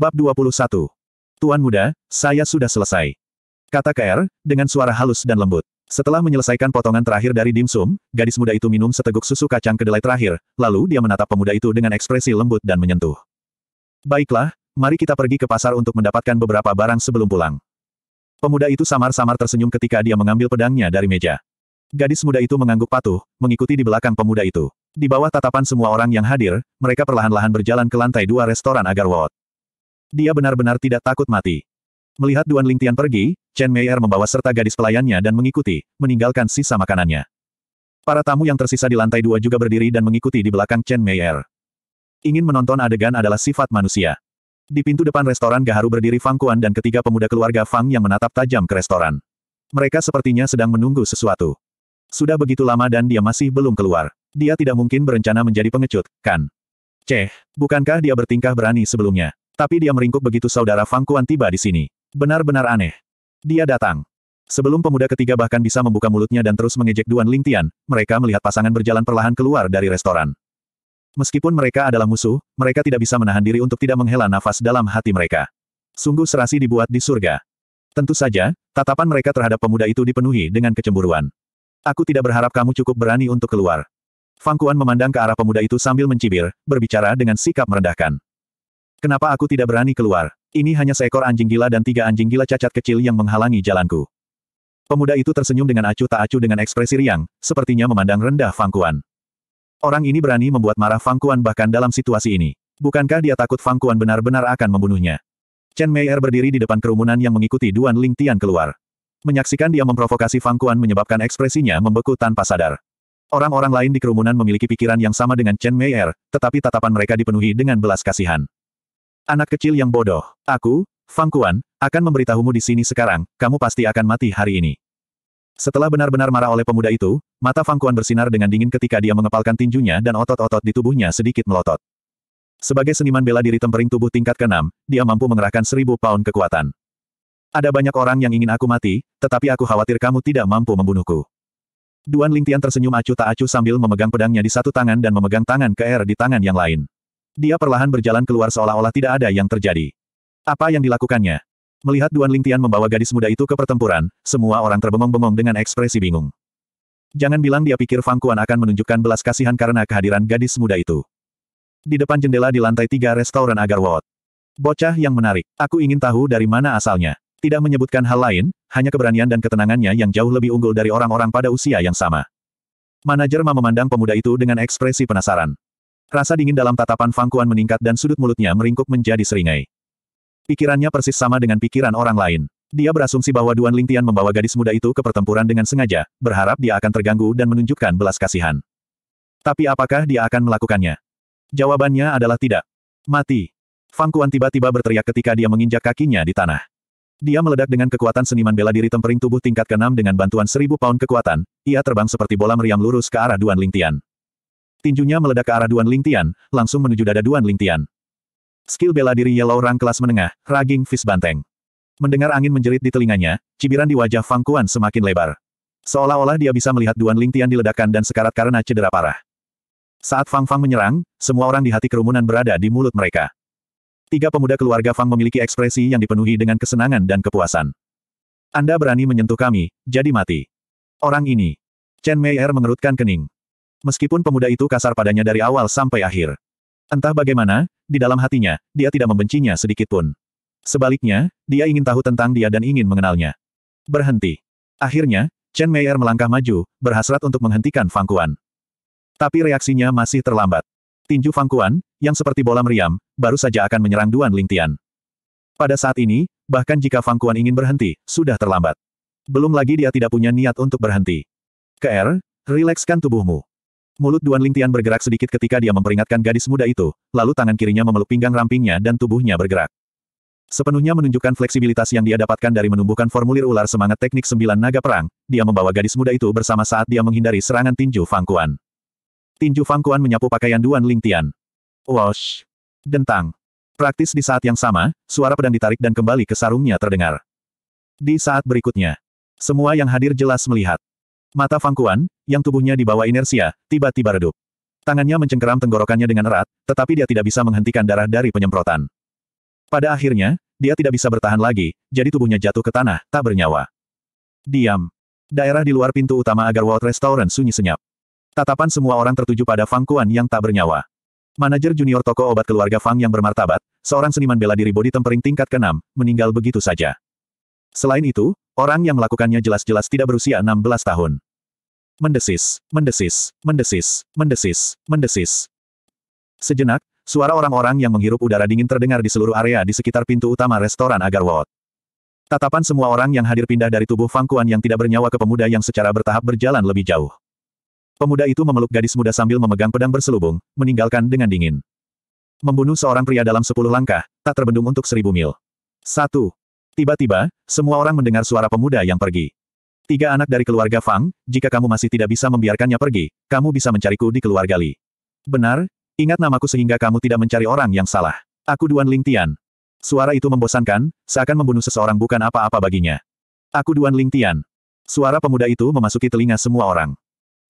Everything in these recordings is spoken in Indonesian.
Bab 21. Tuan muda, saya sudah selesai. Kata KR, dengan suara halus dan lembut. Setelah menyelesaikan potongan terakhir dari dimsum, gadis muda itu minum seteguk susu kacang kedelai terakhir, lalu dia menatap pemuda itu dengan ekspresi lembut dan menyentuh. Baiklah, mari kita pergi ke pasar untuk mendapatkan beberapa barang sebelum pulang. Pemuda itu samar-samar tersenyum ketika dia mengambil pedangnya dari meja. Gadis muda itu mengangguk patuh, mengikuti di belakang pemuda itu. Di bawah tatapan semua orang yang hadir, mereka perlahan-lahan berjalan ke lantai dua restoran agar Wout. Dia benar-benar tidak takut mati. Melihat Duan Lingtian pergi, Chen Meier membawa serta gadis pelayannya dan mengikuti, meninggalkan sisa makanannya. Para tamu yang tersisa di lantai dua juga berdiri dan mengikuti di belakang Chen Meier. Ingin menonton adegan adalah sifat manusia. Di pintu depan restoran Gaharu berdiri Fang Kuan dan ketiga pemuda keluarga Fang yang menatap tajam ke restoran. Mereka sepertinya sedang menunggu sesuatu. Sudah begitu lama dan dia masih belum keluar. Dia tidak mungkin berencana menjadi pengecut, kan? Ceh, bukankah dia bertingkah berani sebelumnya? Tapi dia meringkuk begitu saudara Fang Kuan tiba di sini. Benar-benar aneh. Dia datang. Sebelum pemuda ketiga bahkan bisa membuka mulutnya dan terus mengejek Duan Ling Tian, mereka melihat pasangan berjalan perlahan keluar dari restoran. Meskipun mereka adalah musuh, mereka tidak bisa menahan diri untuk tidak menghela nafas dalam hati mereka. Sungguh serasi dibuat di surga. Tentu saja, tatapan mereka terhadap pemuda itu dipenuhi dengan kecemburuan. Aku tidak berharap kamu cukup berani untuk keluar. Fang Kuan memandang ke arah pemuda itu sambil mencibir, berbicara dengan sikap merendahkan. Kenapa aku tidak berani keluar? Ini hanya seekor anjing gila dan tiga anjing gila cacat kecil yang menghalangi jalanku. Pemuda itu tersenyum dengan acuh tak acuh dengan ekspresi riang, sepertinya memandang rendah Fangkuan. Orang ini berani membuat marah Fangkuan bahkan dalam situasi ini. Bukankah dia takut Fangkuan benar-benar akan membunuhnya? Chen Meier berdiri di depan kerumunan yang mengikuti Duan Ling Tian keluar. Menyaksikan dia memprovokasi Fangkuan menyebabkan ekspresinya membeku tanpa sadar. Orang-orang lain di kerumunan memiliki pikiran yang sama dengan Chen Meier, tetapi tatapan mereka dipenuhi dengan belas kasihan. Anak kecil yang bodoh. Aku, Fang Kuan, akan memberitahumu di sini sekarang, kamu pasti akan mati hari ini. Setelah benar-benar marah oleh pemuda itu, mata Fang Kuan bersinar dengan dingin ketika dia mengepalkan tinjunya dan otot-otot di tubuhnya sedikit melotot. Sebagai seniman bela diri tempering tubuh tingkat ke-6, dia mampu mengerahkan seribu pound kekuatan. Ada banyak orang yang ingin aku mati, tetapi aku khawatir kamu tidak mampu membunuhku. Duan Lingtian tersenyum acuh tak acuh sambil memegang pedangnya di satu tangan dan memegang tangan ke air di tangan yang lain. Dia perlahan berjalan keluar seolah-olah tidak ada yang terjadi. Apa yang dilakukannya? Melihat Duan Lingtian membawa gadis muda itu ke pertempuran, semua orang terbengong-bengong dengan ekspresi bingung. Jangan bilang dia pikir Fang Kuan akan menunjukkan belas kasihan karena kehadiran gadis muda itu. Di depan jendela di lantai tiga restoran Agar Wot. Bocah yang menarik. Aku ingin tahu dari mana asalnya. Tidak menyebutkan hal lain, hanya keberanian dan ketenangannya yang jauh lebih unggul dari orang-orang pada usia yang sama. Manajer Ma memandang pemuda itu dengan ekspresi penasaran. Rasa dingin dalam tatapan Fang Kuan meningkat dan sudut mulutnya meringkuk menjadi seringai. Pikirannya persis sama dengan pikiran orang lain. Dia berasumsi bahwa Duan Lingtian membawa gadis muda itu ke pertempuran dengan sengaja, berharap dia akan terganggu dan menunjukkan belas kasihan. Tapi apakah dia akan melakukannya? Jawabannya adalah tidak. Mati. Fang Kuan tiba-tiba berteriak ketika dia menginjak kakinya di tanah. Dia meledak dengan kekuatan seniman bela diri tempering tubuh tingkat keenam dengan bantuan seribu pound kekuatan, ia terbang seperti bola meriam lurus ke arah Duan Lingtian. Tinjunya meledak ke arah Duan Lingtian, langsung menuju dada Duan Lingtian. Skill bela diri Yellow Rang kelas menengah, Raging Fist Banteng. Mendengar angin menjerit di telinganya, cibiran di wajah Fang Kuan semakin lebar. Seolah-olah dia bisa melihat Duan Lingtian diledakkan dan sekarat karena cedera parah. Saat Fang Fang menyerang, semua orang di hati kerumunan berada di mulut mereka. Tiga pemuda keluarga Fang memiliki ekspresi yang dipenuhi dengan kesenangan dan kepuasan. Anda berani menyentuh kami, jadi mati. Orang ini. Chen Meier mengerutkan kening. Meskipun pemuda itu kasar padanya dari awal sampai akhir. Entah bagaimana, di dalam hatinya, dia tidak membencinya sedikitpun. Sebaliknya, dia ingin tahu tentang dia dan ingin mengenalnya. Berhenti. Akhirnya, Chen Meier melangkah maju, berhasrat untuk menghentikan Fangkuan. Tapi reaksinya masih terlambat. Tinju Fangkuan, yang seperti bola meriam, baru saja akan menyerang Duan Lingtian. Pada saat ini, bahkan jika Fangkuan ingin berhenti, sudah terlambat. Belum lagi dia tidak punya niat untuk berhenti. KR, rilekskan tubuhmu. Mulut Duan Lingtian bergerak sedikit ketika dia memperingatkan gadis muda itu, lalu tangan kirinya memeluk pinggang rampingnya dan tubuhnya bergerak. Sepenuhnya menunjukkan fleksibilitas yang dia dapatkan dari menumbuhkan formulir ular semangat teknik sembilan naga perang, dia membawa gadis muda itu bersama saat dia menghindari serangan tinju Fangkuan. Tinju Fangkuan menyapu pakaian Duan Lingtian. Wash! Dentang! Praktis di saat yang sama, suara pedang ditarik dan kembali ke sarungnya terdengar. Di saat berikutnya, semua yang hadir jelas melihat. Mata Fang Kuan, yang tubuhnya di bawah inersia, tiba-tiba redup. Tangannya mencengkeram tenggorokannya dengan erat, tetapi dia tidak bisa menghentikan darah dari penyemprotan. Pada akhirnya, dia tidak bisa bertahan lagi, jadi tubuhnya jatuh ke tanah, tak bernyawa. Diam. Daerah di luar pintu utama agar World Restaurant sunyi senyap. Tatapan semua orang tertuju pada Fang Kuan yang tak bernyawa. Manajer junior toko obat keluarga Fang yang bermartabat, seorang seniman bela diri bodi tempering tingkat ke-6, meninggal begitu saja. Selain itu, Orang yang melakukannya jelas-jelas tidak berusia 16 tahun. Mendesis, mendesis, mendesis, mendesis, mendesis. Sejenak, suara orang-orang yang menghirup udara dingin terdengar di seluruh area di sekitar pintu utama restoran Agar Wot. Tatapan semua orang yang hadir pindah dari tubuh Fangkuan yang tidak bernyawa ke pemuda yang secara bertahap berjalan lebih jauh. Pemuda itu memeluk gadis muda sambil memegang pedang berselubung, meninggalkan dengan dingin. Membunuh seorang pria dalam sepuluh langkah, tak terbendung untuk seribu mil. Satu, Tiba-tiba, semua orang mendengar suara pemuda yang pergi. Tiga anak dari keluarga Fang, jika kamu masih tidak bisa membiarkannya pergi, kamu bisa mencariku di keluarga Li. Benar, ingat namaku sehingga kamu tidak mencari orang yang salah. Aku Duan Ling Tian. Suara itu membosankan, seakan membunuh seseorang bukan apa-apa baginya. Aku Duan Ling Tian. Suara pemuda itu memasuki telinga semua orang.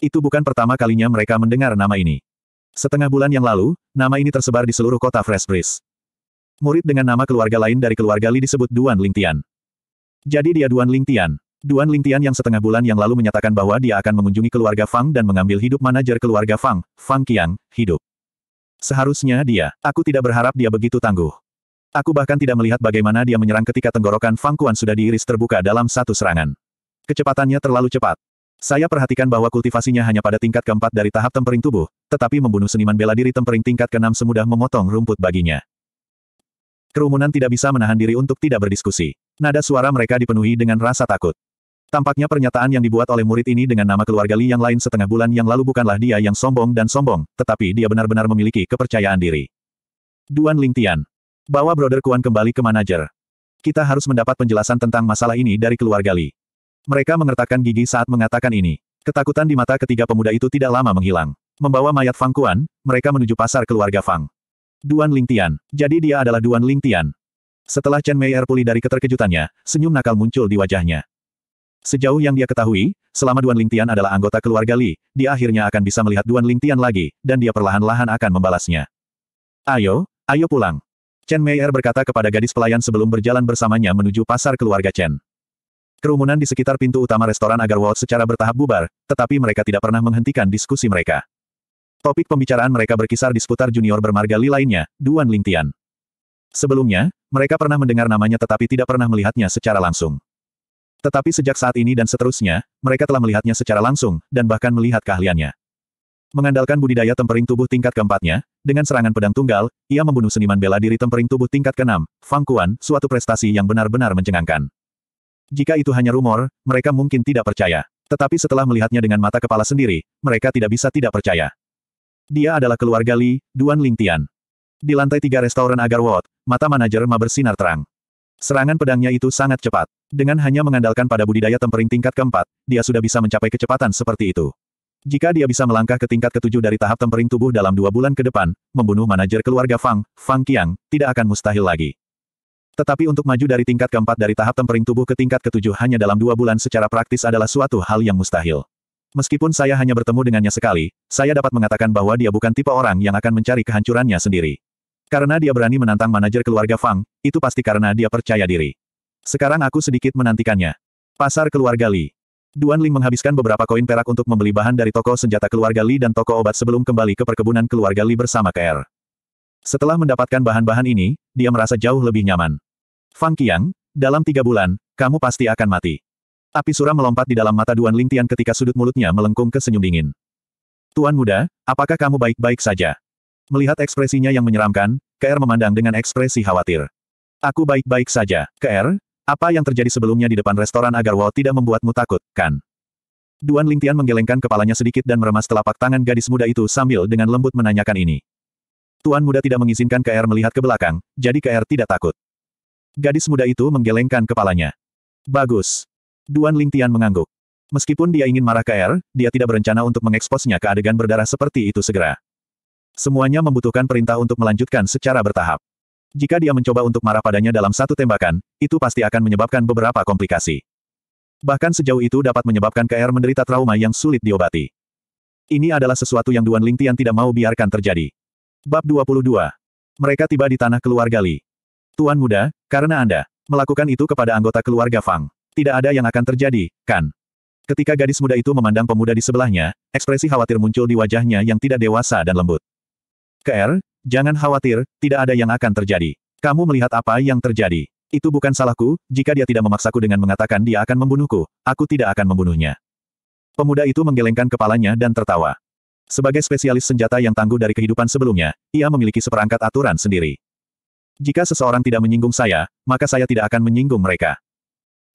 Itu bukan pertama kalinya mereka mendengar nama ini. Setengah bulan yang lalu, nama ini tersebar di seluruh kota Fresh Breeze. Murid dengan nama keluarga lain dari keluarga Li disebut Duan Lingtian. Jadi dia Duan Lingtian. Duan Lingtian yang setengah bulan yang lalu menyatakan bahwa dia akan mengunjungi keluarga Fang dan mengambil hidup manajer keluarga Fang, Fang Qiang, hidup. Seharusnya dia. Aku tidak berharap dia begitu tangguh. Aku bahkan tidak melihat bagaimana dia menyerang ketika tenggorokan Fang Kuan sudah diiris terbuka dalam satu serangan. Kecepatannya terlalu cepat. Saya perhatikan bahwa kultivasinya hanya pada tingkat keempat dari tahap tempering tubuh, tetapi membunuh seniman bela diri tempering tingkat keenam semudah memotong rumput baginya. Kerumunan tidak bisa menahan diri untuk tidak berdiskusi. Nada suara mereka dipenuhi dengan rasa takut. Tampaknya pernyataan yang dibuat oleh murid ini dengan nama keluarga Li yang lain setengah bulan yang lalu bukanlah dia yang sombong dan sombong, tetapi dia benar-benar memiliki kepercayaan diri. Duan Ling Tian. Bawa Brother Kuan kembali ke manajer. Kita harus mendapat penjelasan tentang masalah ini dari keluarga Li. Mereka mengertakkan gigi saat mengatakan ini. Ketakutan di mata ketiga pemuda itu tidak lama menghilang. Membawa mayat Fang Kuan, mereka menuju pasar keluarga Fang. Duan Lingtian. Jadi dia adalah Duan Lingtian. Setelah Chen Meier pulih dari keterkejutannya, senyum nakal muncul di wajahnya. Sejauh yang dia ketahui, selama Duan Lingtian adalah anggota keluarga Li, dia akhirnya akan bisa melihat Duan Lingtian lagi, dan dia perlahan-lahan akan membalasnya. Ayo, ayo pulang. Chen Meier berkata kepada gadis pelayan sebelum berjalan bersamanya menuju pasar keluarga Chen. Kerumunan di sekitar pintu utama restoran agar Walt secara bertahap bubar, tetapi mereka tidak pernah menghentikan diskusi mereka. Topik pembicaraan mereka berkisar di seputar junior bermarga Li lainnya, Duan Lingtian. Sebelumnya, mereka pernah mendengar namanya tetapi tidak pernah melihatnya secara langsung. Tetapi sejak saat ini dan seterusnya, mereka telah melihatnya secara langsung, dan bahkan melihat keahliannya. Mengandalkan budidaya tempering tubuh tingkat keempatnya, dengan serangan pedang tunggal, ia membunuh seniman bela diri tempering tubuh tingkat keenam, Fang Kuan, suatu prestasi yang benar-benar mencengangkan. Jika itu hanya rumor, mereka mungkin tidak percaya. Tetapi setelah melihatnya dengan mata kepala sendiri, mereka tidak bisa tidak percaya. Dia adalah keluarga Li, Duan Lingtian. Di lantai tiga restoran Agar Wot, mata manajer Ma bersinar terang. Serangan pedangnya itu sangat cepat. Dengan hanya mengandalkan pada budidaya tempering tingkat keempat, dia sudah bisa mencapai kecepatan seperti itu. Jika dia bisa melangkah ke tingkat ketujuh dari tahap tempering tubuh dalam dua bulan ke depan, membunuh manajer keluarga Fang, Fang Qiang, tidak akan mustahil lagi. Tetapi untuk maju dari tingkat keempat dari tahap tempering tubuh ke tingkat ketujuh hanya dalam dua bulan secara praktis adalah suatu hal yang mustahil. Meskipun saya hanya bertemu dengannya sekali, saya dapat mengatakan bahwa dia bukan tipe orang yang akan mencari kehancurannya sendiri. Karena dia berani menantang manajer keluarga Fang, itu pasti karena dia percaya diri. Sekarang aku sedikit menantikannya. Pasar keluarga Li. Duan Ling menghabiskan beberapa koin perak untuk membeli bahan dari toko senjata keluarga Li dan toko obat sebelum kembali ke perkebunan keluarga Li bersama KR. Setelah mendapatkan bahan-bahan ini, dia merasa jauh lebih nyaman. Fang Qiang, dalam tiga bulan, kamu pasti akan mati. Api suram melompat di dalam mata Duan Lingtian ketika sudut mulutnya melengkung ke senyum dingin. Tuan muda, apakah kamu baik-baik saja? Melihat ekspresinya yang menyeramkan, KR memandang dengan ekspresi khawatir. Aku baik-baik saja, KR. Apa yang terjadi sebelumnya di depan restoran agar Agarwo tidak membuatmu takut, kan? Duan Lingtian menggelengkan kepalanya sedikit dan meremas telapak tangan gadis muda itu sambil dengan lembut menanyakan ini. Tuan muda tidak mengizinkan KR melihat ke belakang, jadi KR tidak takut. Gadis muda itu menggelengkan kepalanya. Bagus, Duan Ling Tian mengangguk. Meskipun dia ingin marah KR, dia tidak berencana untuk mengeksposnya ke adegan berdarah seperti itu segera. Semuanya membutuhkan perintah untuk melanjutkan secara bertahap. Jika dia mencoba untuk marah padanya dalam satu tembakan, itu pasti akan menyebabkan beberapa komplikasi. Bahkan sejauh itu dapat menyebabkan KR menderita trauma yang sulit diobati. Ini adalah sesuatu yang Duan Ling Tian tidak mau biarkan terjadi. Bab 22. Mereka tiba di tanah keluarga Li. Tuan muda, karena Anda melakukan itu kepada anggota keluarga Fang. Tidak ada yang akan terjadi, kan? Ketika gadis muda itu memandang pemuda di sebelahnya, ekspresi khawatir muncul di wajahnya yang tidak dewasa dan lembut. Ker, jangan khawatir, tidak ada yang akan terjadi. Kamu melihat apa yang terjadi. Itu bukan salahku, jika dia tidak memaksaku dengan mengatakan dia akan membunuhku, aku tidak akan membunuhnya. Pemuda itu menggelengkan kepalanya dan tertawa. Sebagai spesialis senjata yang tangguh dari kehidupan sebelumnya, ia memiliki seperangkat aturan sendiri. Jika seseorang tidak menyinggung saya, maka saya tidak akan menyinggung mereka.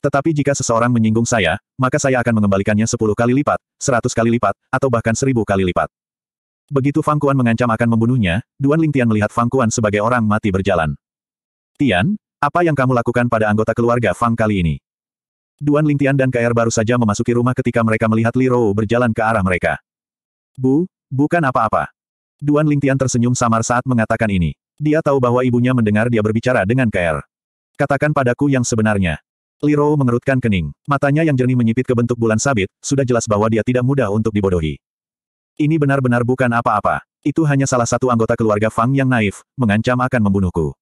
Tetapi jika seseorang menyinggung saya, maka saya akan mengembalikannya sepuluh kali lipat, seratus kali lipat, atau bahkan seribu kali lipat. Begitu Fang Kuan mengancam akan membunuhnya, Duan Ling Tian melihat Fang Kuan sebagai orang mati berjalan. Tian, apa yang kamu lakukan pada anggota keluarga Fang kali ini? Duan Ling Tian dan KR baru saja memasuki rumah ketika mereka melihat Li Rou berjalan ke arah mereka. Bu, bukan apa-apa. Duan Ling Tian tersenyum samar saat mengatakan ini. Dia tahu bahwa ibunya mendengar dia berbicara dengan KR. Katakan padaku yang sebenarnya. Liro mengerutkan kening. Matanya yang jernih menyipit ke bentuk bulan sabit, sudah jelas bahwa dia tidak mudah untuk dibodohi. Ini benar-benar bukan apa-apa. Itu hanya salah satu anggota keluarga Fang yang naif, mengancam akan membunuhku.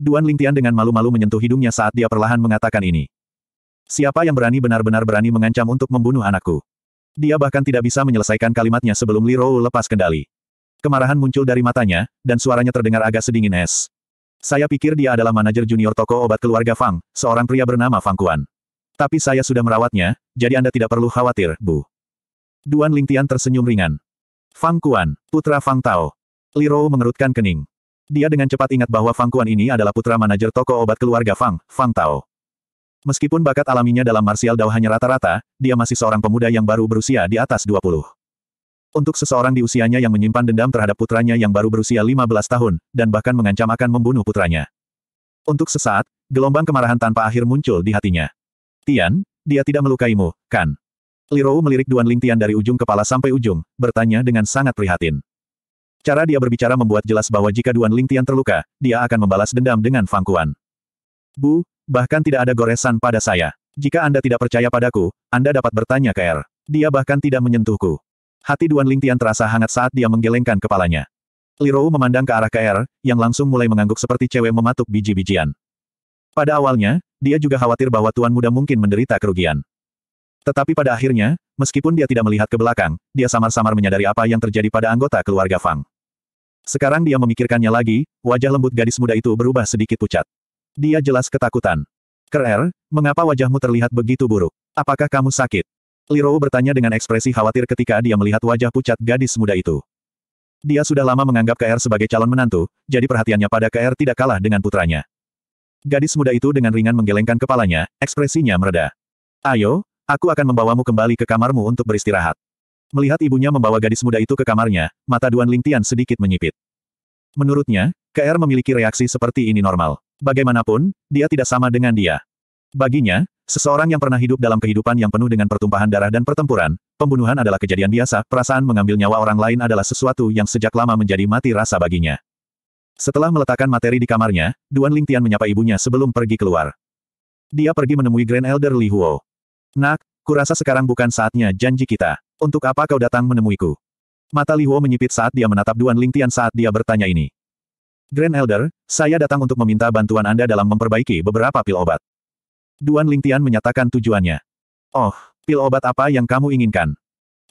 Duan Lingtian dengan malu-malu menyentuh hidungnya saat dia perlahan mengatakan ini. Siapa yang berani benar-benar berani mengancam untuk membunuh anakku? Dia bahkan tidak bisa menyelesaikan kalimatnya sebelum Liro lepas kendali. Kemarahan muncul dari matanya, dan suaranya terdengar agak sedingin es. Saya pikir dia adalah manajer junior toko obat keluarga Fang, seorang pria bernama Fang Kuan. Tapi saya sudah merawatnya, jadi Anda tidak perlu khawatir, Bu. Duan Lingtian tersenyum ringan. Fang Kuan, putra Fang Tao. Li Lirou mengerutkan kening. Dia dengan cepat ingat bahwa Fang Kuan ini adalah putra manajer toko obat keluarga Fang, Fang Tao. Meskipun bakat alaminya dalam martial dao hanya rata-rata, dia masih seorang pemuda yang baru berusia di atas 20. Untuk seseorang di usianya yang menyimpan dendam terhadap putranya yang baru berusia 15 tahun, dan bahkan mengancam akan membunuh putranya. Untuk sesaat, gelombang kemarahan tanpa akhir muncul di hatinya. Tian, dia tidak melukaimu, kan? Li Rou melirik Duan Lingtian dari ujung kepala sampai ujung, bertanya dengan sangat prihatin. Cara dia berbicara membuat jelas bahwa jika Duan Lingtian terluka, dia akan membalas dendam dengan fangkuan. Bu, bahkan tidak ada goresan pada saya. Jika Anda tidak percaya padaku, Anda dapat bertanya ke R. Er. Dia bahkan tidak menyentuhku. Hati Duan Lingtian terasa hangat saat dia menggelengkan kepalanya. Lirou memandang ke arah KR, yang langsung mulai mengangguk seperti cewek mematuk biji-bijian. Pada awalnya, dia juga khawatir bahwa tuan muda mungkin menderita kerugian. Tetapi pada akhirnya, meskipun dia tidak melihat ke belakang, dia samar-samar menyadari apa yang terjadi pada anggota keluarga Fang. Sekarang dia memikirkannya lagi, wajah lembut gadis muda itu berubah sedikit pucat. Dia jelas ketakutan. Ker, mengapa wajahmu terlihat begitu buruk? Apakah kamu sakit? Liro bertanya dengan ekspresi khawatir ketika dia melihat wajah pucat gadis muda itu. Dia sudah lama menganggap KR sebagai calon menantu, jadi perhatiannya pada KR tidak kalah dengan putranya. Gadis muda itu dengan ringan menggelengkan kepalanya, ekspresinya mereda. Ayo, aku akan membawamu kembali ke kamarmu untuk beristirahat. Melihat ibunya membawa gadis muda itu ke kamarnya, mata Duan Lingtian sedikit menyipit. Menurutnya, KR memiliki reaksi seperti ini normal. Bagaimanapun, dia tidak sama dengan dia. Baginya, Seseorang yang pernah hidup dalam kehidupan yang penuh dengan pertumpahan darah dan pertempuran, pembunuhan adalah kejadian biasa, perasaan mengambil nyawa orang lain adalah sesuatu yang sejak lama menjadi mati rasa baginya. Setelah meletakkan materi di kamarnya, Duan Lingtian menyapa ibunya sebelum pergi keluar. Dia pergi menemui Grand Elder Li Huo. Nak, kurasa sekarang bukan saatnya janji kita. Untuk apa kau datang menemuiku? Mata Li Huo menyipit saat dia menatap Duan Lingtian saat dia bertanya ini. Grand Elder, saya datang untuk meminta bantuan Anda dalam memperbaiki beberapa pil obat. Duan Lingtian menyatakan tujuannya. Oh, pil obat apa yang kamu inginkan?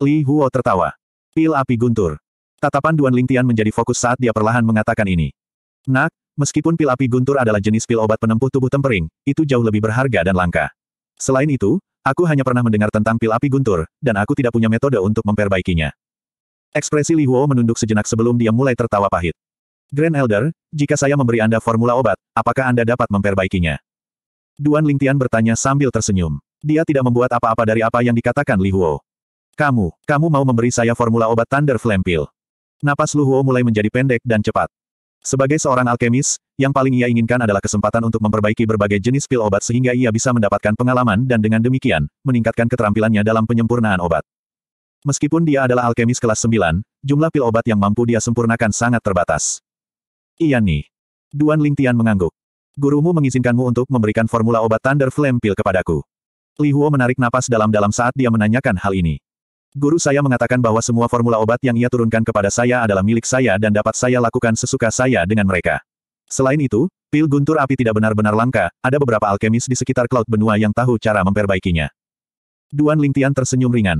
Li Huo tertawa. Pil api guntur. Tatapan Duan Lingtian menjadi fokus saat dia perlahan mengatakan ini. Nak, meskipun pil api guntur adalah jenis pil obat penempuh tubuh tempering, itu jauh lebih berharga dan langka. Selain itu, aku hanya pernah mendengar tentang pil api guntur, dan aku tidak punya metode untuk memperbaikinya. Ekspresi Li Huo menunduk sejenak sebelum dia mulai tertawa pahit. Grand Elder, jika saya memberi Anda formula obat, apakah Anda dapat memperbaikinya? Duan Lingtian bertanya sambil tersenyum. Dia tidak membuat apa-apa dari apa yang dikatakan Li Huo. Kamu, kamu mau memberi saya formula obat Thunder Flame Pill. Napas Lu Huo mulai menjadi pendek dan cepat. Sebagai seorang alkemis, yang paling ia inginkan adalah kesempatan untuk memperbaiki berbagai jenis pil obat sehingga ia bisa mendapatkan pengalaman dan dengan demikian, meningkatkan keterampilannya dalam penyempurnaan obat. Meskipun dia adalah alkemis kelas 9, jumlah pil obat yang mampu dia sempurnakan sangat terbatas. Iya nih. Duan Lingtian mengangguk. Gurumu mengizinkanmu untuk memberikan formula obat Thunder Flame Pill kepadaku. Li Huo menarik napas dalam-dalam saat dia menanyakan hal ini. Guru saya mengatakan bahwa semua formula obat yang ia turunkan kepada saya adalah milik saya dan dapat saya lakukan sesuka saya dengan mereka. Selain itu, pil guntur api tidak benar-benar langka, ada beberapa alkemis di sekitar Cloud Benua yang tahu cara memperbaikinya. Duan Lingtian tersenyum ringan.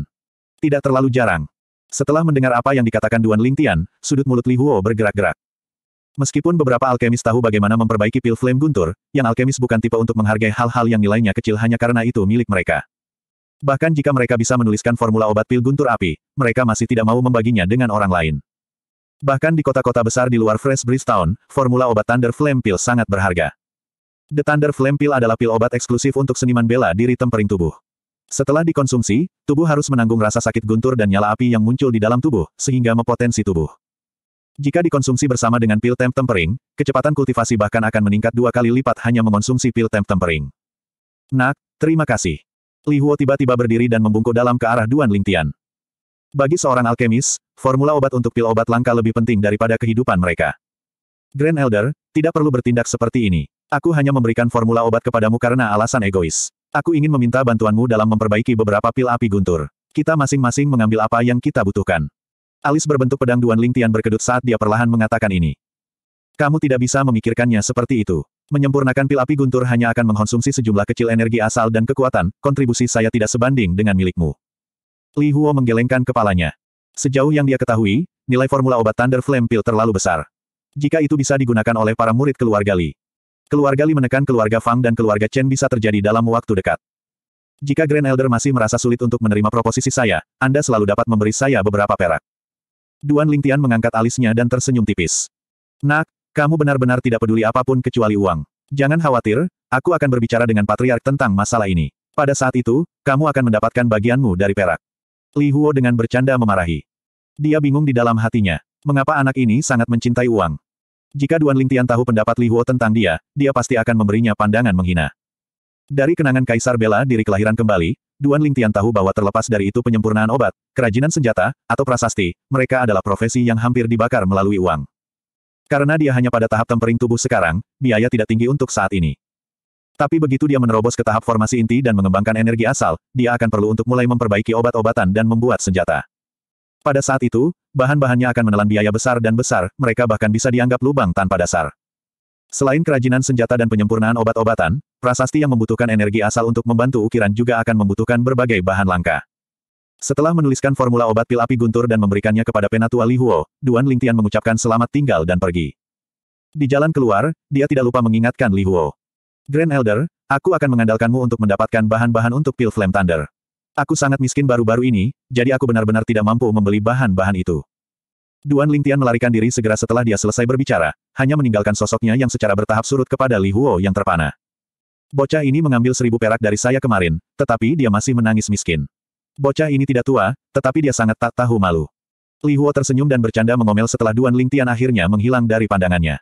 Tidak terlalu jarang. Setelah mendengar apa yang dikatakan Duan Lingtian, sudut mulut Li Huo bergerak-gerak. Meskipun beberapa alkemis tahu bagaimana memperbaiki pil flame guntur, yang alkemis bukan tipe untuk menghargai hal-hal yang nilainya kecil hanya karena itu milik mereka. Bahkan jika mereka bisa menuliskan formula obat pil guntur api, mereka masih tidak mau membaginya dengan orang lain. Bahkan di kota-kota besar di luar Fresh Town, formula obat Thunder Flame Pill sangat berharga. The Thunder Flame Pill adalah pil obat eksklusif untuk seniman bela diri tempering tubuh. Setelah dikonsumsi, tubuh harus menanggung rasa sakit guntur dan nyala api yang muncul di dalam tubuh, sehingga mempotensi tubuh. Jika dikonsumsi bersama dengan pil temp tempering, kecepatan kultivasi bahkan akan meningkat dua kali lipat hanya mengonsumsi pil temp tempering. Nak, terima kasih. Li Huo tiba-tiba berdiri dan membungkuk dalam ke arah Duan Lingtian. Bagi seorang alkemis, formula obat untuk pil obat langka lebih penting daripada kehidupan mereka. Grand Elder, tidak perlu bertindak seperti ini. Aku hanya memberikan formula obat kepadamu karena alasan egois. Aku ingin meminta bantuanmu dalam memperbaiki beberapa pil api guntur. Kita masing-masing mengambil apa yang kita butuhkan. Alis berbentuk pedang Duan Lingtian berkedut saat dia perlahan mengatakan ini. Kamu tidak bisa memikirkannya seperti itu. Menyempurnakan pil api guntur hanya akan mengkonsumsi sejumlah kecil energi asal dan kekuatan, kontribusi saya tidak sebanding dengan milikmu. Li Huo menggelengkan kepalanya. Sejauh yang dia ketahui, nilai formula obat Thunder Flame Pil terlalu besar. Jika itu bisa digunakan oleh para murid keluarga Li. Keluarga Li menekan keluarga Fang dan keluarga Chen bisa terjadi dalam waktu dekat. Jika Grand Elder masih merasa sulit untuk menerima proposisi saya, Anda selalu dapat memberi saya beberapa perak. Duan Lingtian mengangkat alisnya dan tersenyum tipis. Nak, kamu benar-benar tidak peduli apapun kecuali uang. Jangan khawatir, aku akan berbicara dengan Patriark tentang masalah ini. Pada saat itu, kamu akan mendapatkan bagianmu dari perak. Li Huo dengan bercanda memarahi. Dia bingung di dalam hatinya. Mengapa anak ini sangat mencintai uang? Jika Duan Lingtian tahu pendapat Li Huo tentang dia, dia pasti akan memberinya pandangan menghina. Dari kenangan Kaisar Bela diri kelahiran kembali, Duan Ling Tian tahu bahwa terlepas dari itu penyempurnaan obat, kerajinan senjata, atau prasasti, mereka adalah profesi yang hampir dibakar melalui uang. Karena dia hanya pada tahap tempering tubuh sekarang, biaya tidak tinggi untuk saat ini. Tapi begitu dia menerobos ke tahap formasi inti dan mengembangkan energi asal, dia akan perlu untuk mulai memperbaiki obat-obatan dan membuat senjata. Pada saat itu, bahan-bahannya akan menelan biaya besar dan besar, mereka bahkan bisa dianggap lubang tanpa dasar. Selain kerajinan senjata dan penyempurnaan obat-obatan, Prasasti yang membutuhkan energi asal untuk membantu ukiran juga akan membutuhkan berbagai bahan langka. Setelah menuliskan formula obat pil api guntur dan memberikannya kepada Penatua Li Huo, Duan Lingtian mengucapkan selamat tinggal dan pergi. Di jalan keluar, dia tidak lupa mengingatkan Li Huo. Grand Elder, aku akan mengandalkanmu untuk mendapatkan bahan-bahan untuk pil Flame Thunder. Aku sangat miskin baru-baru ini, jadi aku benar-benar tidak mampu membeli bahan-bahan itu. Duan Lingtian melarikan diri segera setelah dia selesai berbicara, hanya meninggalkan sosoknya yang secara bertahap surut kepada Li Huo yang terpana. Bocah ini mengambil seribu perak dari saya kemarin, tetapi dia masih menangis miskin. Bocah ini tidak tua, tetapi dia sangat tak tahu malu. Li Huo tersenyum dan bercanda mengomel setelah Duan Lingtian akhirnya menghilang dari pandangannya.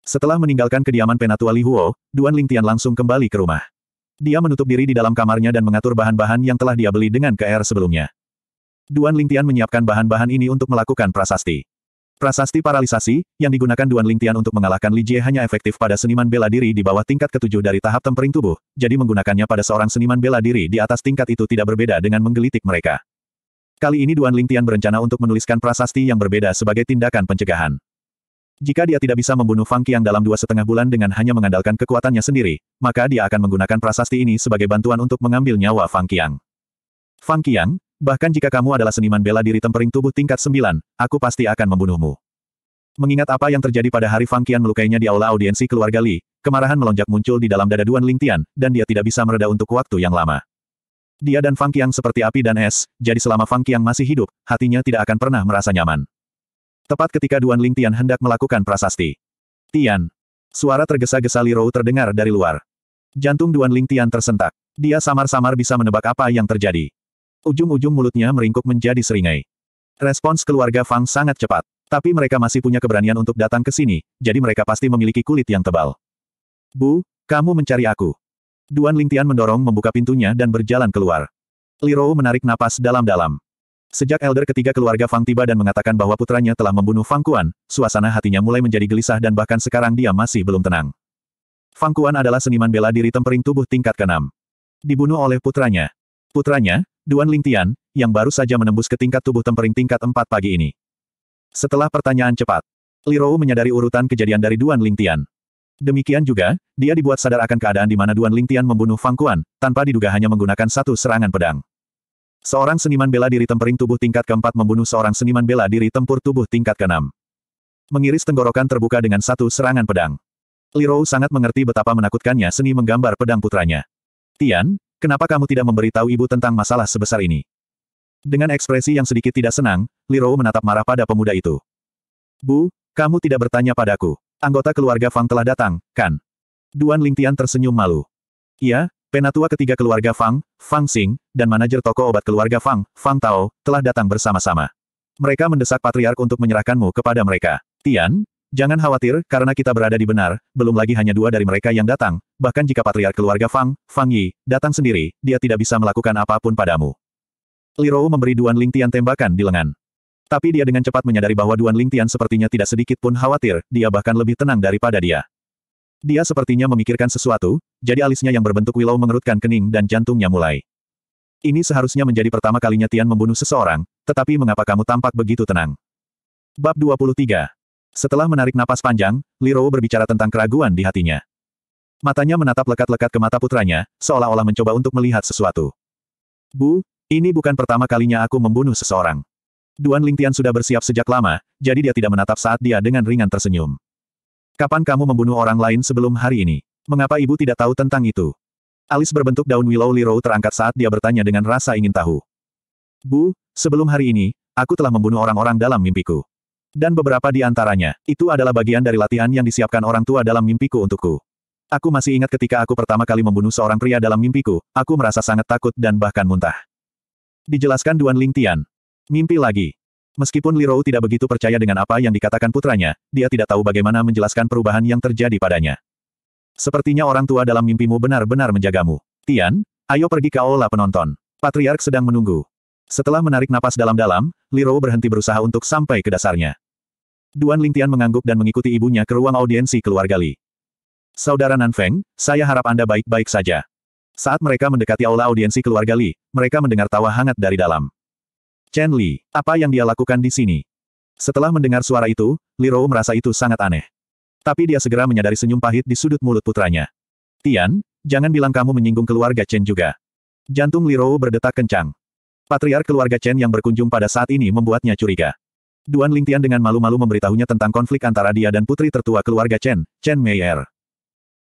Setelah meninggalkan kediaman penatua Li Huo, Duan Lingtian langsung kembali ke rumah. Dia menutup diri di dalam kamarnya dan mengatur bahan-bahan yang telah dia beli dengan KR sebelumnya. Duan Lingtian menyiapkan bahan-bahan ini untuk melakukan prasasti. Prasasti paralisasi, yang digunakan Duan Lingtian untuk mengalahkan Li Jie hanya efektif pada seniman bela diri di bawah tingkat ketujuh dari tahap tempering tubuh, jadi menggunakannya pada seorang seniman bela diri di atas tingkat itu tidak berbeda dengan menggelitik mereka. Kali ini Duan Lingtian berencana untuk menuliskan prasasti yang berbeda sebagai tindakan pencegahan. Jika dia tidak bisa membunuh Fang Qiang dalam dua setengah bulan dengan hanya mengandalkan kekuatannya sendiri, maka dia akan menggunakan prasasti ini sebagai bantuan untuk mengambil nyawa Fang Qiang. Fang Qiang, Bahkan jika kamu adalah seniman bela diri tempering tubuh tingkat 9, aku pasti akan membunuhmu. Mengingat apa yang terjadi pada hari Fang Qian melukainya di aula audiensi keluarga Li, kemarahan melonjak muncul di dalam dada Duan Ling Tian, dan dia tidak bisa mereda untuk waktu yang lama. Dia dan Fang Qian seperti api dan es, jadi selama Fang Qian masih hidup, hatinya tidak akan pernah merasa nyaman. Tepat ketika Duan Ling Tian hendak melakukan prasasti. Tian. Suara tergesa-gesa Li Rou terdengar dari luar. Jantung Duan Ling Tian tersentak. Dia samar-samar bisa menebak apa yang terjadi. Ujung-ujung mulutnya meringkuk menjadi seringai. Respons keluarga Fang sangat cepat. Tapi mereka masih punya keberanian untuk datang ke sini, jadi mereka pasti memiliki kulit yang tebal. Bu, kamu mencari aku. Duan Lingtian mendorong membuka pintunya dan berjalan keluar. Liro menarik napas dalam-dalam. Sejak elder ketiga keluarga Fang tiba dan mengatakan bahwa putranya telah membunuh Fang Kuan, suasana hatinya mulai menjadi gelisah dan bahkan sekarang dia masih belum tenang. Fang Kuan adalah seniman bela diri tempering tubuh tingkat keenam. Dibunuh oleh putranya. Putranya, Duan Lingtian, yang baru saja menembus ke tingkat tubuh tempering tingkat 4 pagi ini. Setelah pertanyaan cepat, Li Rou menyadari urutan kejadian dari Duan Lingtian. Demikian juga, dia dibuat sadar akan keadaan di mana Duan Lingtian membunuh Fang Kuan tanpa diduga hanya menggunakan satu serangan pedang. Seorang seniman bela diri tempering tubuh tingkat keempat membunuh seorang seniman bela diri tempur tubuh tingkat keenam. Mengiris tenggorokan terbuka dengan satu serangan pedang. Li Rou sangat mengerti betapa menakutkannya seni menggambar pedang putranya. Tian, Kenapa kamu tidak memberitahu ibu tentang masalah sebesar ini? Dengan ekspresi yang sedikit tidak senang, Liro menatap marah pada pemuda itu. Bu, kamu tidak bertanya padaku. Anggota keluarga Fang telah datang, kan? Duan Lingtian tersenyum malu. Iya, penatua ketiga keluarga Fang, Fang Xing, dan manajer toko obat keluarga Fang, Fang Tao, telah datang bersama-sama. Mereka mendesak patriark untuk menyerahkanmu kepada mereka. Tian, Jangan khawatir, karena kita berada di benar, belum lagi hanya dua dari mereka yang datang, bahkan jika patriark keluarga Fang, Fang Yi, datang sendiri, dia tidak bisa melakukan apapun padamu. Li Rou memberi Duan Ling Tian tembakan di lengan. Tapi dia dengan cepat menyadari bahwa Duan Ling Tian sepertinya tidak sedikit pun khawatir, dia bahkan lebih tenang daripada dia. Dia sepertinya memikirkan sesuatu, jadi alisnya yang berbentuk willow mengerutkan kening dan jantungnya mulai. Ini seharusnya menjadi pertama kalinya Tian membunuh seseorang, tetapi mengapa kamu tampak begitu tenang? Bab 23 setelah menarik napas panjang, Liro berbicara tentang keraguan di hatinya. Matanya menatap lekat-lekat ke mata putranya, seolah-olah mencoba untuk melihat sesuatu. Bu, ini bukan pertama kalinya aku membunuh seseorang. Duan Lingtian sudah bersiap sejak lama, jadi dia tidak menatap saat dia dengan ringan tersenyum. Kapan kamu membunuh orang lain sebelum hari ini? Mengapa ibu tidak tahu tentang itu? Alis berbentuk daun willow Liro terangkat saat dia bertanya dengan rasa ingin tahu. Bu, sebelum hari ini, aku telah membunuh orang-orang dalam mimpiku. Dan beberapa di antaranya, itu adalah bagian dari latihan yang disiapkan orang tua dalam mimpiku untukku. Aku masih ingat ketika aku pertama kali membunuh seorang pria dalam mimpiku, aku merasa sangat takut dan bahkan muntah. Dijelaskan Duan Ling Tian. Mimpi lagi. Meskipun Li Lirou tidak begitu percaya dengan apa yang dikatakan putranya, dia tidak tahu bagaimana menjelaskan perubahan yang terjadi padanya. Sepertinya orang tua dalam mimpimu benar-benar menjagamu. Tian, ayo pergi ke aula penonton. Patriark sedang menunggu. Setelah menarik napas dalam-dalam, Li Lirou berhenti berusaha untuk sampai ke dasarnya. Duan Lingtian mengangguk dan mengikuti ibunya ke ruang audiensi keluarga Li. Saudara Nan Feng, saya harap Anda baik-baik saja. Saat mereka mendekati aula audiensi keluarga Li, mereka mendengar tawa hangat dari dalam. Chen Li, apa yang dia lakukan di sini? Setelah mendengar suara itu, Li Rou merasa itu sangat aneh. Tapi dia segera menyadari senyum pahit di sudut mulut putranya. Tian, jangan bilang kamu menyinggung keluarga Chen juga. Jantung Li Rou berdetak kencang. Patriark keluarga Chen yang berkunjung pada saat ini membuatnya curiga. Duan Lingtian dengan malu-malu memberitahunya tentang konflik antara dia dan putri tertua keluarga Chen, Chen Meier.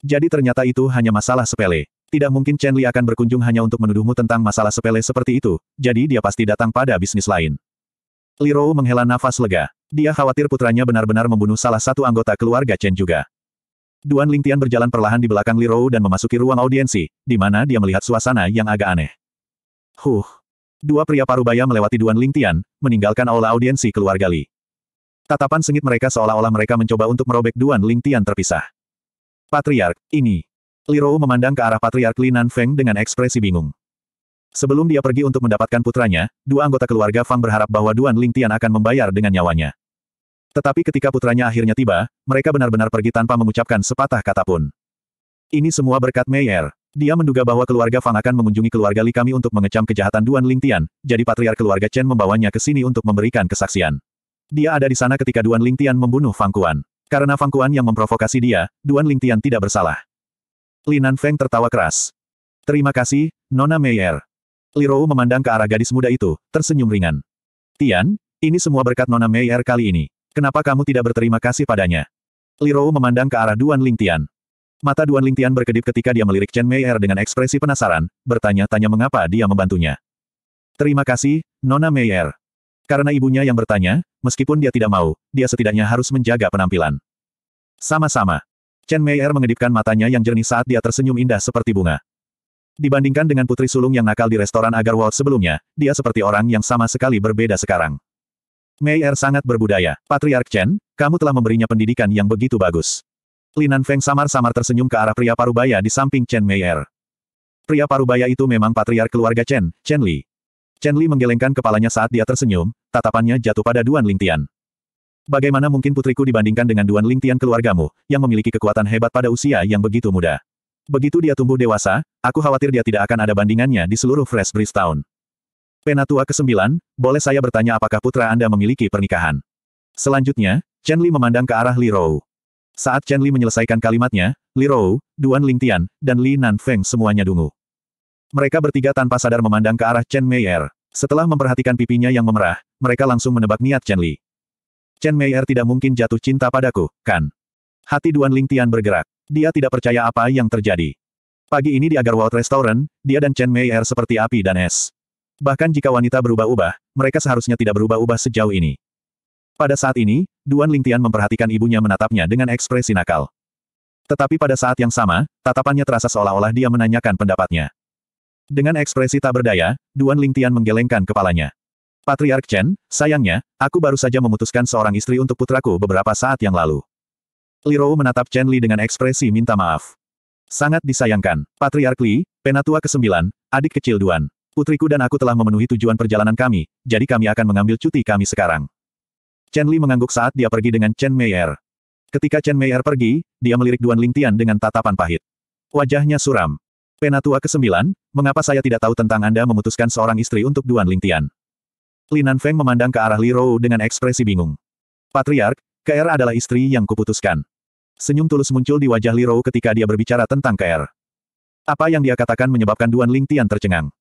Jadi ternyata itu hanya masalah sepele. Tidak mungkin Chen Li akan berkunjung hanya untuk menuduhmu tentang masalah sepele seperti itu, jadi dia pasti datang pada bisnis lain. Li Rou menghela nafas lega. Dia khawatir putranya benar-benar membunuh salah satu anggota keluarga Chen juga. Duan Lingtian berjalan perlahan di belakang Li Rou dan memasuki ruang audiensi, di mana dia melihat suasana yang agak aneh. Huh, Dua pria parubaya melewati Duan Lingtian, meninggalkan aula audiensi keluarga Li. Tatapan sengit mereka seolah-olah mereka mencoba untuk merobek Duan Lingtian terpisah. Patriark, ini. Li Rou memandang ke arah Patriark Nan Feng dengan ekspresi bingung. Sebelum dia pergi untuk mendapatkan putranya, dua anggota keluarga Fang berharap bahwa Duan Lingtian akan membayar dengan nyawanya. Tetapi ketika putranya akhirnya tiba, mereka benar-benar pergi tanpa mengucapkan sepatah kata pun. Ini semua berkat Meyer. Dia menduga bahwa keluarga Fang akan mengunjungi keluarga Li kami untuk mengecam kejahatan Duan Ling Tian, jadi patriar keluarga Chen membawanya ke sini untuk memberikan kesaksian. Dia ada di sana ketika Duan Ling Tian membunuh Fang Kuan. Karena Fang Kuan yang memprovokasi dia, Duan Ling Tian tidak bersalah. Nan Feng tertawa keras. Terima kasih, Nona Meyer. Li Rou memandang ke arah gadis muda itu, tersenyum ringan. Tian, ini semua berkat Nona Meyer kali ini. Kenapa kamu tidak berterima kasih padanya? Li Rou memandang ke arah Duan Ling Tian. Mata Duan Lingtian berkedip ketika dia melirik Chen Meier dengan ekspresi penasaran, bertanya-tanya mengapa dia membantunya. Terima kasih, Nona Meier. Karena ibunya yang bertanya, meskipun dia tidak mau, dia setidaknya harus menjaga penampilan. Sama-sama. Chen Meier mengedipkan matanya yang jernih saat dia tersenyum indah seperti bunga. Dibandingkan dengan putri sulung yang nakal di restoran agar Walt sebelumnya, dia seperti orang yang sama sekali berbeda sekarang. Meier sangat berbudaya. Patriark Chen, kamu telah memberinya pendidikan yang begitu bagus. Linan Feng samar-samar tersenyum ke arah pria parubaya di samping Chen Meier. Pria parubaya itu memang patriar keluarga Chen, Chen Li. Chen Li menggelengkan kepalanya saat dia tersenyum, tatapannya jatuh pada Duan Lingtian. Bagaimana mungkin putriku dibandingkan dengan Duan Lingtian keluargamu, yang memiliki kekuatan hebat pada usia yang begitu muda. Begitu dia tumbuh dewasa, aku khawatir dia tidak akan ada bandingannya di seluruh Fresh Breeze Town. Penatua ke-9, boleh saya bertanya apakah putra Anda memiliki pernikahan? Selanjutnya, Chen Li memandang ke arah Li Rou. Saat Chen Li menyelesaikan kalimatnya, Li Rou, Duan Lingtian, dan Li Nanfeng semuanya dungu. Mereka bertiga tanpa sadar memandang ke arah Chen Meier. Setelah memperhatikan pipinya yang memerah, mereka langsung menebak niat Chen Li. Chen Meier tidak mungkin jatuh cinta padaku, kan? Hati Duan Lingtian bergerak. Dia tidak percaya apa yang terjadi. Pagi ini di Agar World Restaurant, dia dan Chen Meier seperti api dan es. Bahkan jika wanita berubah-ubah, mereka seharusnya tidak berubah-ubah sejauh ini. Pada saat ini, Duan Lingtian memperhatikan ibunya menatapnya dengan ekspresi nakal. Tetapi pada saat yang sama, tatapannya terasa seolah-olah dia menanyakan pendapatnya. Dengan ekspresi tak berdaya, Duan Lingtian menggelengkan kepalanya. Patriark Chen, sayangnya, aku baru saja memutuskan seorang istri untuk putraku beberapa saat yang lalu. Li Rou menatap Chen Li dengan ekspresi minta maaf. Sangat disayangkan, Patriark Li, penatua ke-9, adik kecil Duan. Putriku dan aku telah memenuhi tujuan perjalanan kami, jadi kami akan mengambil cuti kami sekarang. Chen Li mengangguk saat dia pergi dengan Chen Meier. Ketika Chen Meier pergi, dia melirik Duan Lingtian dengan tatapan pahit. Wajahnya suram. Penatua ke-9, mengapa saya tidak tahu tentang Anda memutuskan seorang istri untuk Duan Lingtian? Linan Feng memandang ke arah Li Rou dengan ekspresi bingung. Patriark, KR adalah istri yang kuputuskan. Senyum tulus muncul di wajah Li Rou ketika dia berbicara tentang KR. Apa yang dia katakan menyebabkan Duan Lingtian tercengang.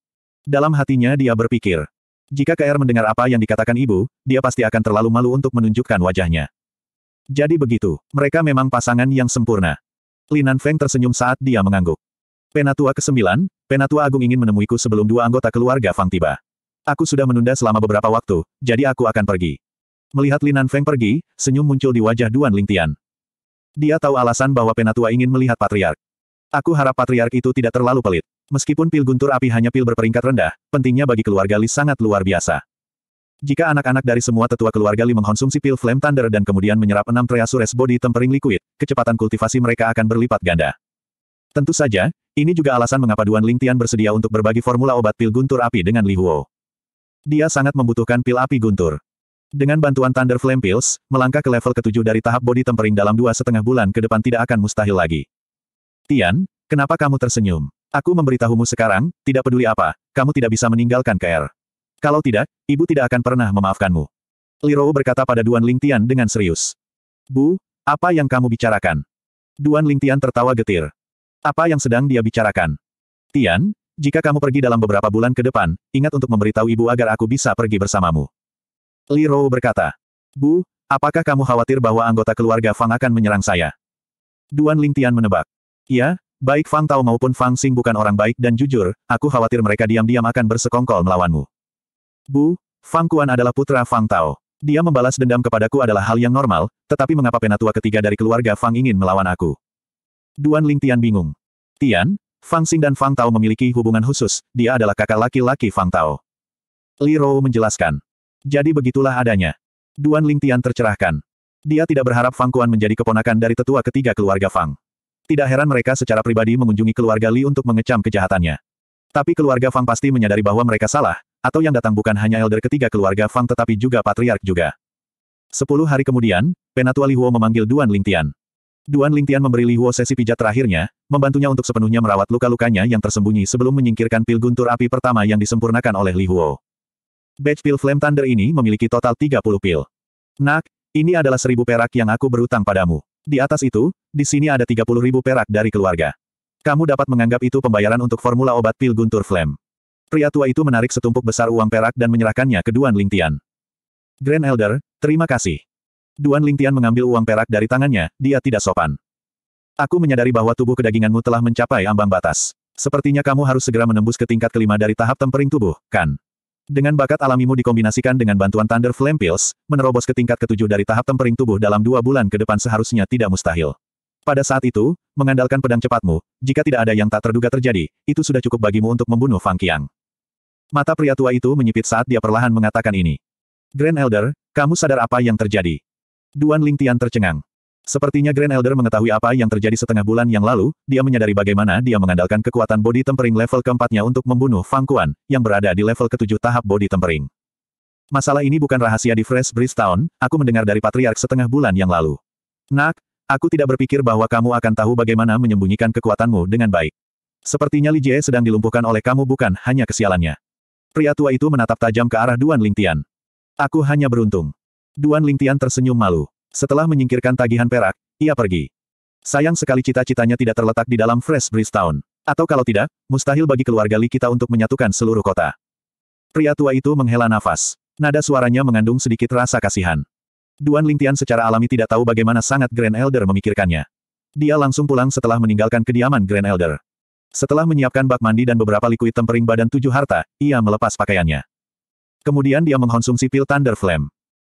Dalam hatinya dia berpikir, jika KR mendengar apa yang dikatakan ibu, dia pasti akan terlalu malu untuk menunjukkan wajahnya. Jadi begitu, mereka memang pasangan yang sempurna. Linan Feng tersenyum saat dia mengangguk. Penatua ke-9, Penatua Agung ingin menemuiku sebelum dua anggota keluarga Fang tiba. Aku sudah menunda selama beberapa waktu, jadi aku akan pergi. Melihat Linan Feng pergi, senyum muncul di wajah Duan Lingtian. Dia tahu alasan bahwa Penatua ingin melihat Patriark. Aku harap Patriark itu tidak terlalu pelit. Meskipun pil guntur api hanya pil berperingkat rendah, pentingnya bagi keluarga Li sangat luar biasa. Jika anak-anak dari semua tetua keluarga Li mengkonsumsi pil Flame Thunder dan kemudian menyerap enam Treasures Body Tempering Liquid, kecepatan kultivasi mereka akan berlipat ganda. Tentu saja, ini juga alasan mengapa Duan Ling Tian bersedia untuk berbagi formula obat pil guntur api dengan Li Huo. Dia sangat membutuhkan pil api guntur. Dengan bantuan Thunder Flame Pills, melangkah ke level ketujuh dari tahap body tempering dalam dua setengah bulan ke depan tidak akan mustahil lagi. Tian, kenapa kamu tersenyum? Aku memberitahumu sekarang, tidak peduli apa, kamu tidak bisa meninggalkan KR. Kalau tidak, ibu tidak akan pernah memaafkanmu. Li Rou berkata pada Duan Lingtian dengan serius. Bu, apa yang kamu bicarakan? Duan Lingtian tertawa getir. Apa yang sedang dia bicarakan? Tian, jika kamu pergi dalam beberapa bulan ke depan, ingat untuk memberitahu ibu agar aku bisa pergi bersamamu. Li Rou berkata. Bu, apakah kamu khawatir bahwa anggota keluarga Fang akan menyerang saya? Duan Lingtian menebak. Ya, Baik Fang Tao maupun Fang Xing bukan orang baik dan jujur, aku khawatir mereka diam-diam akan bersekongkol melawanmu. Bu, Fang Kuan adalah putra Fang Tao. Dia membalas dendam kepadaku adalah hal yang normal, tetapi mengapa penatua ketiga dari keluarga Fang ingin melawan aku? Duan Ling Tian bingung. Tian, Fang Xing dan Fang Tao memiliki hubungan khusus, dia adalah kakak laki-laki Fang Tao. Li Rou menjelaskan. Jadi begitulah adanya. Duan Ling Tian tercerahkan. Dia tidak berharap Fang Kuan menjadi keponakan dari tetua ketiga keluarga Fang. Tidak heran mereka secara pribadi mengunjungi keluarga Li untuk mengecam kejahatannya. Tapi keluarga Fang pasti menyadari bahwa mereka salah, atau yang datang bukan hanya elder ketiga keluarga Fang tetapi juga patriark juga. Sepuluh hari kemudian, Penatua Li Huo memanggil Duan Lingtian. Duan Lingtian memberi Li Huo sesi pijat terakhirnya, membantunya untuk sepenuhnya merawat luka-lukanya yang tersembunyi sebelum menyingkirkan pil guntur api pertama yang disempurnakan oleh Li Huo. Batch pil Flame Thunder ini memiliki total 30 pil. Nak, ini adalah seribu perak yang aku berutang padamu. Di atas itu, di sini ada 30 ribu perak dari keluarga. Kamu dapat menganggap itu pembayaran untuk formula obat pil guntur Flem. Pria tua itu menarik setumpuk besar uang perak dan menyerahkannya ke Duan Lingtian. Grand Elder, terima kasih. Duan Lingtian mengambil uang perak dari tangannya, dia tidak sopan. Aku menyadari bahwa tubuh kedaginganmu telah mencapai ambang batas. Sepertinya kamu harus segera menembus ke tingkat kelima dari tahap tempering tubuh, kan? Dengan bakat alamimu dikombinasikan dengan bantuan Thunder Flame Pills, menerobos ke tingkat ketujuh dari tahap tempering tubuh dalam dua bulan ke depan seharusnya tidak mustahil. Pada saat itu, mengandalkan pedang cepatmu, jika tidak ada yang tak terduga terjadi, itu sudah cukup bagimu untuk membunuh Fang Qiang. Mata pria tua itu menyipit saat dia perlahan mengatakan ini. Grand Elder, kamu sadar apa yang terjadi? Duan Ling Tian tercengang. Sepertinya Grand Elder mengetahui apa yang terjadi setengah bulan yang lalu, dia menyadari bagaimana dia mengandalkan kekuatan body tempering level keempatnya untuk membunuh Fang Kuan, yang berada di level ketujuh tahap body tempering. Masalah ini bukan rahasia di Fresh Breeze Town, aku mendengar dari Patriark setengah bulan yang lalu. Nak, aku tidak berpikir bahwa kamu akan tahu bagaimana menyembunyikan kekuatanmu dengan baik. Sepertinya Li Jie sedang dilumpuhkan oleh kamu bukan hanya kesialannya. Pria tua itu menatap tajam ke arah Duan Lingtian. Aku hanya beruntung. Duan Lingtian tersenyum malu. Setelah menyingkirkan tagihan perak, ia pergi. Sayang sekali cita-citanya tidak terletak di dalam Fresh Breeze Town. Atau kalau tidak, mustahil bagi keluarga Li kita untuk menyatukan seluruh kota. Pria tua itu menghela nafas. Nada suaranya mengandung sedikit rasa kasihan. Duan Lingtian secara alami tidak tahu bagaimana sangat Grand Elder memikirkannya. Dia langsung pulang setelah meninggalkan kediaman Grand Elder. Setelah menyiapkan bak mandi dan beberapa likuid tempering badan tujuh harta, ia melepas pakaiannya. Kemudian dia mengkonsumsi pil Thunder Flame.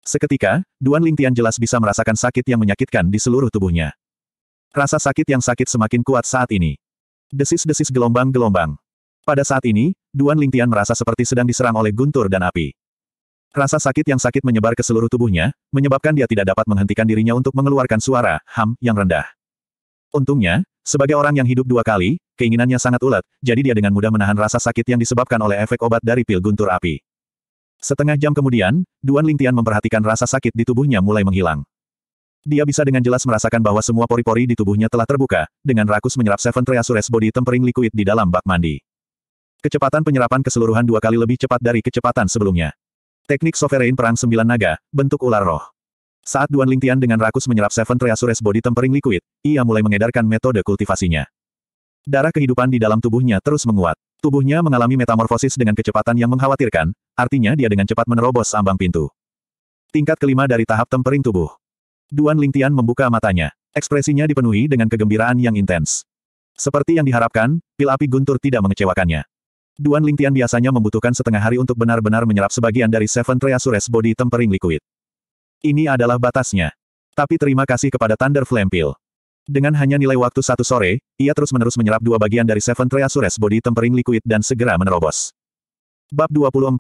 Seketika, Duan Lingtian jelas bisa merasakan sakit yang menyakitkan di seluruh tubuhnya. Rasa sakit yang sakit semakin kuat saat ini. Desis-desis gelombang-gelombang. Pada saat ini, Duan Lingtian merasa seperti sedang diserang oleh guntur dan api. Rasa sakit yang sakit menyebar ke seluruh tubuhnya, menyebabkan dia tidak dapat menghentikan dirinya untuk mengeluarkan suara ham yang rendah. Untungnya, sebagai orang yang hidup dua kali, keinginannya sangat ulet, jadi dia dengan mudah menahan rasa sakit yang disebabkan oleh efek obat dari pil guntur api. Setengah jam kemudian, Duan Lingtian memperhatikan rasa sakit di tubuhnya mulai menghilang. Dia bisa dengan jelas merasakan bahwa semua pori-pori di tubuhnya telah terbuka, dengan rakus menyerap Seven Treasures Body Tempering Liquid di dalam bak mandi. Kecepatan penyerapan keseluruhan dua kali lebih cepat dari kecepatan sebelumnya. Teknik Sovereign Perang Sembilan Naga, bentuk ular roh. Saat Duan Lingtian dengan rakus menyerap Seven Treasures Body Tempering Liquid, ia mulai mengedarkan metode kultivasinya. Darah kehidupan di dalam tubuhnya terus menguat. Tubuhnya mengalami metamorfosis dengan kecepatan yang mengkhawatirkan, artinya dia dengan cepat menerobos ambang pintu. Tingkat kelima dari tahap tempering tubuh. Duan Lingtian membuka matanya. Ekspresinya dipenuhi dengan kegembiraan yang intens. Seperti yang diharapkan, pil api guntur tidak mengecewakannya. Duan Lingtian biasanya membutuhkan setengah hari untuk benar-benar menyerap sebagian dari Seven Treasures Body Tempering Liquid. Ini adalah batasnya. Tapi terima kasih kepada Thunder Flame Pill. Dengan hanya nilai waktu satu sore, ia terus-menerus menyerap dua bagian dari Seven Treasures Body Tempering Liquid dan segera menerobos. Bab 24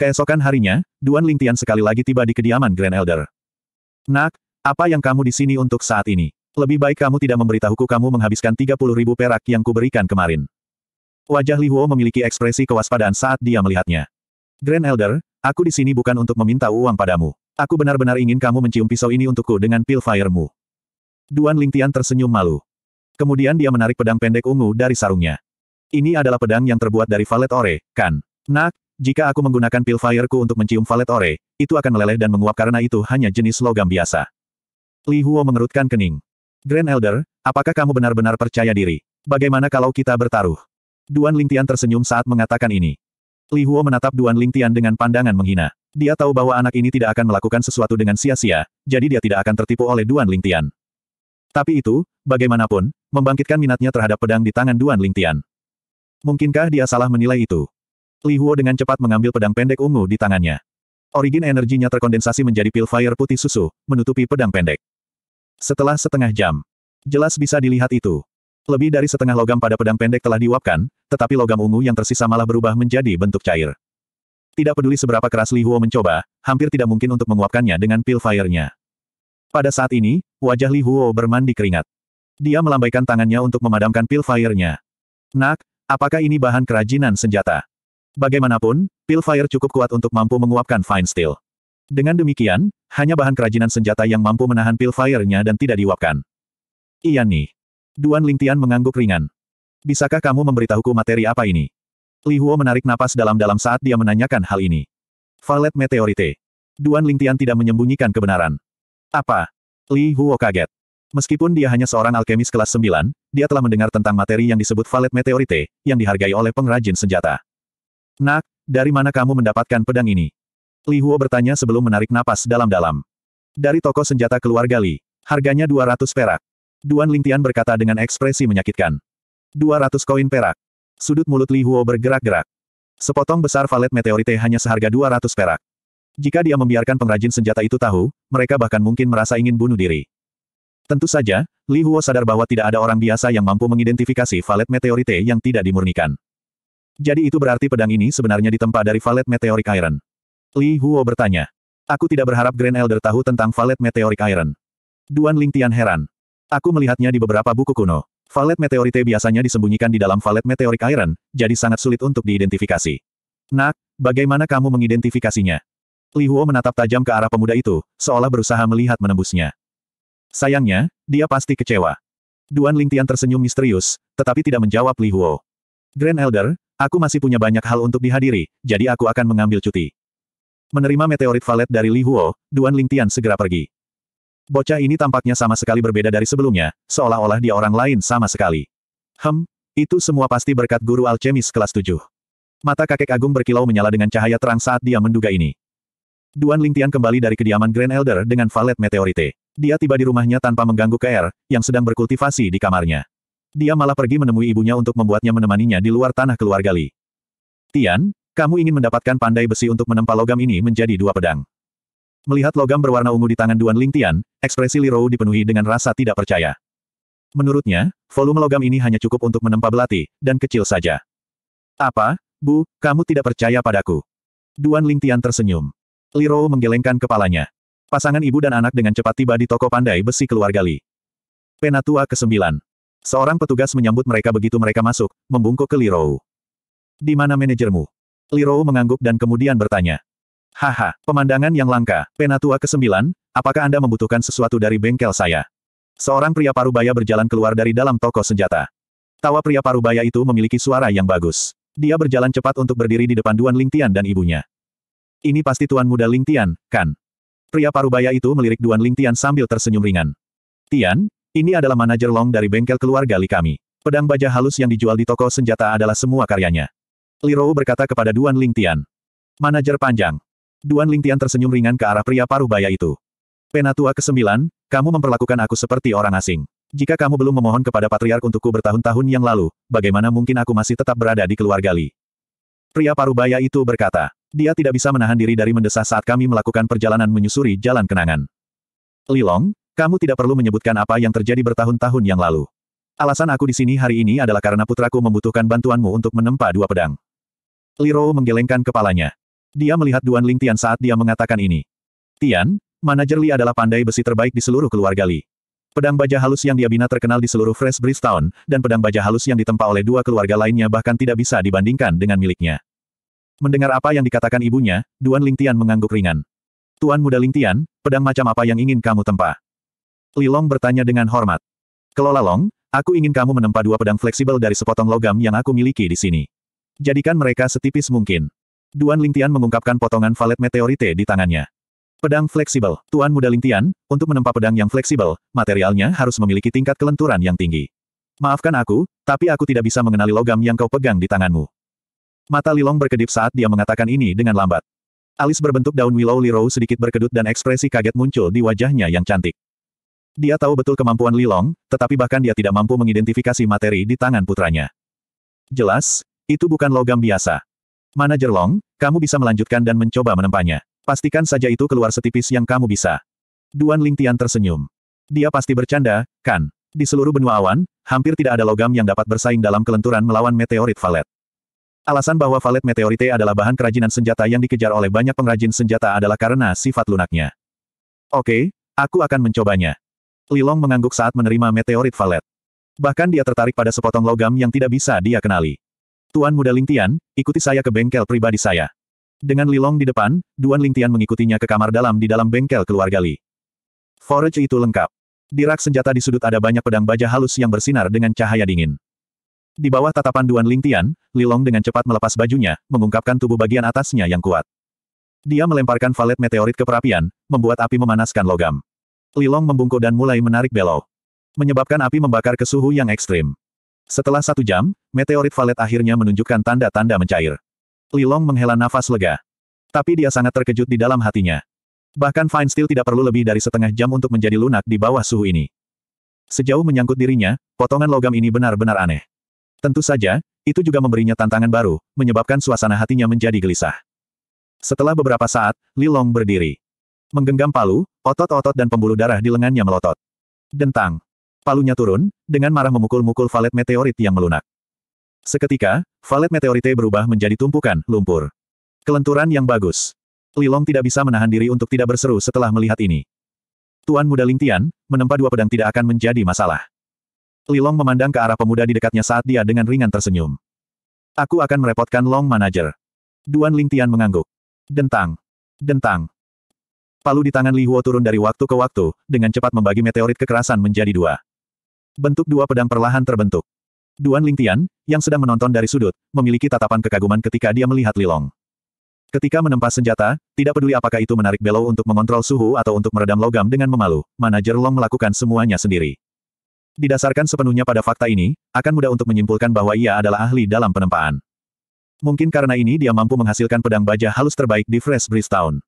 Keesokan harinya, Duan Lingtian sekali lagi tiba di kediaman Grand Elder. Nak, apa yang kamu di sini untuk saat ini? Lebih baik kamu tidak memberitahuku kamu menghabiskan 30 ribu perak yang kuberikan kemarin. Wajah Li Huo memiliki ekspresi kewaspadaan saat dia melihatnya. Grand Elder, aku di sini bukan untuk meminta uang padamu. Aku benar-benar ingin kamu mencium pisau ini untukku dengan pil firemu. Duan Lingtian tersenyum malu. Kemudian dia menarik pedang pendek ungu dari sarungnya. Ini adalah pedang yang terbuat dari valet ore, kan? Nak, jika aku menggunakan pil fireku untuk mencium valet ore, itu akan meleleh dan menguap karena itu hanya jenis logam biasa. Li Huo mengerutkan kening. Grand Elder, apakah kamu benar-benar percaya diri? Bagaimana kalau kita bertaruh? Duan Lingtian tersenyum saat mengatakan ini. Li Huo menatap Duan Lingtian dengan pandangan menghina. Dia tahu bahwa anak ini tidak akan melakukan sesuatu dengan sia-sia, jadi dia tidak akan tertipu oleh Duan Lingtian. Tapi itu, bagaimanapun, membangkitkan minatnya terhadap pedang di tangan Duan Lingtian. Mungkinkah dia salah menilai itu? Li Huo dengan cepat mengambil pedang pendek ungu di tangannya. Origin energinya terkondensasi menjadi pil fire putih susu, menutupi pedang pendek. Setelah setengah jam, jelas bisa dilihat itu. Lebih dari setengah logam pada pedang pendek telah diuapkan, tetapi logam ungu yang tersisa malah berubah menjadi bentuk cair. Tidak peduli seberapa keras Li Huo mencoba, hampir tidak mungkin untuk menguapkannya dengan pil fire nya pada saat ini, wajah Li Huo bermandi keringat. Dia melambaikan tangannya untuk memadamkan pil fire nya Nak, apakah ini bahan kerajinan senjata? Bagaimanapun, pil fire cukup kuat untuk mampu menguapkan fine steel. Dengan demikian, hanya bahan kerajinan senjata yang mampu menahan pil fire nya dan tidak diuapkan. Iya nih. Duan Lingtian mengangguk ringan. Bisakah kamu memberitahuku materi apa ini? Li Huo menarik napas dalam-dalam saat dia menanyakan hal ini. Valet Meteorite. Duan Lingtian tidak menyembunyikan kebenaran. Apa? Li Huo kaget. Meskipun dia hanya seorang alkemis kelas 9, dia telah mendengar tentang materi yang disebut valet meteorite, yang dihargai oleh pengrajin senjata. Nak, dari mana kamu mendapatkan pedang ini? Li Huo bertanya sebelum menarik napas dalam-dalam. Dari toko senjata keluarga Li. Harganya 200 perak. Duan Lingtian berkata dengan ekspresi menyakitkan. 200 koin perak. Sudut mulut Li Huo bergerak-gerak. Sepotong besar valet meteorite hanya seharga 200 perak. Jika dia membiarkan pengrajin senjata itu tahu, mereka bahkan mungkin merasa ingin bunuh diri. Tentu saja, Li Huo sadar bahwa tidak ada orang biasa yang mampu mengidentifikasi valet meteorite yang tidak dimurnikan. Jadi itu berarti pedang ini sebenarnya ditempa dari valet meteorik iron. Li Huo bertanya. Aku tidak berharap Grand Elder tahu tentang valet meteorik iron. Duan Lingtian heran. Aku melihatnya di beberapa buku kuno. Valet meteorite biasanya disembunyikan di dalam valet meteorik iron, jadi sangat sulit untuk diidentifikasi. Nak, bagaimana kamu mengidentifikasinya? Li Huo menatap tajam ke arah pemuda itu, seolah berusaha melihat menembusnya. Sayangnya, dia pasti kecewa. Duan Lingtian tersenyum misterius, tetapi tidak menjawab Li Huo. Grand Elder, aku masih punya banyak hal untuk dihadiri, jadi aku akan mengambil cuti. Menerima meteorit valet dari Li Huo, Duan Lingtian segera pergi. Bocah ini tampaknya sama sekali berbeda dari sebelumnya, seolah-olah dia orang lain sama sekali. Hem, itu semua pasti berkat guru alchemis kelas 7. Mata kakek agung berkilau menyala dengan cahaya terang saat dia menduga ini. Duan Lingtian kembali dari kediaman Grand Elder dengan valet meteorite. Dia tiba di rumahnya tanpa mengganggu KR, yang sedang berkultivasi di kamarnya. Dia malah pergi menemui ibunya untuk membuatnya menemaninya di luar tanah keluarga Li. Tian, kamu ingin mendapatkan pandai besi untuk menempa logam ini menjadi dua pedang. Melihat logam berwarna ungu di tangan Duan Lingtian, ekspresi Li Rou dipenuhi dengan rasa tidak percaya. Menurutnya, volume logam ini hanya cukup untuk menempa belati, dan kecil saja. Apa, Bu, kamu tidak percaya padaku? Duan Lingtian tersenyum. Liro menggelengkan kepalanya. Pasangan ibu dan anak dengan cepat tiba di toko pandai besi keluarga Li. Penatua ke-9. Seorang petugas menyambut mereka begitu mereka masuk, membungkuk ke Liro. Di mana manajermu? Liro mengangguk dan kemudian bertanya. Haha, pemandangan yang langka, Penatua ke-9, apakah Anda membutuhkan sesuatu dari bengkel saya? Seorang pria parubaya berjalan keluar dari dalam toko senjata. Tawa pria parubaya itu memiliki suara yang bagus. Dia berjalan cepat untuk berdiri di depan Duan Lingtian dan ibunya. Ini pasti tuan muda Ling Tian, kan? Pria parubaya itu melirik Duan Ling Tian sambil tersenyum ringan. Tian, ini adalah manajer Long dari bengkel keluarga Li kami. Pedang baja halus yang dijual di toko senjata adalah semua karyanya. Li Rou berkata kepada Duan Ling Tian. Manajer panjang. Duan Ling Tian tersenyum ringan ke arah pria parubaya itu. Penatua ke-9, kamu memperlakukan aku seperti orang asing. Jika kamu belum memohon kepada patriark untukku bertahun-tahun yang lalu, bagaimana mungkin aku masih tetap berada di keluarga Li? Pria parubaya itu berkata. Dia tidak bisa menahan diri dari mendesah saat kami melakukan perjalanan menyusuri jalan kenangan. Lilong, kamu tidak perlu menyebutkan apa yang terjadi bertahun-tahun yang lalu. Alasan aku di sini hari ini adalah karena putraku membutuhkan bantuanmu untuk menempa dua pedang. Liro menggelengkan kepalanya. Dia melihat Duan Ling Tian saat dia mengatakan ini. Tian, manajer Li adalah pandai besi terbaik di seluruh keluarga Li. Pedang baja halus yang dia bina terkenal di seluruh Fresh Town, dan pedang baja halus yang ditempa oleh dua keluarga lainnya bahkan tidak bisa dibandingkan dengan miliknya. Mendengar apa yang dikatakan ibunya, Duan Lingtian mengangguk ringan. Tuan muda Lingtian, pedang macam apa yang ingin kamu tempa? Li Long bertanya dengan hormat. Kelola Long, aku ingin kamu menempa dua pedang fleksibel dari sepotong logam yang aku miliki di sini. Jadikan mereka setipis mungkin. Duan Lingtian mengungkapkan potongan valet meteorite di tangannya. Pedang fleksibel, Tuan Muda Lintian, untuk menempa pedang yang fleksibel, materialnya harus memiliki tingkat kelenturan yang tinggi. Maafkan aku, tapi aku tidak bisa mengenali logam yang kau pegang di tanganmu. Mata Lilong berkedip saat dia mengatakan ini dengan lambat. Alis berbentuk daun willow lirou sedikit berkedut dan ekspresi kaget muncul di wajahnya yang cantik. Dia tahu betul kemampuan Lilong, tetapi bahkan dia tidak mampu mengidentifikasi materi di tangan putranya. Jelas, itu bukan logam biasa. Manager Long, kamu bisa melanjutkan dan mencoba menempanya. Pastikan saja itu keluar setipis yang kamu bisa. Duan Lingtian tersenyum. Dia pasti bercanda, kan? Di seluruh benua awan, hampir tidak ada logam yang dapat bersaing dalam kelenturan melawan meteorit valet. Alasan bahwa valet meteorite adalah bahan kerajinan senjata yang dikejar oleh banyak pengrajin senjata adalah karena sifat lunaknya. Oke, aku akan mencobanya. Li Long mengangguk saat menerima meteorit valet. Bahkan dia tertarik pada sepotong logam yang tidak bisa dia kenali. Tuan muda Lingtian, ikuti saya ke bengkel pribadi saya. Dengan Lilong di depan, Duan Lingtian mengikutinya ke kamar dalam di dalam bengkel keluarga Li. Forage itu lengkap. Di rak senjata di sudut ada banyak pedang baja halus yang bersinar dengan cahaya dingin. Di bawah tatapan Duan Lingtian, Lilong dengan cepat melepas bajunya, mengungkapkan tubuh bagian atasnya yang kuat. Dia melemparkan valet meteorit ke perapian, membuat api memanaskan logam. Lilong membungkuk dan mulai menarik belok. Menyebabkan api membakar ke suhu yang ekstrim. Setelah satu jam, meteorit valet akhirnya menunjukkan tanda-tanda mencair. Lilong menghela nafas lega. Tapi dia sangat terkejut di dalam hatinya. Bahkan fine steel tidak perlu lebih dari setengah jam untuk menjadi lunak di bawah suhu ini. Sejauh menyangkut dirinya, potongan logam ini benar-benar aneh. Tentu saja, itu juga memberinya tantangan baru, menyebabkan suasana hatinya menjadi gelisah. Setelah beberapa saat, Lilong berdiri. Menggenggam palu, otot-otot dan pembuluh darah di lengannya melotot. Dentang. Palunya turun, dengan marah memukul-mukul valet meteorit yang melunak. Seketika, Valet meteorite berubah menjadi tumpukan, lumpur. Kelenturan yang bagus. Li Long tidak bisa menahan diri untuk tidak berseru setelah melihat ini. Tuan muda Ling Tian, menempa dua pedang tidak akan menjadi masalah. Li Long memandang ke arah pemuda di dekatnya saat dia dengan ringan tersenyum. Aku akan merepotkan Long Manager. Duan Ling Tian mengangguk. Dentang. Dentang. Palu di tangan Li Huo turun dari waktu ke waktu, dengan cepat membagi meteorit kekerasan menjadi dua. Bentuk dua pedang perlahan terbentuk. Duan Lingtian, yang sedang menonton dari sudut, memiliki tatapan kekaguman ketika dia melihat Lilong. Ketika menempa senjata, tidak peduli apakah itu menarik belo untuk mengontrol suhu atau untuk meredam logam dengan memalu, manajer Long melakukan semuanya sendiri. Didasarkan sepenuhnya pada fakta ini, akan mudah untuk menyimpulkan bahwa ia adalah ahli dalam penempaan. Mungkin karena ini dia mampu menghasilkan pedang baja halus terbaik di Fresh Breeze Town.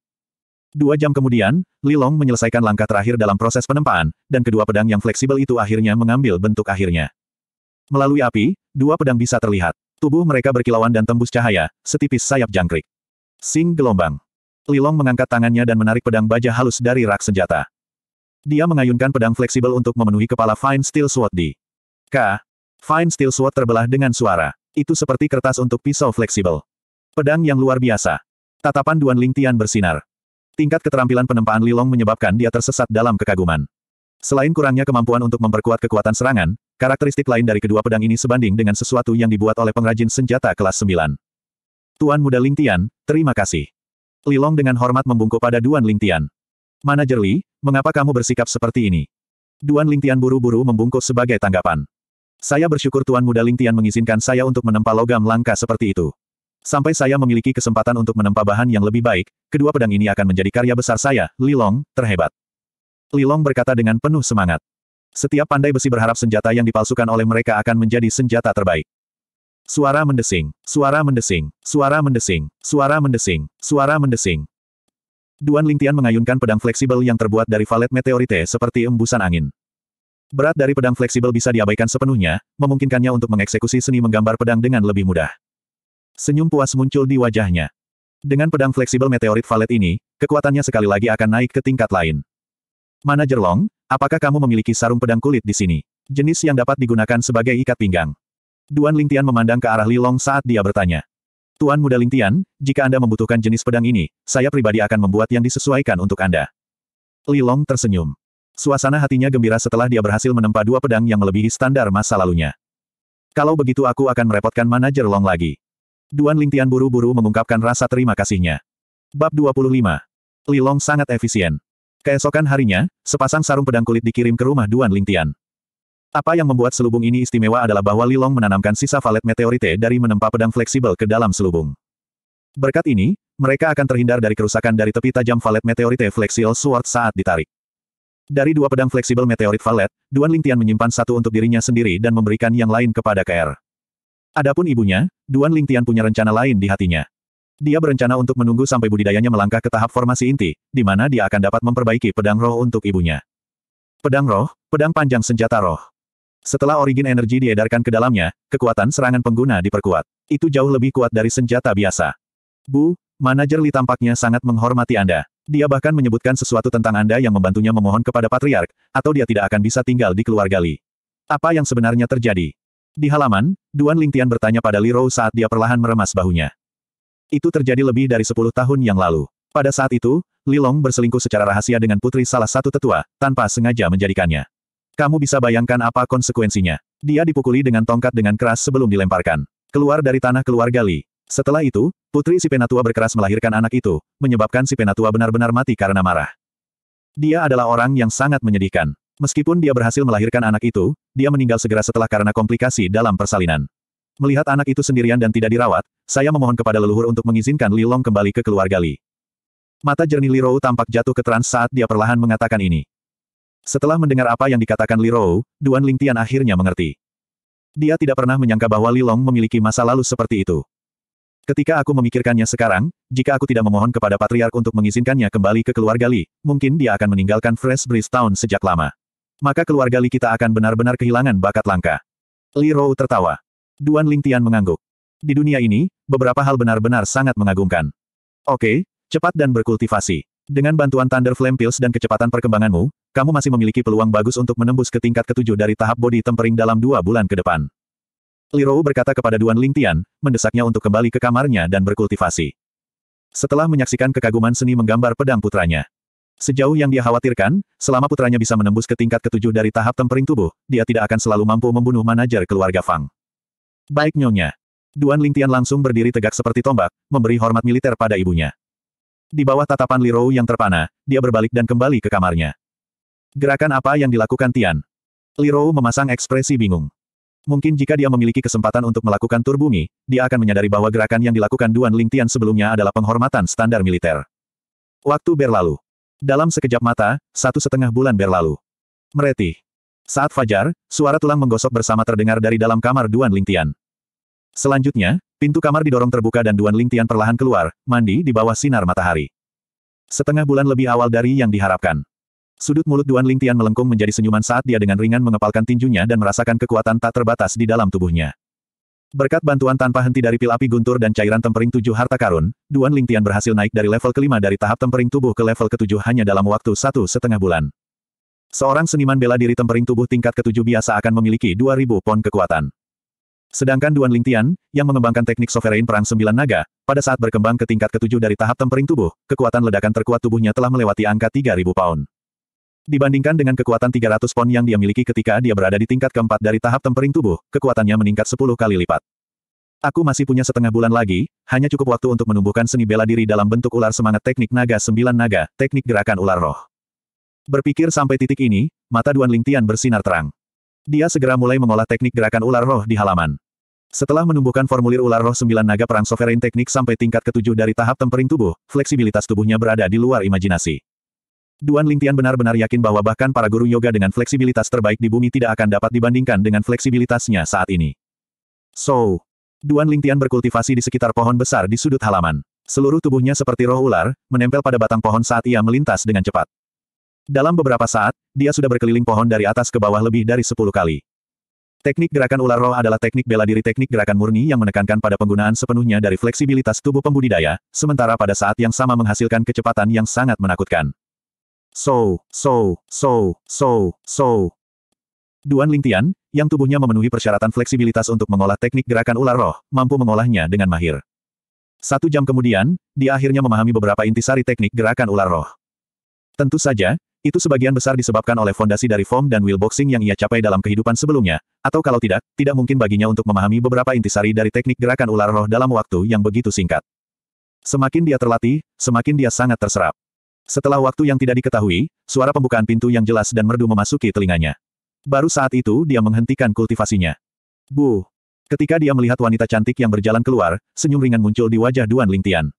Dua jam kemudian, Lilong menyelesaikan langkah terakhir dalam proses penempaan, dan kedua pedang yang fleksibel itu akhirnya mengambil bentuk akhirnya. Melalui api, dua pedang bisa terlihat. Tubuh mereka berkilauan dan tembus cahaya, setipis sayap jangkrik. Sing gelombang. Lilong mengangkat tangannya dan menarik pedang baja halus dari rak senjata. Dia mengayunkan pedang fleksibel untuk memenuhi kepala Fine Steel Sword di K. Fine Steel Sword terbelah dengan suara. Itu seperti kertas untuk pisau fleksibel. Pedang yang luar biasa. Tatapan Duan Ling Tian bersinar. Tingkat keterampilan penempaan Lilong menyebabkan dia tersesat dalam kekaguman. Selain kurangnya kemampuan untuk memperkuat kekuatan serangan, Karakteristik lain dari kedua pedang ini sebanding dengan sesuatu yang dibuat oleh pengrajin senjata kelas 9. Tuan Muda Lingtian, terima kasih. Lilong dengan hormat membungkuk pada Duan Lingtian. Manajer Li, mengapa kamu bersikap seperti ini? Duan Lingtian buru-buru membungkuk sebagai tanggapan. Saya bersyukur Tuan Muda Lingtian mengizinkan saya untuk menempa logam langka seperti itu. Sampai saya memiliki kesempatan untuk menempa bahan yang lebih baik, kedua pedang ini akan menjadi karya besar saya, Lilong, terhebat. Lilong berkata dengan penuh semangat. Setiap pandai besi berharap senjata yang dipalsukan oleh mereka akan menjadi senjata terbaik. Suara mendesing, suara mendesing, suara mendesing, suara mendesing, suara mendesing. Duan Lingtian mengayunkan pedang fleksibel yang terbuat dari valet meteorite seperti embusan angin. Berat dari pedang fleksibel bisa diabaikan sepenuhnya, memungkinkannya untuk mengeksekusi seni menggambar pedang dengan lebih mudah. Senyum puas muncul di wajahnya. Dengan pedang fleksibel meteorit valet ini, kekuatannya sekali lagi akan naik ke tingkat lain. Manager Long. Apakah kamu memiliki sarung pedang kulit di sini? Jenis yang dapat digunakan sebagai ikat pinggang. Duan Lingtian memandang ke arah Li Long saat dia bertanya. Tuan Muda Lingtian, jika Anda membutuhkan jenis pedang ini, saya pribadi akan membuat yang disesuaikan untuk Anda. Li Long tersenyum. Suasana hatinya gembira setelah dia berhasil menempa dua pedang yang melebihi standar masa lalunya. Kalau begitu aku akan merepotkan manajer Long lagi. Duan Lingtian buru-buru mengungkapkan rasa terima kasihnya. Bab 25. Long sangat efisien. Keesokan harinya, sepasang sarung pedang kulit dikirim ke rumah Duan Lingtian. Apa yang membuat selubung ini istimewa adalah bahwa Lilong menanamkan sisa valet meteorite dari menempa pedang fleksibel ke dalam selubung. Berkat ini, mereka akan terhindar dari kerusakan dari tepi tajam valet meteorite fleksibel sword saat ditarik. Dari dua pedang fleksibel meteorit valet, Duan Lingtian menyimpan satu untuk dirinya sendiri dan memberikan yang lain kepada KR. Adapun ibunya, Duan Lingtian punya rencana lain di hatinya. Dia berencana untuk menunggu sampai budidayanya melangkah ke tahap formasi inti, di mana dia akan dapat memperbaiki pedang roh untuk ibunya. Pedang roh, pedang panjang senjata roh. Setelah origin energi diedarkan ke dalamnya, kekuatan serangan pengguna diperkuat. Itu jauh lebih kuat dari senjata biasa. Bu, manajer Li tampaknya sangat menghormati Anda. Dia bahkan menyebutkan sesuatu tentang Anda yang membantunya memohon kepada patriark, atau dia tidak akan bisa tinggal di keluarga Li. Apa yang sebenarnya terjadi? Di halaman, Duan Lingtian bertanya pada Li Rou saat dia perlahan meremas bahunya. Itu terjadi lebih dari sepuluh tahun yang lalu. Pada saat itu, Lilong berselingkuh secara rahasia dengan putri salah satu tetua, tanpa sengaja menjadikannya. Kamu bisa bayangkan apa konsekuensinya. Dia dipukuli dengan tongkat dengan keras sebelum dilemparkan. Keluar dari tanah keluarga Li. Setelah itu, putri si Penatua berkeras melahirkan anak itu, menyebabkan si Penatua benar-benar mati karena marah. Dia adalah orang yang sangat menyedihkan. Meskipun dia berhasil melahirkan anak itu, dia meninggal segera setelah karena komplikasi dalam persalinan. Melihat anak itu sendirian dan tidak dirawat, saya memohon kepada leluhur untuk mengizinkan Li Long kembali ke keluarga Li. Mata jernih Li Rou tampak jatuh ke trans saat dia perlahan mengatakan ini. Setelah mendengar apa yang dikatakan Li Rou, Duan Lingtian akhirnya mengerti. Dia tidak pernah menyangka bahwa Li Long memiliki masa lalu seperti itu. Ketika aku memikirkannya sekarang, jika aku tidak memohon kepada Patriark untuk mengizinkannya kembali ke keluarga Li, mungkin dia akan meninggalkan Fresh Breeze Town sejak lama. Maka keluarga Li kita akan benar-benar kehilangan bakat langka. Li Rou tertawa. Duan Lingtian mengangguk. Di dunia ini, beberapa hal benar-benar sangat mengagumkan. Oke, cepat dan berkultivasi. Dengan bantuan Thunder Flame Pills dan kecepatan perkembanganmu, kamu masih memiliki peluang bagus untuk menembus ke tingkat ketujuh dari tahap body tempering dalam dua bulan ke depan. Li Lirou berkata kepada Duan Lingtian, mendesaknya untuk kembali ke kamarnya dan berkultivasi. Setelah menyaksikan kekaguman seni menggambar pedang putranya. Sejauh yang dia khawatirkan, selama putranya bisa menembus ke tingkat ketujuh dari tahap tempering tubuh, dia tidak akan selalu mampu membunuh manajer keluarga Fang. Baik nyonya. Duan Lingtian langsung berdiri tegak seperti tombak, memberi hormat militer pada ibunya. Di bawah tatapan Li Lirou yang terpana, dia berbalik dan kembali ke kamarnya. Gerakan apa yang dilakukan Tian? Li Lirou memasang ekspresi bingung. Mungkin jika dia memiliki kesempatan untuk melakukan tur bumi, dia akan menyadari bahwa gerakan yang dilakukan Duan Lingtian sebelumnya adalah penghormatan standar militer. Waktu berlalu. Dalam sekejap mata, satu setengah bulan berlalu. Meretih. Saat fajar, suara tulang menggosok bersama terdengar dari dalam kamar Duan Lingtian. Selanjutnya, pintu kamar didorong terbuka dan Duan Lingtian perlahan keluar, mandi di bawah sinar matahari. Setengah bulan lebih awal dari yang diharapkan. Sudut mulut Duan Lingtian melengkung menjadi senyuman saat dia dengan ringan mengepalkan tinjunya dan merasakan kekuatan tak terbatas di dalam tubuhnya. Berkat bantuan tanpa henti dari pil api guntur dan cairan tempering tujuh harta karun, Duan Lingtian berhasil naik dari level kelima dari tahap tempering tubuh ke level ketujuh hanya dalam waktu satu setengah bulan. Seorang seniman bela diri tempering tubuh tingkat ketujuh biasa akan memiliki 2.000 pon kekuatan. Sedangkan Duan Lingtian, yang mengembangkan teknik sovereign perang sembilan naga, pada saat berkembang ke tingkat ketujuh dari tahap tempering tubuh, kekuatan ledakan terkuat tubuhnya telah melewati angka 3.000 pound. Dibandingkan dengan kekuatan 300 pon yang dia miliki ketika dia berada di tingkat keempat dari tahap tempering tubuh, kekuatannya meningkat 10 kali lipat. Aku masih punya setengah bulan lagi, hanya cukup waktu untuk menumbuhkan seni bela diri dalam bentuk ular semangat teknik naga sembilan naga, teknik gerakan ular roh. Berpikir sampai titik ini, mata Duan Lingtian bersinar terang. Dia segera mulai mengolah teknik gerakan ular roh di halaman. Setelah menumbuhkan formulir ular roh sembilan naga perang sovereign teknik sampai tingkat ketujuh dari tahap tempering tubuh, fleksibilitas tubuhnya berada di luar imajinasi. Duan Lingtian benar-benar yakin bahwa bahkan para guru yoga dengan fleksibilitas terbaik di bumi tidak akan dapat dibandingkan dengan fleksibilitasnya saat ini. So, Duan Lingtian berkultivasi di sekitar pohon besar di sudut halaman. Seluruh tubuhnya seperti roh ular, menempel pada batang pohon saat ia melintas dengan cepat. Dalam beberapa saat, dia sudah berkeliling pohon dari atas ke bawah lebih dari sepuluh kali. Teknik gerakan ular roh adalah teknik bela diri teknik gerakan murni yang menekankan pada penggunaan sepenuhnya dari fleksibilitas tubuh pembudidaya, sementara pada saat yang sama menghasilkan kecepatan yang sangat menakutkan. So, so, so, so, so. Duan Lingtian, yang tubuhnya memenuhi persyaratan fleksibilitas untuk mengolah teknik gerakan ular roh, mampu mengolahnya dengan mahir. Satu jam kemudian, dia akhirnya memahami beberapa intisari teknik gerakan ular roh. Tentu saja, itu sebagian besar disebabkan oleh fondasi dari form dan wheel boxing yang ia capai dalam kehidupan sebelumnya, atau kalau tidak, tidak mungkin baginya untuk memahami beberapa intisari dari teknik gerakan ular roh dalam waktu yang begitu singkat. Semakin dia terlatih, semakin dia sangat terserap. Setelah waktu yang tidak diketahui, suara pembukaan pintu yang jelas dan merdu memasuki telinganya. Baru saat itu dia menghentikan kultivasinya. Bu. Ketika dia melihat wanita cantik yang berjalan keluar, senyum ringan muncul di wajah Duan Lingtian.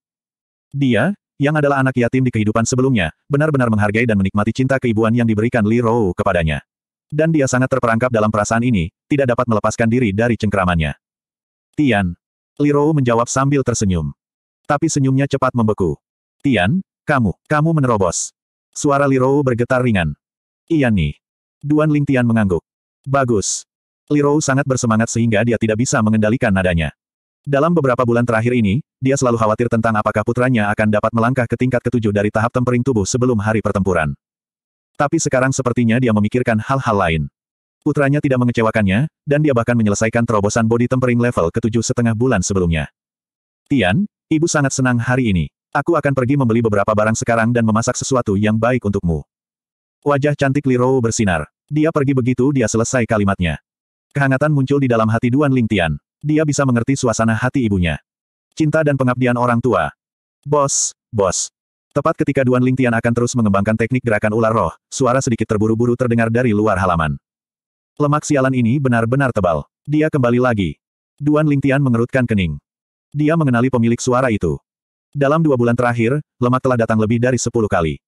Dia, yang adalah anak yatim di kehidupan sebelumnya, benar-benar menghargai dan menikmati cinta keibuan yang diberikan Li Rou kepadanya. Dan dia sangat terperangkap dalam perasaan ini, tidak dapat melepaskan diri dari cengkeramannya. Tian. Li Rou menjawab sambil tersenyum. Tapi senyumnya cepat membeku. Tian, kamu, kamu menerobos. Suara Li Rou bergetar ringan. Iya nih. Duan Ling Tian mengangguk. Bagus. Li Rou sangat bersemangat sehingga dia tidak bisa mengendalikan nadanya. Dalam beberapa bulan terakhir ini, dia selalu khawatir tentang apakah putranya akan dapat melangkah ke tingkat ketujuh dari tahap tempering tubuh sebelum hari pertempuran. Tapi sekarang sepertinya dia memikirkan hal-hal lain. Putranya tidak mengecewakannya, dan dia bahkan menyelesaikan terobosan body tempering level ketujuh setengah bulan sebelumnya. Tian, ibu sangat senang hari ini. Aku akan pergi membeli beberapa barang sekarang dan memasak sesuatu yang baik untukmu. Wajah cantik Liro bersinar. Dia pergi begitu dia selesai kalimatnya. Kehangatan muncul di dalam hati Duan Ling Tian dia bisa mengerti suasana hati ibunya. Cinta dan pengabdian orang tua. Bos, bos. Tepat ketika Duan Lingtian akan terus mengembangkan teknik gerakan ular roh, suara sedikit terburu-buru terdengar dari luar halaman. Lemak sialan ini benar-benar tebal. Dia kembali lagi. Duan Lingtian mengerutkan kening. Dia mengenali pemilik suara itu. Dalam dua bulan terakhir, lemak telah datang lebih dari sepuluh kali.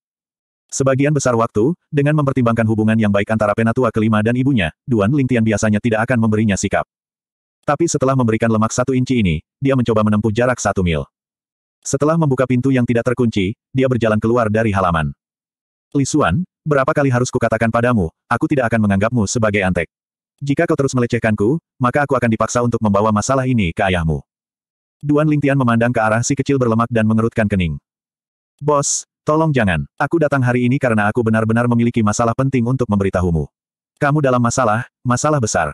Sebagian besar waktu, dengan mempertimbangkan hubungan yang baik antara penatua kelima dan ibunya, Duan Lingtian biasanya tidak akan memberinya sikap. Tapi setelah memberikan lemak satu inci ini, dia mencoba menempuh jarak satu mil. Setelah membuka pintu yang tidak terkunci, dia berjalan keluar dari halaman. Li Xuan, berapa kali harus kukatakan padamu, aku tidak akan menganggapmu sebagai antek. Jika kau terus melecehkanku, maka aku akan dipaksa untuk membawa masalah ini ke ayahmu. Duan Lingtian memandang ke arah si kecil berlemak dan mengerutkan kening. Bos, tolong jangan. Aku datang hari ini karena aku benar-benar memiliki masalah penting untuk memberitahumu. Kamu dalam masalah, masalah besar.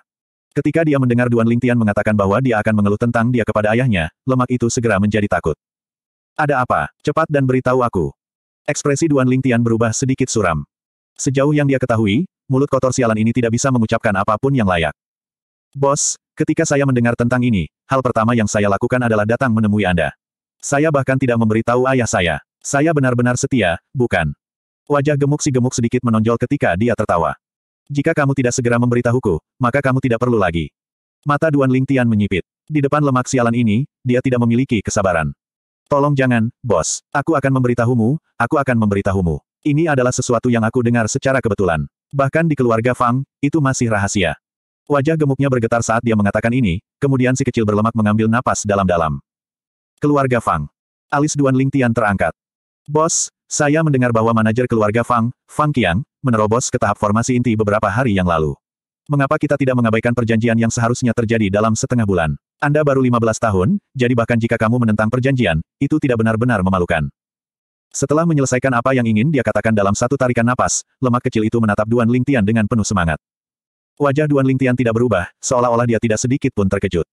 Ketika dia mendengar Duan Lingtian mengatakan bahwa dia akan mengeluh tentang dia kepada ayahnya, lemak itu segera menjadi takut. Ada apa? Cepat dan beritahu aku. Ekspresi Duan Lingtian berubah sedikit suram. Sejauh yang dia ketahui, mulut kotor sialan ini tidak bisa mengucapkan apapun yang layak. Bos, ketika saya mendengar tentang ini, hal pertama yang saya lakukan adalah datang menemui Anda. Saya bahkan tidak memberitahu ayah saya. Saya benar-benar setia, bukan? Wajah gemuk si gemuk sedikit menonjol ketika dia tertawa jika kamu tidak segera memberitahuku, maka kamu tidak perlu lagi. Mata Duan Ling Tian menyipit. Di depan lemak sialan ini, dia tidak memiliki kesabaran. Tolong jangan, bos. Aku akan memberitahumu, aku akan memberitahumu. Ini adalah sesuatu yang aku dengar secara kebetulan. Bahkan di keluarga Fang, itu masih rahasia. Wajah gemuknya bergetar saat dia mengatakan ini, kemudian si kecil berlemak mengambil napas dalam-dalam. Keluarga Fang. Alis Duan Ling Tian terangkat. Bos, saya mendengar bahwa manajer keluarga Fang, Fang Qiang, menerobos ke tahap formasi inti beberapa hari yang lalu. Mengapa kita tidak mengabaikan perjanjian yang seharusnya terjadi dalam setengah bulan? Anda baru 15 tahun, jadi bahkan jika kamu menentang perjanjian, itu tidak benar-benar memalukan. Setelah menyelesaikan apa yang ingin dia katakan dalam satu tarikan napas, lemak kecil itu menatap Duan Ling Tian dengan penuh semangat. Wajah Duan Ling Tian tidak berubah, seolah-olah dia tidak sedikit pun terkejut.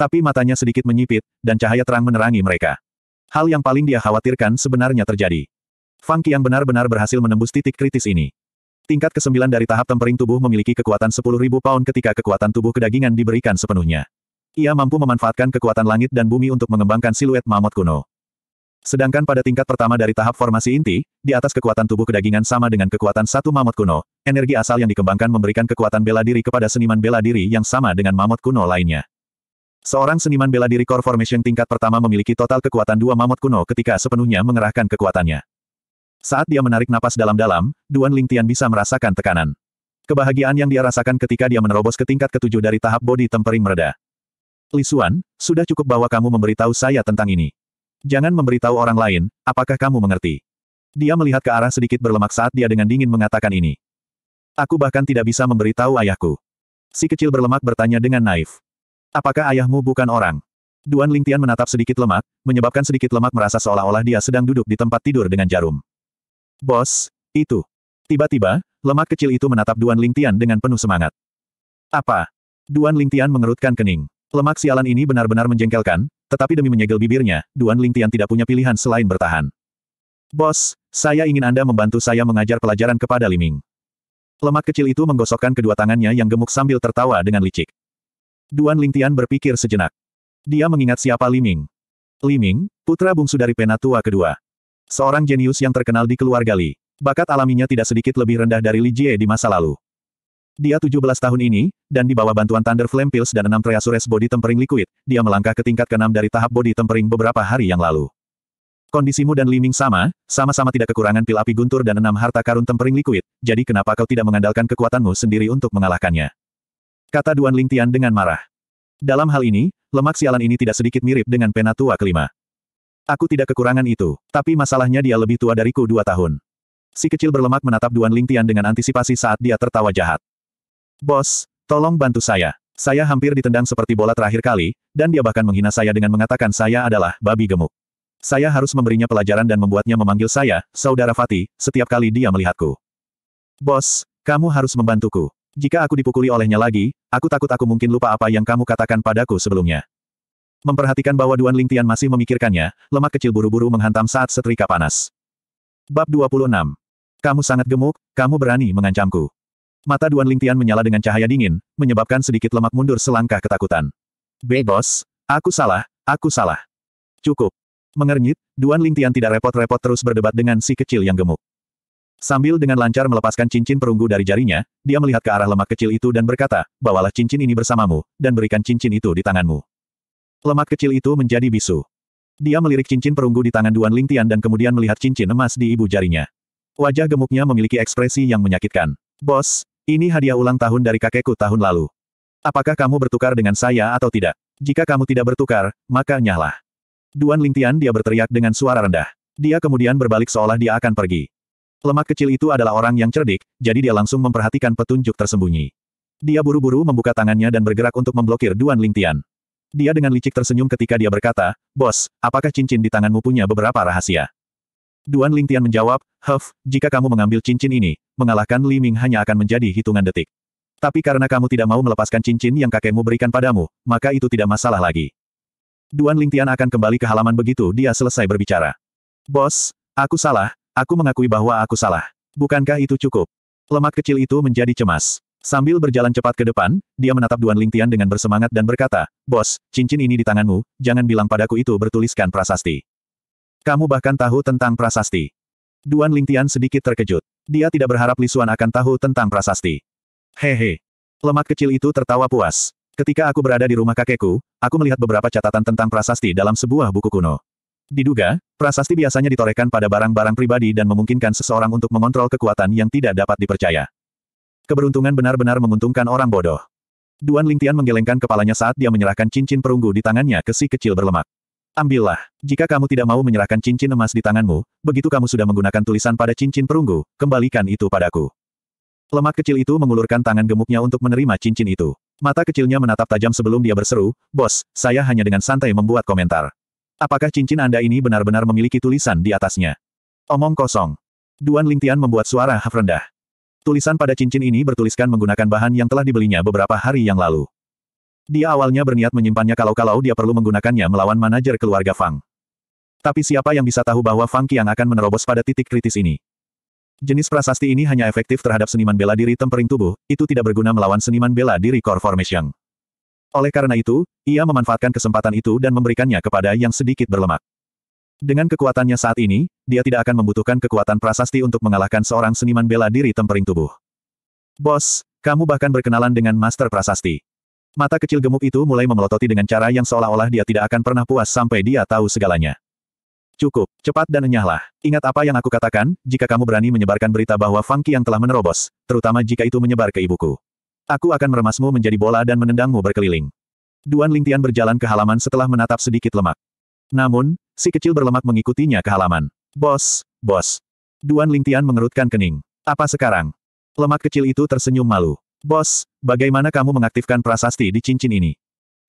Tapi matanya sedikit menyipit, dan cahaya terang menerangi mereka. Hal yang paling dia khawatirkan sebenarnya terjadi. Fang Qiang benar-benar berhasil menembus titik kritis ini. Tingkat ke-9 dari tahap tempering tubuh memiliki kekuatan 10.000 pound ketika kekuatan tubuh kedagingan diberikan sepenuhnya. Ia mampu memanfaatkan kekuatan langit dan bumi untuk mengembangkan siluet mamut kuno. Sedangkan pada tingkat pertama dari tahap formasi inti, di atas kekuatan tubuh kedagingan sama dengan kekuatan satu mamut kuno, energi asal yang dikembangkan memberikan kekuatan bela diri kepada seniman bela diri yang sama dengan mamut kuno lainnya. Seorang seniman bela diri Core Formation tingkat pertama memiliki total kekuatan dua mamut kuno ketika sepenuhnya mengerahkan kekuatannya. Saat dia menarik napas dalam-dalam, Duan Lingtian bisa merasakan tekanan. Kebahagiaan yang dia rasakan ketika dia menerobos ke tingkat ketujuh dari tahap body tempering mereda. Li Lisuan, sudah cukup bahwa kamu memberitahu saya tentang ini. Jangan memberitahu orang lain, apakah kamu mengerti? Dia melihat ke arah sedikit berlemak saat dia dengan dingin mengatakan ini. Aku bahkan tidak bisa memberitahu ayahku. Si kecil berlemak bertanya dengan naif. Apakah ayahmu bukan orang? Duan Lingtian menatap sedikit lemak, menyebabkan sedikit lemak merasa seolah-olah dia sedang duduk di tempat tidur dengan jarum. Bos, itu. Tiba-tiba, lemak kecil itu menatap Duan Lingtian dengan penuh semangat. Apa? Duan Lingtian mengerutkan kening. Lemak sialan ini benar-benar menjengkelkan, tetapi demi menyegel bibirnya, Duan Lingtian tidak punya pilihan selain bertahan. Bos, saya ingin Anda membantu saya mengajar pelajaran kepada Liming. Lemak kecil itu menggosokkan kedua tangannya yang gemuk sambil tertawa dengan licik. Duan Lingtian berpikir sejenak. Dia mengingat siapa Li Ming. Li Ming, putra bungsu dari penatua kedua. Seorang jenius yang terkenal di keluarga Li. Bakat alaminya tidak sedikit lebih rendah dari Li Jie di masa lalu. Dia 17 tahun ini, dan di bawah bantuan Thunder Flame Pills dan 6 Treasures Body Tempering Liquid, dia melangkah ke tingkat keenam dari tahap Body Tempering beberapa hari yang lalu. Kondisimu dan Liming sama, sama-sama tidak kekurangan pil api guntur dan enam harta karun Tempering Liquid, jadi kenapa kau tidak mengandalkan kekuatanmu sendiri untuk mengalahkannya? Kata Duan Lingtian dengan marah. Dalam hal ini, lemak sialan ini tidak sedikit mirip dengan penatua kelima. Aku tidak kekurangan itu, tapi masalahnya dia lebih tua dariku dua tahun. Si kecil berlemak menatap Duan Lingtian dengan antisipasi saat dia tertawa jahat. Bos, tolong bantu saya. Saya hampir ditendang seperti bola terakhir kali, dan dia bahkan menghina saya dengan mengatakan saya adalah babi gemuk. Saya harus memberinya pelajaran dan membuatnya memanggil saya, Saudara fati setiap kali dia melihatku. Bos, kamu harus membantuku. Jika aku dipukuli olehnya lagi, aku takut aku mungkin lupa apa yang kamu katakan padaku sebelumnya. Memperhatikan bahwa Duan Lingtian masih memikirkannya, lemak kecil buru-buru menghantam saat setrika panas. Bab 26. Kamu sangat gemuk, kamu berani mengancamku. Mata Duan Lingtian menyala dengan cahaya dingin, menyebabkan sedikit lemak mundur selangkah ketakutan. Bebos, aku salah, aku salah. Cukup. Mengernyit, Duan Lingtian tidak repot-repot terus berdebat dengan si kecil yang gemuk. Sambil dengan lancar melepaskan cincin perunggu dari jarinya, dia melihat ke arah lemak kecil itu dan berkata, bawalah cincin ini bersamamu, dan berikan cincin itu di tanganmu. Lemak kecil itu menjadi bisu. Dia melirik cincin perunggu di tangan Duan Lingtian dan kemudian melihat cincin emas di ibu jarinya. Wajah gemuknya memiliki ekspresi yang menyakitkan. Bos, ini hadiah ulang tahun dari kakekku tahun lalu. Apakah kamu bertukar dengan saya atau tidak? Jika kamu tidak bertukar, maka nyahlah. Duan Lingtian dia berteriak dengan suara rendah. Dia kemudian berbalik seolah dia akan pergi. Lemak kecil itu adalah orang yang cerdik, jadi dia langsung memperhatikan petunjuk tersembunyi. Dia buru-buru membuka tangannya dan bergerak untuk memblokir Duan Lingtian. Dia dengan licik tersenyum ketika dia berkata, Bos, apakah cincin di tanganmu punya beberapa rahasia? Duan Lingtian menjawab, Huff, jika kamu mengambil cincin ini, mengalahkan Li Ming hanya akan menjadi hitungan detik. Tapi karena kamu tidak mau melepaskan cincin yang kakekmu berikan padamu, maka itu tidak masalah lagi. Duan Lingtian akan kembali ke halaman begitu dia selesai berbicara. Bos, aku salah, Aku mengakui bahwa aku salah. Bukankah itu cukup? Lemak kecil itu menjadi cemas. Sambil berjalan cepat ke depan, dia menatap Duan Lingtian dengan bersemangat dan berkata, Bos, cincin ini di tanganmu, jangan bilang padaku itu bertuliskan prasasti. Kamu bahkan tahu tentang prasasti. Duan Lingtian sedikit terkejut. Dia tidak berharap Lisuan akan tahu tentang prasasti. Hehe. Lemak kecil itu tertawa puas. Ketika aku berada di rumah kakekku, aku melihat beberapa catatan tentang prasasti dalam sebuah buku kuno. Diduga, prasasti biasanya ditorehkan pada barang-barang pribadi dan memungkinkan seseorang untuk mengontrol kekuatan yang tidak dapat dipercaya. Keberuntungan benar-benar menguntungkan orang bodoh. Duan Lingtian menggelengkan kepalanya saat dia menyerahkan cincin perunggu di tangannya ke si kecil berlemak. Ambillah, jika kamu tidak mau menyerahkan cincin emas di tanganmu, begitu kamu sudah menggunakan tulisan pada cincin perunggu, kembalikan itu padaku. Lemak kecil itu mengulurkan tangan gemuknya untuk menerima cincin itu. Mata kecilnya menatap tajam sebelum dia berseru, Bos, saya hanya dengan santai membuat komentar. Apakah cincin Anda ini benar-benar memiliki tulisan di atasnya? Omong kosong. Duan Lingtian membuat suara haf rendah. Tulisan pada cincin ini bertuliskan menggunakan bahan yang telah dibelinya beberapa hari yang lalu. Dia awalnya berniat menyimpannya kalau-kalau dia perlu menggunakannya melawan manajer keluarga Fang. Tapi siapa yang bisa tahu bahwa Fang Qiang akan menerobos pada titik kritis ini? Jenis prasasti ini hanya efektif terhadap seniman bela diri tempering tubuh, itu tidak berguna melawan seniman bela diri core formation. Oleh karena itu, ia memanfaatkan kesempatan itu dan memberikannya kepada yang sedikit berlemak. Dengan kekuatannya saat ini, dia tidak akan membutuhkan kekuatan prasasti untuk mengalahkan seorang seniman bela diri tempering tubuh. Bos, kamu bahkan berkenalan dengan Master Prasasti. Mata kecil gemuk itu mulai memelototi dengan cara yang seolah-olah dia tidak akan pernah puas sampai dia tahu segalanya. Cukup, cepat dan enyahlah. Ingat apa yang aku katakan, jika kamu berani menyebarkan berita bahwa Funky yang telah menerobos, terutama jika itu menyebar ke ibuku. Aku akan meremasmu menjadi bola dan menendangmu berkeliling. Duan Lingtian berjalan ke halaman setelah menatap sedikit lemak. Namun, si kecil berlemak mengikutinya ke halaman. Bos, bos. Duan Lingtian mengerutkan kening. Apa sekarang? Lemak kecil itu tersenyum malu. Bos, bagaimana kamu mengaktifkan prasasti di cincin ini?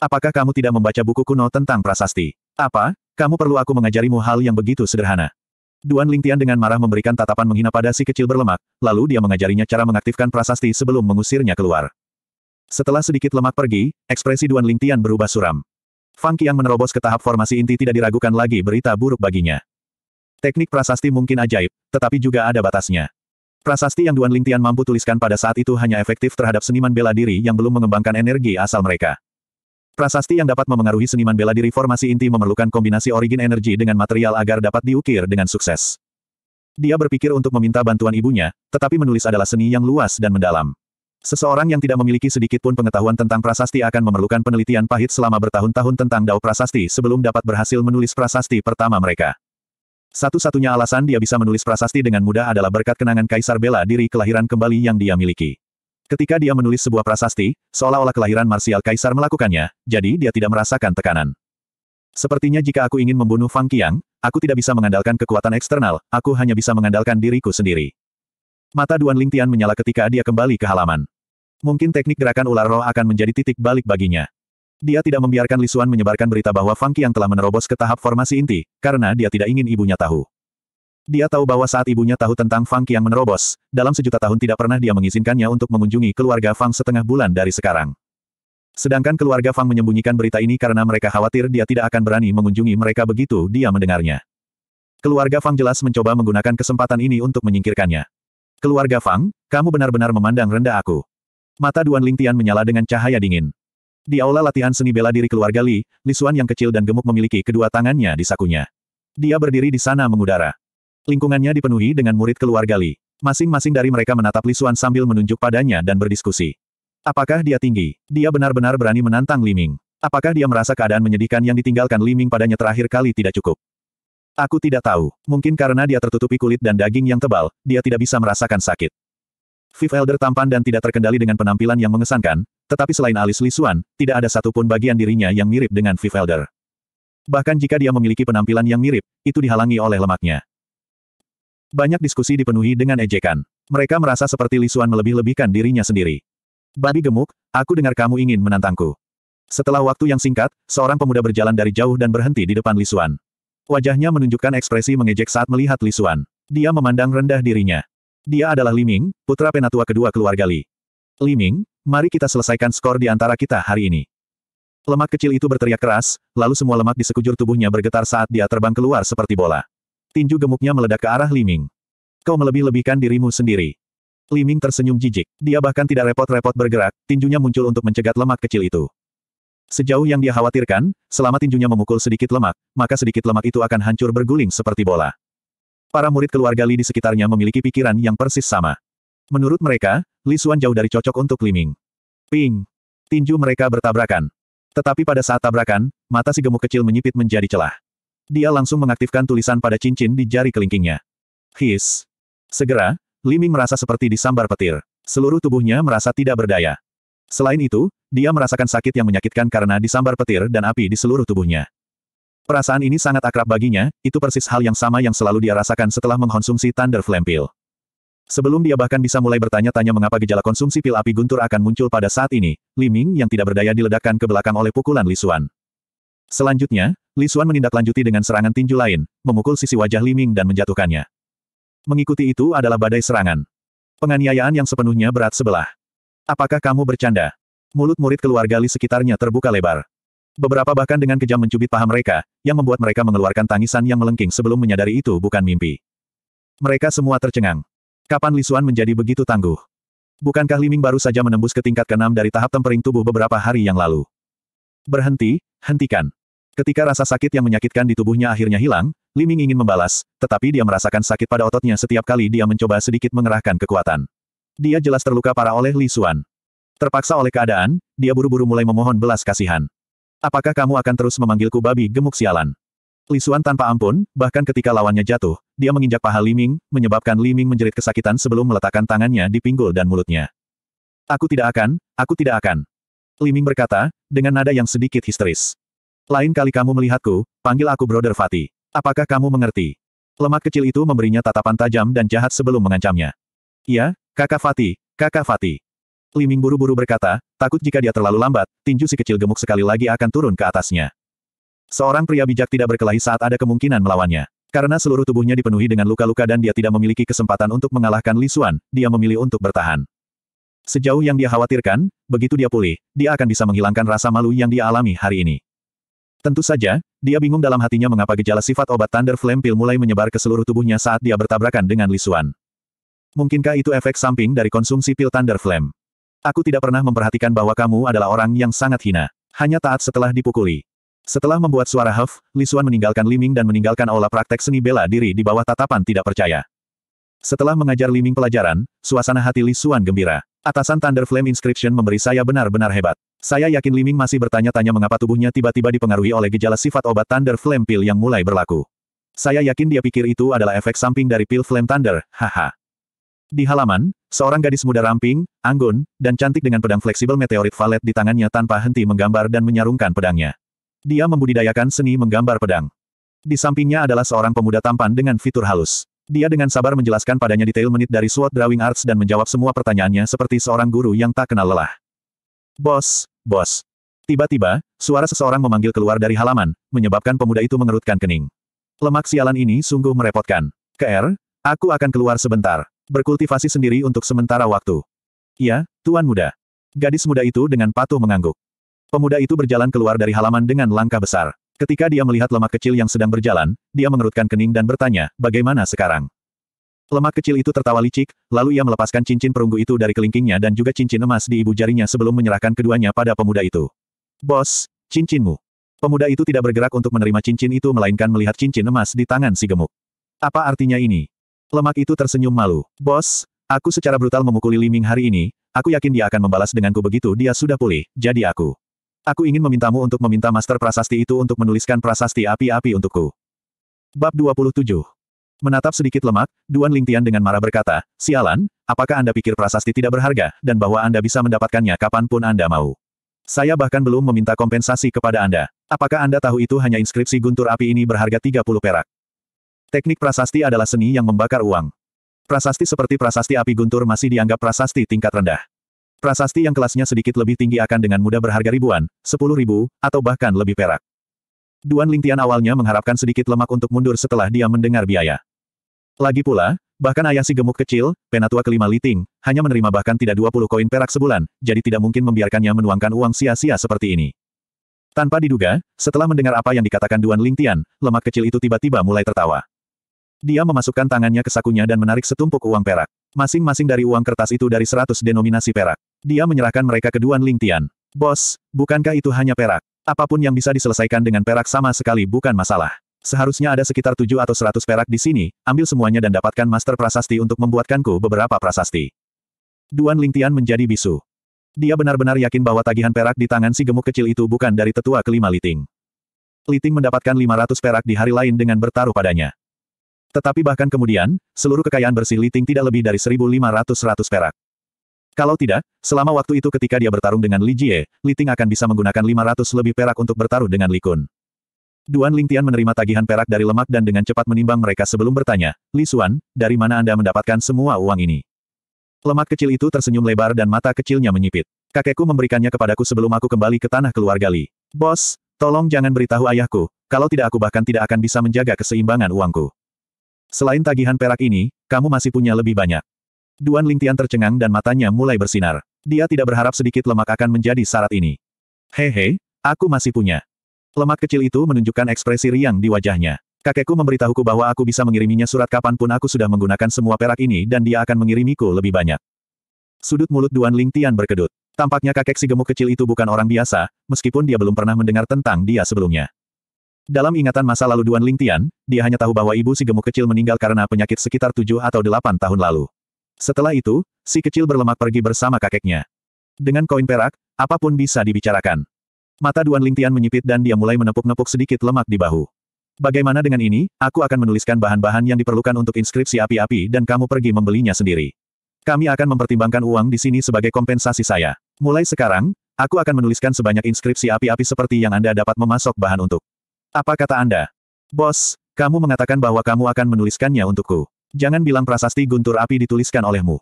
Apakah kamu tidak membaca buku kuno tentang prasasti? Apa, kamu perlu aku mengajarimu hal yang begitu sederhana? Duan Lingtian dengan marah memberikan tatapan menghina pada si kecil berlemak, lalu dia mengajarinya cara mengaktifkan prasasti sebelum mengusirnya keluar. Setelah sedikit lemak pergi, ekspresi Duan Lingtian berubah suram. Fang Qiang menerobos ke tahap formasi inti tidak diragukan lagi berita buruk baginya. Teknik prasasti mungkin ajaib, tetapi juga ada batasnya. Prasasti yang Duan Lingtian mampu tuliskan pada saat itu hanya efektif terhadap seniman bela diri yang belum mengembangkan energi asal mereka. Prasasti yang dapat memengaruhi seniman bela diri formasi inti memerlukan kombinasi origin energi dengan material agar dapat diukir dengan sukses. Dia berpikir untuk meminta bantuan ibunya, tetapi menulis adalah seni yang luas dan mendalam. Seseorang yang tidak memiliki sedikit pun pengetahuan tentang prasasti akan memerlukan penelitian pahit selama bertahun-tahun tentang dao prasasti sebelum dapat berhasil menulis prasasti pertama mereka. Satu-satunya alasan dia bisa menulis prasasti dengan mudah adalah berkat kenangan Kaisar Bela diri kelahiran kembali yang dia miliki. Ketika dia menulis sebuah prasasti, seolah-olah kelahiran Marsial Kaisar melakukannya, jadi dia tidak merasakan tekanan. Sepertinya jika aku ingin membunuh Fang Qiang, aku tidak bisa mengandalkan kekuatan eksternal, aku hanya bisa mengandalkan diriku sendiri. Mata Duan Ling Tian menyala ketika dia kembali ke halaman. Mungkin teknik gerakan ular roh akan menjadi titik balik baginya. Dia tidak membiarkan Lisuan menyebarkan berita bahwa Fang Qiang telah menerobos ke tahap formasi inti, karena dia tidak ingin ibunya tahu. Dia tahu bahwa saat ibunya tahu tentang Fang Qiang menerobos, dalam sejuta tahun tidak pernah dia mengizinkannya untuk mengunjungi keluarga Fang setengah bulan dari sekarang. Sedangkan keluarga Fang menyembunyikan berita ini karena mereka khawatir dia tidak akan berani mengunjungi mereka begitu dia mendengarnya. Keluarga Fang jelas mencoba menggunakan kesempatan ini untuk menyingkirkannya. Keluarga Fang, kamu benar-benar memandang rendah aku. Mata Duan Ling Tian menyala dengan cahaya dingin. Di aula latihan seni bela diri keluarga Li, Li Xuan yang kecil dan gemuk memiliki kedua tangannya di sakunya. Dia berdiri di sana mengudara. Lingkungannya dipenuhi dengan murid keluarga Li. Masing-masing dari mereka menatap Li Xuan sambil menunjuk padanya dan berdiskusi. Apakah dia tinggi? Dia benar-benar berani menantang Li Ming. Apakah dia merasa keadaan menyedihkan yang ditinggalkan Li Ming padanya terakhir kali tidak cukup? Aku tidak tahu. Mungkin karena dia tertutupi kulit dan daging yang tebal, dia tidak bisa merasakan sakit. Fifth Elder tampan dan tidak terkendali dengan penampilan yang mengesankan, tetapi selain alis Li Xuan, tidak ada satupun bagian dirinya yang mirip dengan Fifth Elder. Bahkan jika dia memiliki penampilan yang mirip, itu dihalangi oleh lemaknya. Banyak diskusi dipenuhi dengan ejekan. Mereka merasa seperti Lisuan melebih-lebihkan dirinya sendiri. Babi gemuk, aku dengar kamu ingin menantangku. Setelah waktu yang singkat, seorang pemuda berjalan dari jauh dan berhenti di depan Lisuan. Wajahnya menunjukkan ekspresi mengejek saat melihat Lisuan. Dia memandang rendah dirinya. Dia adalah Liming, putra penatua kedua keluarga Li. Liming, mari kita selesaikan skor di antara kita hari ini. Lemak kecil itu berteriak keras, lalu semua lemak di sekujur tubuhnya bergetar saat dia terbang keluar seperti bola. Tinju gemuknya meledak ke arah Liming. Kau melebih-lebihkan dirimu sendiri. Liming tersenyum jijik. Dia bahkan tidak repot-repot bergerak, tinjunya muncul untuk mencegat lemak kecil itu. Sejauh yang dia khawatirkan, selama tinjunya memukul sedikit lemak, maka sedikit lemak itu akan hancur berguling seperti bola. Para murid keluarga Li di sekitarnya memiliki pikiran yang persis sama. Menurut mereka, Li Suan jauh dari cocok untuk Li Ming. Ping! Tinju mereka bertabrakan. Tetapi pada saat tabrakan, mata si gemuk kecil menyipit menjadi celah dia langsung mengaktifkan tulisan pada cincin di jari kelingkingnya. His. Segera, Liming merasa seperti disambar petir. Seluruh tubuhnya merasa tidak berdaya. Selain itu, dia merasakan sakit yang menyakitkan karena disambar petir dan api di seluruh tubuhnya. Perasaan ini sangat akrab baginya, itu persis hal yang sama yang selalu dia rasakan setelah mengkonsumsi Thunder Flame Pill. Sebelum dia bahkan bisa mulai bertanya-tanya mengapa gejala konsumsi pil api guntur akan muncul pada saat ini, Liming yang tidak berdaya diledakkan ke belakang oleh pukulan Lisuan. Selanjutnya, Li Xuan menindaklanjuti dengan serangan tinju lain, memukul sisi wajah Li Ming dan menjatuhkannya. Mengikuti itu adalah badai serangan. Penganiayaan yang sepenuhnya berat sebelah. Apakah kamu bercanda? Mulut murid keluarga Li sekitarnya terbuka lebar. Beberapa bahkan dengan kejam mencubit paha mereka, yang membuat mereka mengeluarkan tangisan yang melengking sebelum menyadari itu bukan mimpi. Mereka semua tercengang. Kapan Li Xuan menjadi begitu tangguh? Bukankah Liming baru saja menembus ke tingkat keenam dari tahap tempering tubuh beberapa hari yang lalu? Berhenti, hentikan. Ketika rasa sakit yang menyakitkan di tubuhnya akhirnya hilang, Li Ming ingin membalas, tetapi dia merasakan sakit pada ototnya setiap kali dia mencoba sedikit mengerahkan kekuatan. Dia jelas terluka parah oleh Li Xuan. Terpaksa oleh keadaan, dia buru-buru mulai memohon belas kasihan. Apakah kamu akan terus memanggilku babi gemuk sialan? Li Xuan tanpa ampun, bahkan ketika lawannya jatuh, dia menginjak paha Li Ming, menyebabkan Li Ming menjerit kesakitan sebelum meletakkan tangannya di pinggul dan mulutnya. Aku tidak akan, aku tidak akan. Li Ming berkata, dengan nada yang sedikit histeris. Lain kali kamu melihatku, panggil aku Brother Fatih. Apakah kamu mengerti? Lemak kecil itu memberinya tatapan tajam dan jahat sebelum mengancamnya. Ya, kakak Fatih, kakak Fatih. Liming buru-buru berkata, takut jika dia terlalu lambat, tinju si kecil gemuk sekali lagi akan turun ke atasnya. Seorang pria bijak tidak berkelahi saat ada kemungkinan melawannya. Karena seluruh tubuhnya dipenuhi dengan luka-luka dan dia tidak memiliki kesempatan untuk mengalahkan Li Xuan, dia memilih untuk bertahan. Sejauh yang dia khawatirkan, begitu dia pulih, dia akan bisa menghilangkan rasa malu yang dia alami hari ini. Tentu saja, dia bingung dalam hatinya mengapa gejala sifat obat Thunder Flame Pill mulai menyebar ke seluruh tubuhnya saat dia bertabrakan dengan Lisuan. Mungkinkah itu efek samping dari konsumsi pil Thunder Flame? Aku tidak pernah memperhatikan bahwa kamu adalah orang yang sangat hina. Hanya taat setelah dipukuli. Setelah membuat suara huff, Lisuan meninggalkan Liming dan meninggalkan aula praktek seni bela diri di bawah tatapan tidak percaya. Setelah mengajar Liming pelajaran, suasana hati Lisuan gembira. Atasan Thunder Flame Inscription memberi saya benar-benar hebat. Saya yakin Liming masih bertanya-tanya mengapa tubuhnya tiba-tiba dipengaruhi oleh gejala sifat obat Thunder Flame Pill yang mulai berlaku. Saya yakin dia pikir itu adalah efek samping dari Pill Flame Thunder, haha. Di halaman, seorang gadis muda ramping, anggun, dan cantik dengan pedang fleksibel meteorit valet di tangannya tanpa henti menggambar dan menyarungkan pedangnya. Dia membudidayakan seni menggambar pedang. Di sampingnya adalah seorang pemuda tampan dengan fitur halus. Dia dengan sabar menjelaskan padanya detail menit dari SWOT Drawing Arts dan menjawab semua pertanyaannya seperti seorang guru yang tak kenal lelah. Bos, Bos. Tiba-tiba, suara seseorang memanggil keluar dari halaman, menyebabkan pemuda itu mengerutkan kening. Lemak sialan ini sungguh merepotkan. Ker, aku akan keluar sebentar. Berkultivasi sendiri untuk sementara waktu. Ya, Tuan Muda. Gadis muda itu dengan patuh mengangguk. Pemuda itu berjalan keluar dari halaman dengan langkah besar. Ketika dia melihat lemak kecil yang sedang berjalan, dia mengerutkan kening dan bertanya, bagaimana sekarang? Lemak kecil itu tertawa licik, lalu ia melepaskan cincin perunggu itu dari kelingkingnya dan juga cincin emas di ibu jarinya sebelum menyerahkan keduanya pada pemuda itu. Bos, cincinmu. Pemuda itu tidak bergerak untuk menerima cincin itu melainkan melihat cincin emas di tangan si gemuk. Apa artinya ini? Lemak itu tersenyum malu. Bos, aku secara brutal memukuli Liming hari ini, aku yakin dia akan membalas denganku begitu dia sudah pulih, jadi aku. Aku ingin memintamu untuk meminta Master Prasasti itu untuk menuliskan prasasti api-api untukku. Bab 27 Menatap sedikit lemak, Duan Lingtian dengan marah berkata, Sialan, apakah Anda pikir prasasti tidak berharga, dan bahwa Anda bisa mendapatkannya kapanpun Anda mau? Saya bahkan belum meminta kompensasi kepada Anda. Apakah Anda tahu itu hanya inskripsi guntur api ini berharga 30 perak? Teknik prasasti adalah seni yang membakar uang. Prasasti seperti prasasti api guntur masih dianggap prasasti tingkat rendah. Prasasti yang kelasnya sedikit lebih tinggi akan dengan mudah berharga ribuan, sepuluh ribu, atau bahkan lebih perak. Duan Lingtian awalnya mengharapkan sedikit lemak untuk mundur setelah dia mendengar biaya. Lagi pula, bahkan ayah si gemuk kecil, penatua kelima Liting, hanya menerima bahkan tidak 20 koin perak sebulan, jadi tidak mungkin membiarkannya menuangkan uang sia-sia seperti ini. Tanpa diduga, setelah mendengar apa yang dikatakan Duan Lingtian, lemak kecil itu tiba-tiba mulai tertawa. Dia memasukkan tangannya ke sakunya dan menarik setumpuk uang perak. Masing-masing dari uang kertas itu dari 100 denominasi perak. Dia menyerahkan mereka ke Duan Lingtian. Bos, bukankah itu hanya perak? Apapun yang bisa diselesaikan dengan perak sama sekali bukan masalah. Seharusnya ada sekitar tujuh atau seratus perak di sini, ambil semuanya dan dapatkan master prasasti untuk membuatkanku beberapa prasasti. Duan Lingtian menjadi bisu. Dia benar-benar yakin bahwa tagihan perak di tangan si gemuk kecil itu bukan dari tetua kelima Liting. Liting mendapatkan 500 perak di hari lain dengan bertaruh padanya. Tetapi bahkan kemudian, seluruh kekayaan bersih Liting tidak lebih dari 1.500 perak. Kalau tidak, selama waktu itu ketika dia bertarung dengan Li Jie, Liting akan bisa menggunakan 500 lebih perak untuk bertaruh dengan Li Kun. Duan Lingtian menerima tagihan perak dari lemak dan dengan cepat menimbang mereka sebelum bertanya, Li Xuan, dari mana Anda mendapatkan semua uang ini? Lemak kecil itu tersenyum lebar dan mata kecilnya menyipit. Kakekku memberikannya kepadaku sebelum aku kembali ke tanah keluarga Li. Bos, tolong jangan beritahu ayahku, kalau tidak aku bahkan tidak akan bisa menjaga keseimbangan uangku. Selain tagihan perak ini, kamu masih punya lebih banyak. Duan Lingtian tercengang dan matanya mulai bersinar. Dia tidak berharap sedikit lemak akan menjadi syarat ini. Hehe, aku masih punya. Lemak kecil itu menunjukkan ekspresi riang di wajahnya. Kakekku memberitahuku bahwa aku bisa mengiriminya surat kapanpun aku sudah menggunakan semua perak ini dan dia akan mengirimiku lebih banyak. Sudut mulut Duan Ling Tian berkedut. Tampaknya kakek si gemuk kecil itu bukan orang biasa, meskipun dia belum pernah mendengar tentang dia sebelumnya. Dalam ingatan masa lalu Duan Ling Tian, dia hanya tahu bahwa ibu si gemuk kecil meninggal karena penyakit sekitar tujuh atau delapan tahun lalu. Setelah itu, si kecil berlemak pergi bersama kakeknya. Dengan koin perak, apapun bisa dibicarakan. Mata Duan Lingtian menyipit dan dia mulai menepuk-nepuk sedikit lemak di bahu. Bagaimana dengan ini, aku akan menuliskan bahan-bahan yang diperlukan untuk inskripsi api-api dan kamu pergi membelinya sendiri. Kami akan mempertimbangkan uang di sini sebagai kompensasi saya. Mulai sekarang, aku akan menuliskan sebanyak inskripsi api-api seperti yang Anda dapat memasok bahan untuk. Apa kata Anda? Bos, kamu mengatakan bahwa kamu akan menuliskannya untukku. Jangan bilang prasasti guntur api dituliskan olehmu.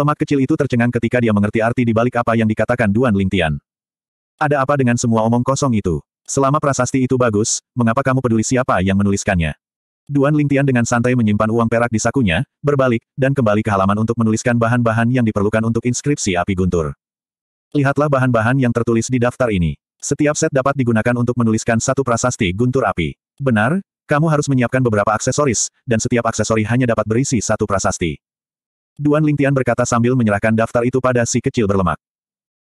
Lemak kecil itu tercengang ketika dia mengerti arti di balik apa yang dikatakan Duan Lingtian. Ada apa dengan semua omong kosong itu? Selama prasasti itu bagus, mengapa kamu peduli siapa yang menuliskannya? Duan Lingtian dengan santai menyimpan uang perak di sakunya, berbalik, dan kembali ke halaman untuk menuliskan bahan-bahan yang diperlukan untuk inskripsi api guntur. Lihatlah bahan-bahan yang tertulis di daftar ini. Setiap set dapat digunakan untuk menuliskan satu prasasti guntur api. Benar, kamu harus menyiapkan beberapa aksesoris, dan setiap aksesori hanya dapat berisi satu prasasti. Duan Lingtian berkata sambil menyerahkan daftar itu pada si kecil berlemak.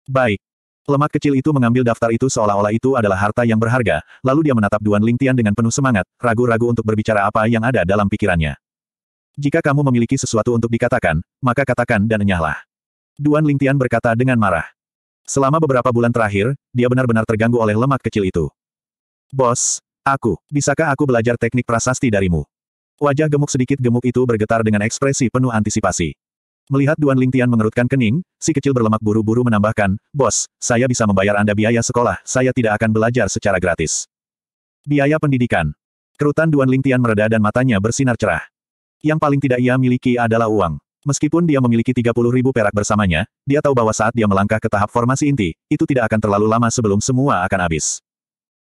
Baik, Lemak kecil itu mengambil daftar itu seolah-olah itu adalah harta yang berharga, lalu dia menatap Duan Lingtian dengan penuh semangat, ragu-ragu untuk berbicara apa yang ada dalam pikirannya. Jika kamu memiliki sesuatu untuk dikatakan, maka katakan dan enyahlah. Duan Lingtian berkata dengan marah. Selama beberapa bulan terakhir, dia benar-benar terganggu oleh lemak kecil itu. Bos, aku, bisakah aku belajar teknik prasasti darimu? Wajah gemuk sedikit gemuk itu bergetar dengan ekspresi penuh antisipasi. Melihat Duan Lingtian mengerutkan kening, si kecil berlemak buru-buru menambahkan, Bos, saya bisa membayar Anda biaya sekolah, saya tidak akan belajar secara gratis. Biaya pendidikan. Kerutan Duan Lingtian mereda dan matanya bersinar cerah. Yang paling tidak ia miliki adalah uang. Meskipun dia memiliki 30 ribu perak bersamanya, dia tahu bahwa saat dia melangkah ke tahap formasi inti, itu tidak akan terlalu lama sebelum semua akan habis.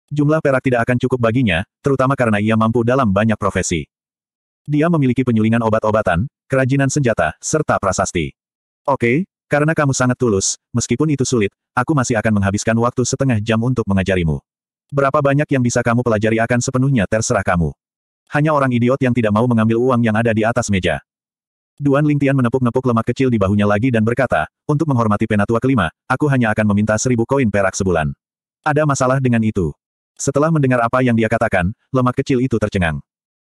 Jumlah perak tidak akan cukup baginya, terutama karena ia mampu dalam banyak profesi. Dia memiliki penyulingan obat-obatan, kerajinan senjata, serta prasasti. Oke, karena kamu sangat tulus, meskipun itu sulit, aku masih akan menghabiskan waktu setengah jam untuk mengajarimu. Berapa banyak yang bisa kamu pelajari akan sepenuhnya terserah kamu. Hanya orang idiot yang tidak mau mengambil uang yang ada di atas meja. Duan Lingtian menepuk-nepuk lemak kecil di bahunya lagi dan berkata, untuk menghormati penatua kelima, aku hanya akan meminta seribu koin perak sebulan. Ada masalah dengan itu. Setelah mendengar apa yang dia katakan, lemak kecil itu tercengang.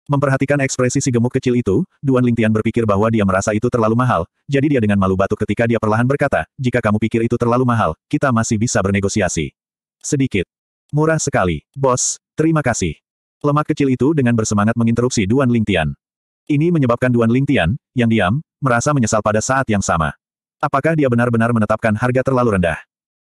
Memperhatikan ekspresi si gemuk kecil itu, Duan Lingtian berpikir bahwa dia merasa itu terlalu mahal, jadi dia dengan malu batuk ketika dia perlahan berkata, jika kamu pikir itu terlalu mahal, kita masih bisa bernegosiasi. Sedikit. Murah sekali, bos, terima kasih. Lemak kecil itu dengan bersemangat menginterupsi Duan Lingtian. Ini menyebabkan Duan Lingtian, yang diam, merasa menyesal pada saat yang sama. Apakah dia benar-benar menetapkan harga terlalu rendah?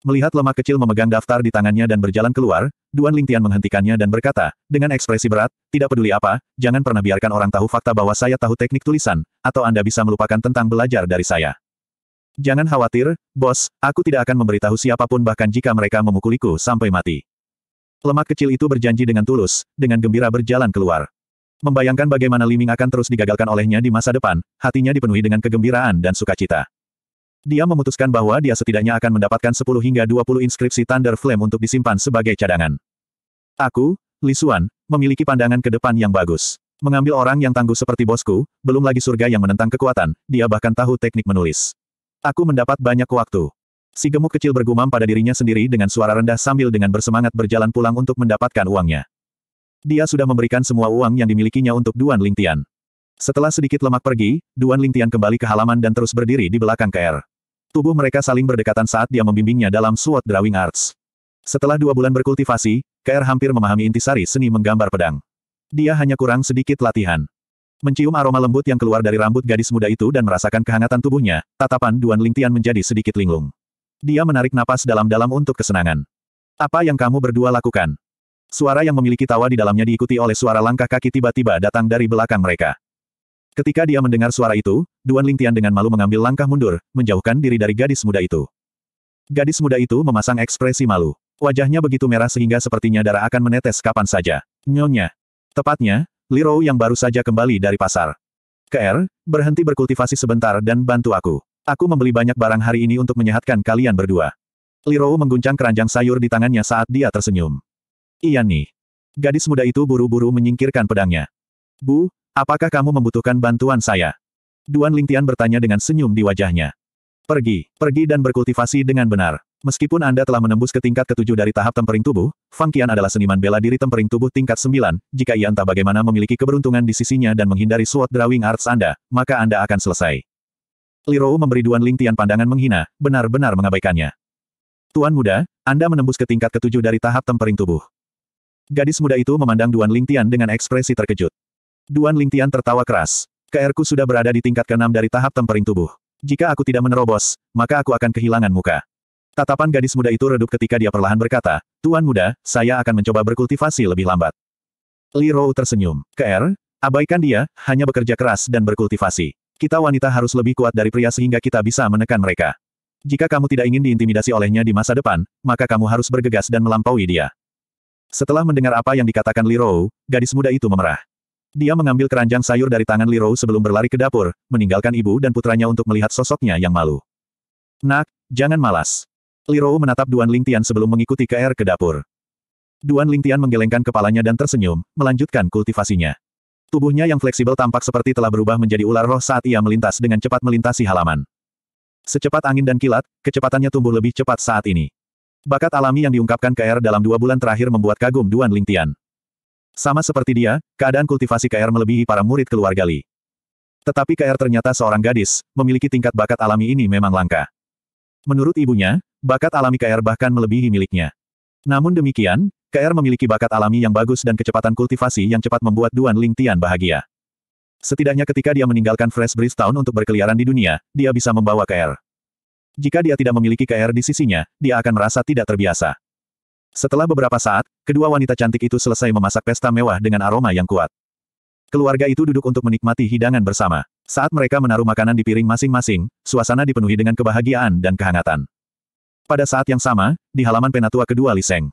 Melihat lemak kecil memegang daftar di tangannya dan berjalan keluar, Duan Lingtian menghentikannya dan berkata, dengan ekspresi berat, tidak peduli apa, jangan pernah biarkan orang tahu fakta bahwa saya tahu teknik tulisan, atau Anda bisa melupakan tentang belajar dari saya. Jangan khawatir, bos, aku tidak akan memberitahu siapapun bahkan jika mereka memukuliku sampai mati. Lemak kecil itu berjanji dengan tulus, dengan gembira berjalan keluar. Membayangkan bagaimana Liming akan terus digagalkan olehnya di masa depan, hatinya dipenuhi dengan kegembiraan dan sukacita. Dia memutuskan bahwa dia setidaknya akan mendapatkan 10 hingga 20 inskripsi Thunder Flame untuk disimpan sebagai cadangan. Aku, Li Lisuan, memiliki pandangan ke depan yang bagus. Mengambil orang yang tangguh seperti bosku, belum lagi surga yang menentang kekuatan, dia bahkan tahu teknik menulis. Aku mendapat banyak waktu. Si gemuk kecil bergumam pada dirinya sendiri dengan suara rendah sambil dengan bersemangat berjalan pulang untuk mendapatkan uangnya. Dia sudah memberikan semua uang yang dimilikinya untuk Duan Lingtian. Setelah sedikit lemak pergi, Duan Lingtian kembali ke halaman dan terus berdiri di belakang KR. Tubuh mereka saling berdekatan saat dia membimbingnya dalam SWOT Drawing Arts. Setelah dua bulan berkultivasi, KR hampir memahami intisari seni menggambar pedang. Dia hanya kurang sedikit latihan. Mencium aroma lembut yang keluar dari rambut gadis muda itu dan merasakan kehangatan tubuhnya, tatapan Duan Lingtian menjadi sedikit linglung. Dia menarik napas dalam-dalam untuk kesenangan. Apa yang kamu berdua lakukan? Suara yang memiliki tawa di dalamnya diikuti oleh suara langkah kaki tiba-tiba datang dari belakang mereka. Ketika dia mendengar suara itu, Duan Lingtian dengan malu mengambil langkah mundur, menjauhkan diri dari gadis muda itu. Gadis muda itu memasang ekspresi malu. Wajahnya begitu merah sehingga sepertinya darah akan menetes kapan saja. Nyonya. Tepatnya, Liro yang baru saja kembali dari pasar. KR, er, berhenti berkultivasi sebentar dan bantu aku. Aku membeli banyak barang hari ini untuk menyehatkan kalian berdua. Liro mengguncang keranjang sayur di tangannya saat dia tersenyum. Iya nih. Gadis muda itu buru-buru menyingkirkan pedangnya. Bu, Apakah kamu membutuhkan bantuan saya? Duan Lingtian bertanya dengan senyum di wajahnya. Pergi, pergi dan berkultivasi dengan benar. Meskipun Anda telah menembus ke tingkat ketujuh dari tahap tempering tubuh, Fang Qian adalah seniman bela diri tempering tubuh tingkat sembilan. Jika ia entah bagaimana memiliki keberuntungan di sisinya dan menghindari SWOT drawing arts Anda, maka Anda akan selesai. Li Lirou memberi Duan Lingtian pandangan menghina, benar-benar mengabaikannya. Tuan muda, Anda menembus ke tingkat ketujuh dari tahap tempering tubuh. Gadis muda itu memandang Duan Lingtian dengan ekspresi terkejut. Duan Lingtian tertawa keras. kr sudah berada di tingkat keenam dari tahap tempering tubuh. Jika aku tidak menerobos, maka aku akan kehilangan muka. Tatapan gadis muda itu redup ketika dia perlahan berkata, Tuan muda, saya akan mencoba berkultivasi lebih lambat. Li Rou tersenyum. KR, abaikan dia, hanya bekerja keras dan berkultivasi. Kita wanita harus lebih kuat dari pria sehingga kita bisa menekan mereka. Jika kamu tidak ingin diintimidasi olehnya di masa depan, maka kamu harus bergegas dan melampaui dia. Setelah mendengar apa yang dikatakan Li Rou, gadis muda itu memerah. Dia mengambil keranjang sayur dari tangan Liro sebelum berlari ke dapur, meninggalkan ibu dan putranya untuk melihat sosoknya yang malu. Nak, jangan malas. Liro menatap Duan Lingtian sebelum mengikuti KR ke dapur. Duan Lingtian menggelengkan kepalanya dan tersenyum, melanjutkan kultivasinya. Tubuhnya yang fleksibel tampak seperti telah berubah menjadi ular roh saat ia melintas dengan cepat melintasi halaman. Secepat angin dan kilat, kecepatannya tumbuh lebih cepat saat ini. Bakat alami yang diungkapkan KR dalam dua bulan terakhir membuat kagum Duan Lingtian. Sama seperti dia, keadaan kultivasi KR melebihi para murid keluarga Li. Tetapi KR ternyata seorang gadis, memiliki tingkat bakat alami ini memang langka. Menurut ibunya, bakat alami KR bahkan melebihi miliknya. Namun demikian, KR memiliki bakat alami yang bagus dan kecepatan kultivasi yang cepat membuat Duan Ling Tian bahagia. Setidaknya ketika dia meninggalkan Fresh Breeze Town untuk berkeliaran di dunia, dia bisa membawa KR. Jika dia tidak memiliki KR di sisinya, dia akan merasa tidak terbiasa. Setelah beberapa saat, kedua wanita cantik itu selesai memasak pesta mewah dengan aroma yang kuat. Keluarga itu duduk untuk menikmati hidangan bersama. Saat mereka menaruh makanan di piring masing-masing, suasana dipenuhi dengan kebahagiaan dan kehangatan. Pada saat yang sama, di halaman penatua kedua Li Seng.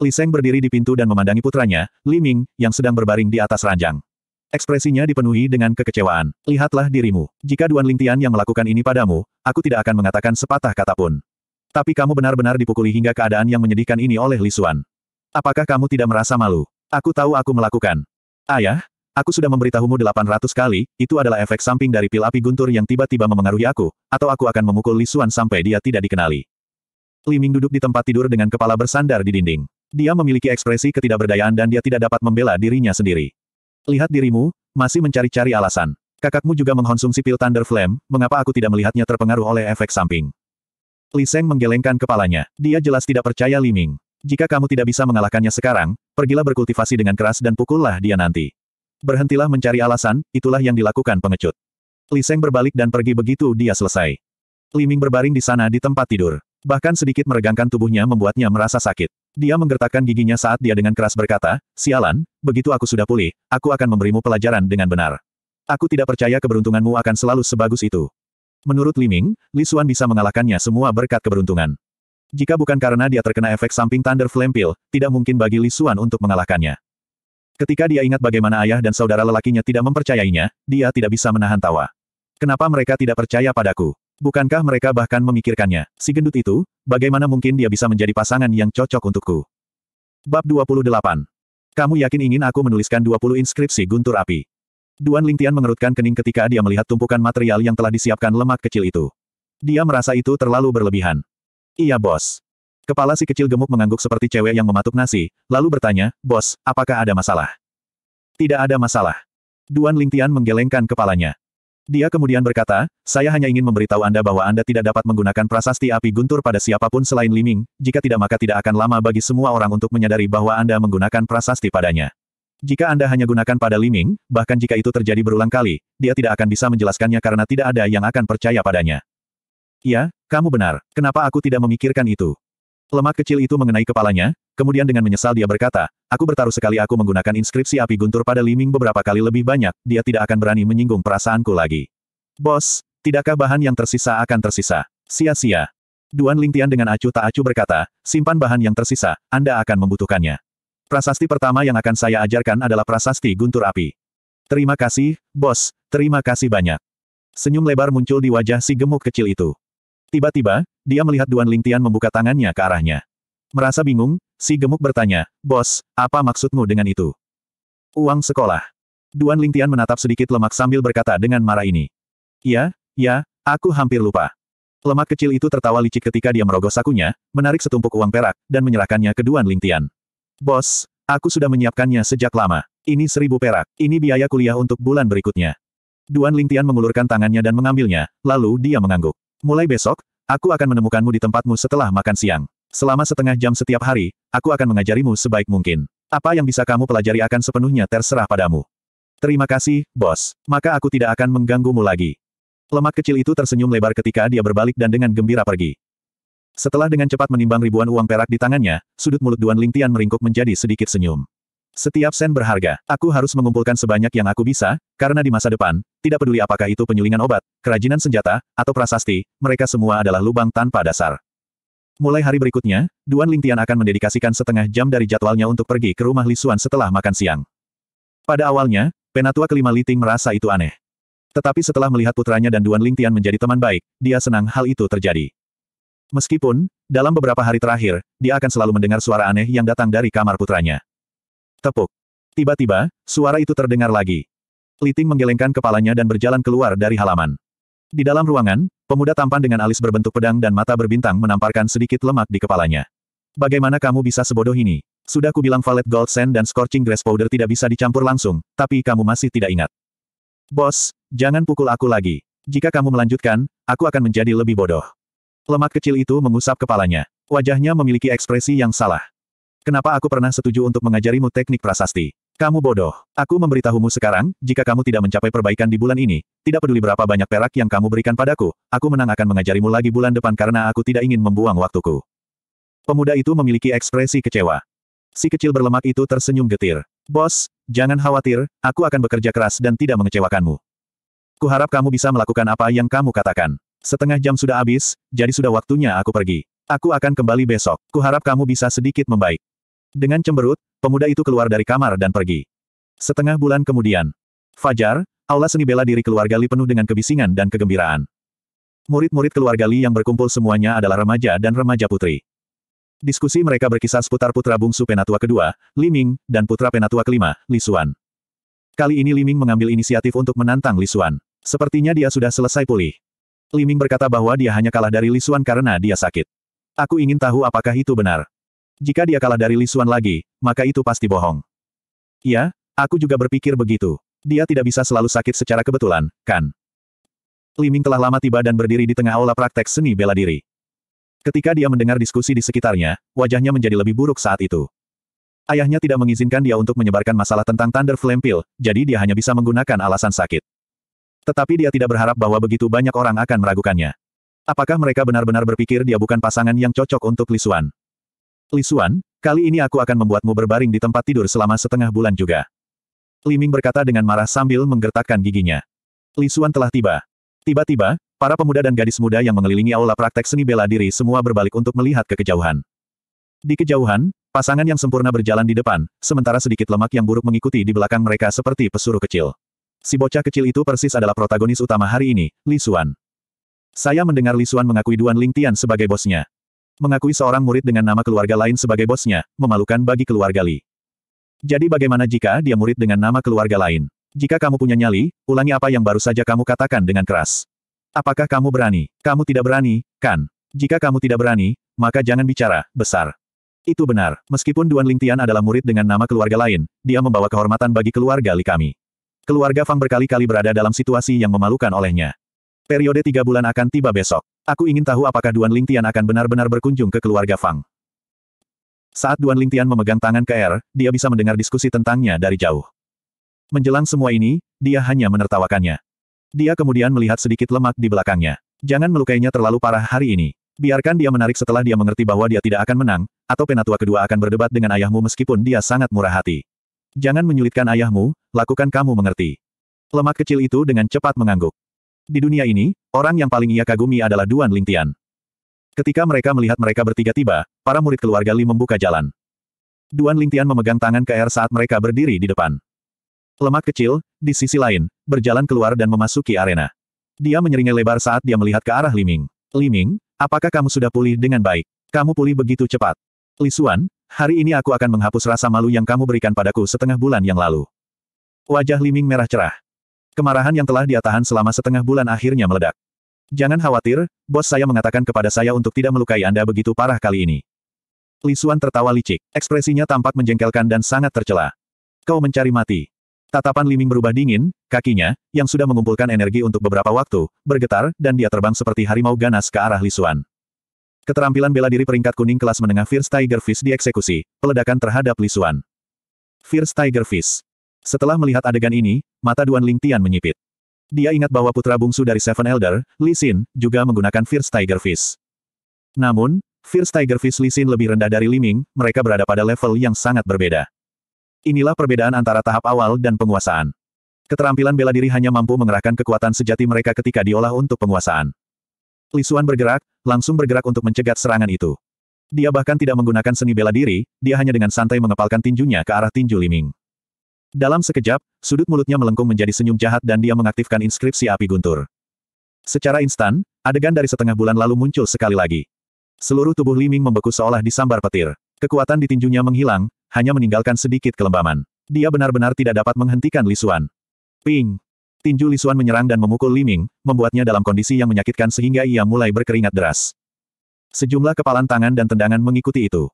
Li Seng berdiri di pintu dan memandangi putranya, Li Ming, yang sedang berbaring di atas ranjang. Ekspresinya dipenuhi dengan kekecewaan. Lihatlah dirimu. Jika Duan Lingtian yang melakukan ini padamu, aku tidak akan mengatakan sepatah kata pun. Tapi kamu benar-benar dipukuli hingga keadaan yang menyedihkan ini oleh Lisuan. Apakah kamu tidak merasa malu? Aku tahu aku melakukan. Ayah, aku sudah memberitahumu 800 kali, itu adalah efek samping dari pil api guntur yang tiba-tiba memengaruhi aku, atau aku akan memukul Lisuan sampai dia tidak dikenali. Li Ming duduk di tempat tidur dengan kepala bersandar di dinding. Dia memiliki ekspresi ketidakberdayaan dan dia tidak dapat membela dirinya sendiri. Lihat dirimu, masih mencari-cari alasan. Kakakmu juga mengonsumsi pil Thunder Flame, mengapa aku tidak melihatnya terpengaruh oleh efek samping? Li Seng menggelengkan kepalanya. Dia jelas tidak percaya Li Ming. Jika kamu tidak bisa mengalahkannya sekarang, pergilah berkultivasi dengan keras dan pukullah dia nanti. Berhentilah mencari alasan, itulah yang dilakukan pengecut. Li Seng berbalik dan pergi begitu dia selesai. Li Ming berbaring di sana di tempat tidur. Bahkan sedikit meregangkan tubuhnya membuatnya merasa sakit. Dia menggertakkan giginya saat dia dengan keras berkata, Sialan, begitu aku sudah pulih, aku akan memberimu pelajaran dengan benar. Aku tidak percaya keberuntunganmu akan selalu sebagus itu. Menurut Liming, Li Xuan bisa mengalahkannya semua berkat keberuntungan. Jika bukan karena dia terkena efek samping Thunder Flame Pill, tidak mungkin bagi Li Xuan untuk mengalahkannya. Ketika dia ingat bagaimana ayah dan saudara lelakinya tidak mempercayainya, dia tidak bisa menahan tawa. Kenapa mereka tidak percaya padaku? Bukankah mereka bahkan memikirkannya? Si gendut itu, bagaimana mungkin dia bisa menjadi pasangan yang cocok untukku? Bab 28. Kamu yakin ingin aku menuliskan 20 inskripsi guntur api? Duan Lingtian mengerutkan kening ketika dia melihat tumpukan material yang telah disiapkan lemak kecil itu. Dia merasa itu terlalu berlebihan. Iya bos. Kepala si kecil gemuk mengangguk seperti cewek yang mematuk nasi, lalu bertanya, bos, apakah ada masalah? Tidak ada masalah. Duan Lingtian menggelengkan kepalanya. Dia kemudian berkata, saya hanya ingin memberitahu Anda bahwa Anda tidak dapat menggunakan prasasti api guntur pada siapapun selain Liming, jika tidak maka tidak akan lama bagi semua orang untuk menyadari bahwa Anda menggunakan prasasti padanya. Jika Anda hanya gunakan pada Liming, bahkan jika itu terjadi berulang kali, dia tidak akan bisa menjelaskannya karena tidak ada yang akan percaya padanya. Ya, kamu benar. Kenapa aku tidak memikirkan itu? Lemak kecil itu mengenai kepalanya, kemudian dengan menyesal dia berkata, aku bertaruh sekali aku menggunakan inskripsi api guntur pada Liming beberapa kali lebih banyak, dia tidak akan berani menyinggung perasaanku lagi. Bos, tidakkah bahan yang tersisa akan tersisa? Sia-sia. Duan Lingtian dengan acuh tak acuh berkata, simpan bahan yang tersisa, Anda akan membutuhkannya. Prasasti pertama yang akan saya ajarkan adalah prasasti guntur api. Terima kasih, bos, terima kasih banyak. Senyum lebar muncul di wajah si gemuk kecil itu. Tiba-tiba, dia melihat Duan Lingtian membuka tangannya ke arahnya. Merasa bingung, si gemuk bertanya, Bos, apa maksudmu dengan itu? Uang sekolah. Duan Lingtian menatap sedikit lemak sambil berkata dengan marah ini. Ya, ya, aku hampir lupa. Lemak kecil itu tertawa licik ketika dia merogoh sakunya, menarik setumpuk uang perak, dan menyerahkannya ke Duan Lingtian. Bos, aku sudah menyiapkannya sejak lama. Ini seribu perak. Ini biaya kuliah untuk bulan berikutnya. Duan Lingtian mengulurkan tangannya dan mengambilnya, lalu dia mengangguk. Mulai besok, aku akan menemukanmu di tempatmu setelah makan siang. Selama setengah jam setiap hari, aku akan mengajarimu sebaik mungkin. Apa yang bisa kamu pelajari akan sepenuhnya terserah padamu. Terima kasih, bos. Maka aku tidak akan mengganggumu lagi. Lemak kecil itu tersenyum lebar ketika dia berbalik dan dengan gembira pergi. Setelah dengan cepat menimbang ribuan uang perak di tangannya, sudut mulut Duan Lingtian meringkuk menjadi sedikit senyum. Setiap sen berharga, aku harus mengumpulkan sebanyak yang aku bisa, karena di masa depan, tidak peduli apakah itu penyulingan obat, kerajinan senjata, atau prasasti, mereka semua adalah lubang tanpa dasar. Mulai hari berikutnya, Duan Lingtian akan mendedikasikan setengah jam dari jadwalnya untuk pergi ke rumah Lisuan setelah makan siang. Pada awalnya, penatua kelima Liting merasa itu aneh. Tetapi setelah melihat putranya dan Duan Lingtian menjadi teman baik, dia senang hal itu terjadi. Meskipun, dalam beberapa hari terakhir, dia akan selalu mendengar suara aneh yang datang dari kamar putranya. Tepuk. Tiba-tiba, suara itu terdengar lagi. Liting menggelengkan kepalanya dan berjalan keluar dari halaman. Di dalam ruangan, pemuda tampan dengan alis berbentuk pedang dan mata berbintang menamparkan sedikit lemak di kepalanya. Bagaimana kamu bisa sebodoh ini? Sudah kubilang Valet Gold Sand dan Scorching Grass Powder tidak bisa dicampur langsung, tapi kamu masih tidak ingat. Bos, jangan pukul aku lagi. Jika kamu melanjutkan, aku akan menjadi lebih bodoh. Lemak kecil itu mengusap kepalanya. Wajahnya memiliki ekspresi yang salah. Kenapa aku pernah setuju untuk mengajarimu teknik prasasti? Kamu bodoh. Aku memberitahumu sekarang, jika kamu tidak mencapai perbaikan di bulan ini, tidak peduli berapa banyak perak yang kamu berikan padaku, aku menang akan mengajarimu lagi bulan depan karena aku tidak ingin membuang waktuku. Pemuda itu memiliki ekspresi kecewa. Si kecil berlemak itu tersenyum getir. Bos, jangan khawatir, aku akan bekerja keras dan tidak mengecewakanmu. Kuharap kamu bisa melakukan apa yang kamu katakan. Setengah jam sudah habis, jadi sudah waktunya aku pergi. Aku akan kembali besok. Kuharap kamu bisa sedikit membaik. Dengan cemberut, pemuda itu keluar dari kamar dan pergi. Setengah bulan kemudian. Fajar, aula seni bela diri keluarga Li penuh dengan kebisingan dan kegembiraan. Murid-murid keluarga Li yang berkumpul semuanya adalah remaja dan remaja putri. Diskusi mereka berkisar seputar putra bungsu penatua kedua, Li Ming, dan putra penatua kelima, Li Xuan. Kali ini Li Ming mengambil inisiatif untuk menantang Li Xuan. Sepertinya dia sudah selesai pulih. Liming berkata bahwa dia hanya kalah dari Lisuan karena dia sakit. Aku ingin tahu apakah itu benar. Jika dia kalah dari Lisuan lagi, maka itu pasti bohong. Ya, aku juga berpikir begitu. Dia tidak bisa selalu sakit secara kebetulan, kan? Liming telah lama tiba dan berdiri di tengah aula praktek seni bela diri. Ketika dia mendengar diskusi di sekitarnya, wajahnya menjadi lebih buruk saat itu. Ayahnya tidak mengizinkan dia untuk menyebarkan masalah tentang Thunder Flame Pill, jadi dia hanya bisa menggunakan alasan sakit. Tetapi dia tidak berharap bahwa begitu banyak orang akan meragukannya. Apakah mereka benar-benar berpikir dia bukan pasangan yang cocok untuk Lisuan? Lisuan, kali ini aku akan membuatmu berbaring di tempat tidur selama setengah bulan juga. Liming berkata dengan marah sambil menggertakkan giginya. Lisuan telah tiba. Tiba-tiba, para pemuda dan gadis muda yang mengelilingi aula praktek seni bela diri semua berbalik untuk melihat ke kejauhan. Di kejauhan, pasangan yang sempurna berjalan di depan, sementara sedikit lemak yang buruk mengikuti di belakang mereka seperti pesuruh kecil. Si bocah kecil itu persis adalah protagonis utama hari ini, Li Xuan. Saya mendengar Li Xuan mengakui Duan Ling Tian sebagai bosnya. Mengakui seorang murid dengan nama keluarga lain sebagai bosnya, memalukan bagi keluarga Li. Jadi bagaimana jika dia murid dengan nama keluarga lain? Jika kamu punya nyali, ulangi apa yang baru saja kamu katakan dengan keras. Apakah kamu berani? Kamu tidak berani, kan? Jika kamu tidak berani, maka jangan bicara, besar. Itu benar, meskipun Duan Ling Tian adalah murid dengan nama keluarga lain, dia membawa kehormatan bagi keluarga Li kami. Keluarga Fang berkali-kali berada dalam situasi yang memalukan olehnya. Periode tiga bulan akan tiba besok. Aku ingin tahu apakah Duan Lingtian akan benar-benar berkunjung ke keluarga Fang. Saat Duan Lingtian memegang tangan KR, dia bisa mendengar diskusi tentangnya dari jauh. Menjelang semua ini, dia hanya menertawakannya. Dia kemudian melihat sedikit lemak di belakangnya. Jangan melukainya terlalu parah hari ini. Biarkan dia menarik setelah dia mengerti bahwa dia tidak akan menang, atau penatua kedua akan berdebat dengan ayahmu meskipun dia sangat murah hati. Jangan menyulitkan ayahmu, lakukan kamu mengerti. Lemak kecil itu dengan cepat mengangguk. Di dunia ini, orang yang paling ia kagumi adalah Duan Lingtian. Ketika mereka melihat mereka bertiga tiba, para murid keluarga Li membuka jalan. Duan Lingtian memegang tangan KR saat mereka berdiri di depan. Lemak kecil, di sisi lain, berjalan keluar dan memasuki arena. Dia menyeringai lebar saat dia melihat ke arah Liming. Liming, apakah kamu sudah pulih dengan baik? Kamu pulih begitu cepat. Lisuan, Hari ini aku akan menghapus rasa malu yang kamu berikan padaku setengah bulan yang lalu. Wajah Liming merah cerah. Kemarahan yang telah dia tahan selama setengah bulan akhirnya meledak. Jangan khawatir, bos saya mengatakan kepada saya untuk tidak melukai Anda begitu parah kali ini. Li Xuan tertawa licik, ekspresinya tampak menjengkelkan dan sangat tercela. Kau mencari mati. Tatapan Liming berubah dingin, kakinya, yang sudah mengumpulkan energi untuk beberapa waktu, bergetar, dan dia terbang seperti harimau ganas ke arah Li Xuan. Keterampilan bela diri peringkat kuning kelas menengah Fierce Tiger Fist dieksekusi. Peledakan terhadap Lisuan. Fierce Tiger Fist. Setelah melihat adegan ini, mata Duan Ling Tian menyipit. Dia ingat bahwa putra bungsu dari Seven Elder, Li Xin, juga menggunakan Fierce Tiger Fist. Namun, Fierce Tiger Fist Li Xin lebih rendah dari Li Ming, mereka berada pada level yang sangat berbeda. Inilah perbedaan antara tahap awal dan penguasaan. Keterampilan bela diri hanya mampu mengerahkan kekuatan sejati mereka ketika diolah untuk penguasaan. Lisuan bergerak, langsung bergerak untuk mencegat serangan itu. Dia bahkan tidak menggunakan seni bela diri, dia hanya dengan santai mengepalkan tinjunya ke arah tinju Liming. Dalam sekejap, sudut mulutnya melengkung menjadi senyum jahat dan dia mengaktifkan inskripsi api guntur. Secara instan, adegan dari setengah bulan lalu muncul sekali lagi. Seluruh tubuh Liming membeku seolah disambar petir. Kekuatan di tinjunya menghilang, hanya meninggalkan sedikit kelembaman. Dia benar-benar tidak dapat menghentikan Lisuan. Ping! Tinju Lisuan menyerang dan memukul Liming, membuatnya dalam kondisi yang menyakitkan sehingga ia mulai berkeringat deras. Sejumlah kepalan tangan dan tendangan mengikuti itu.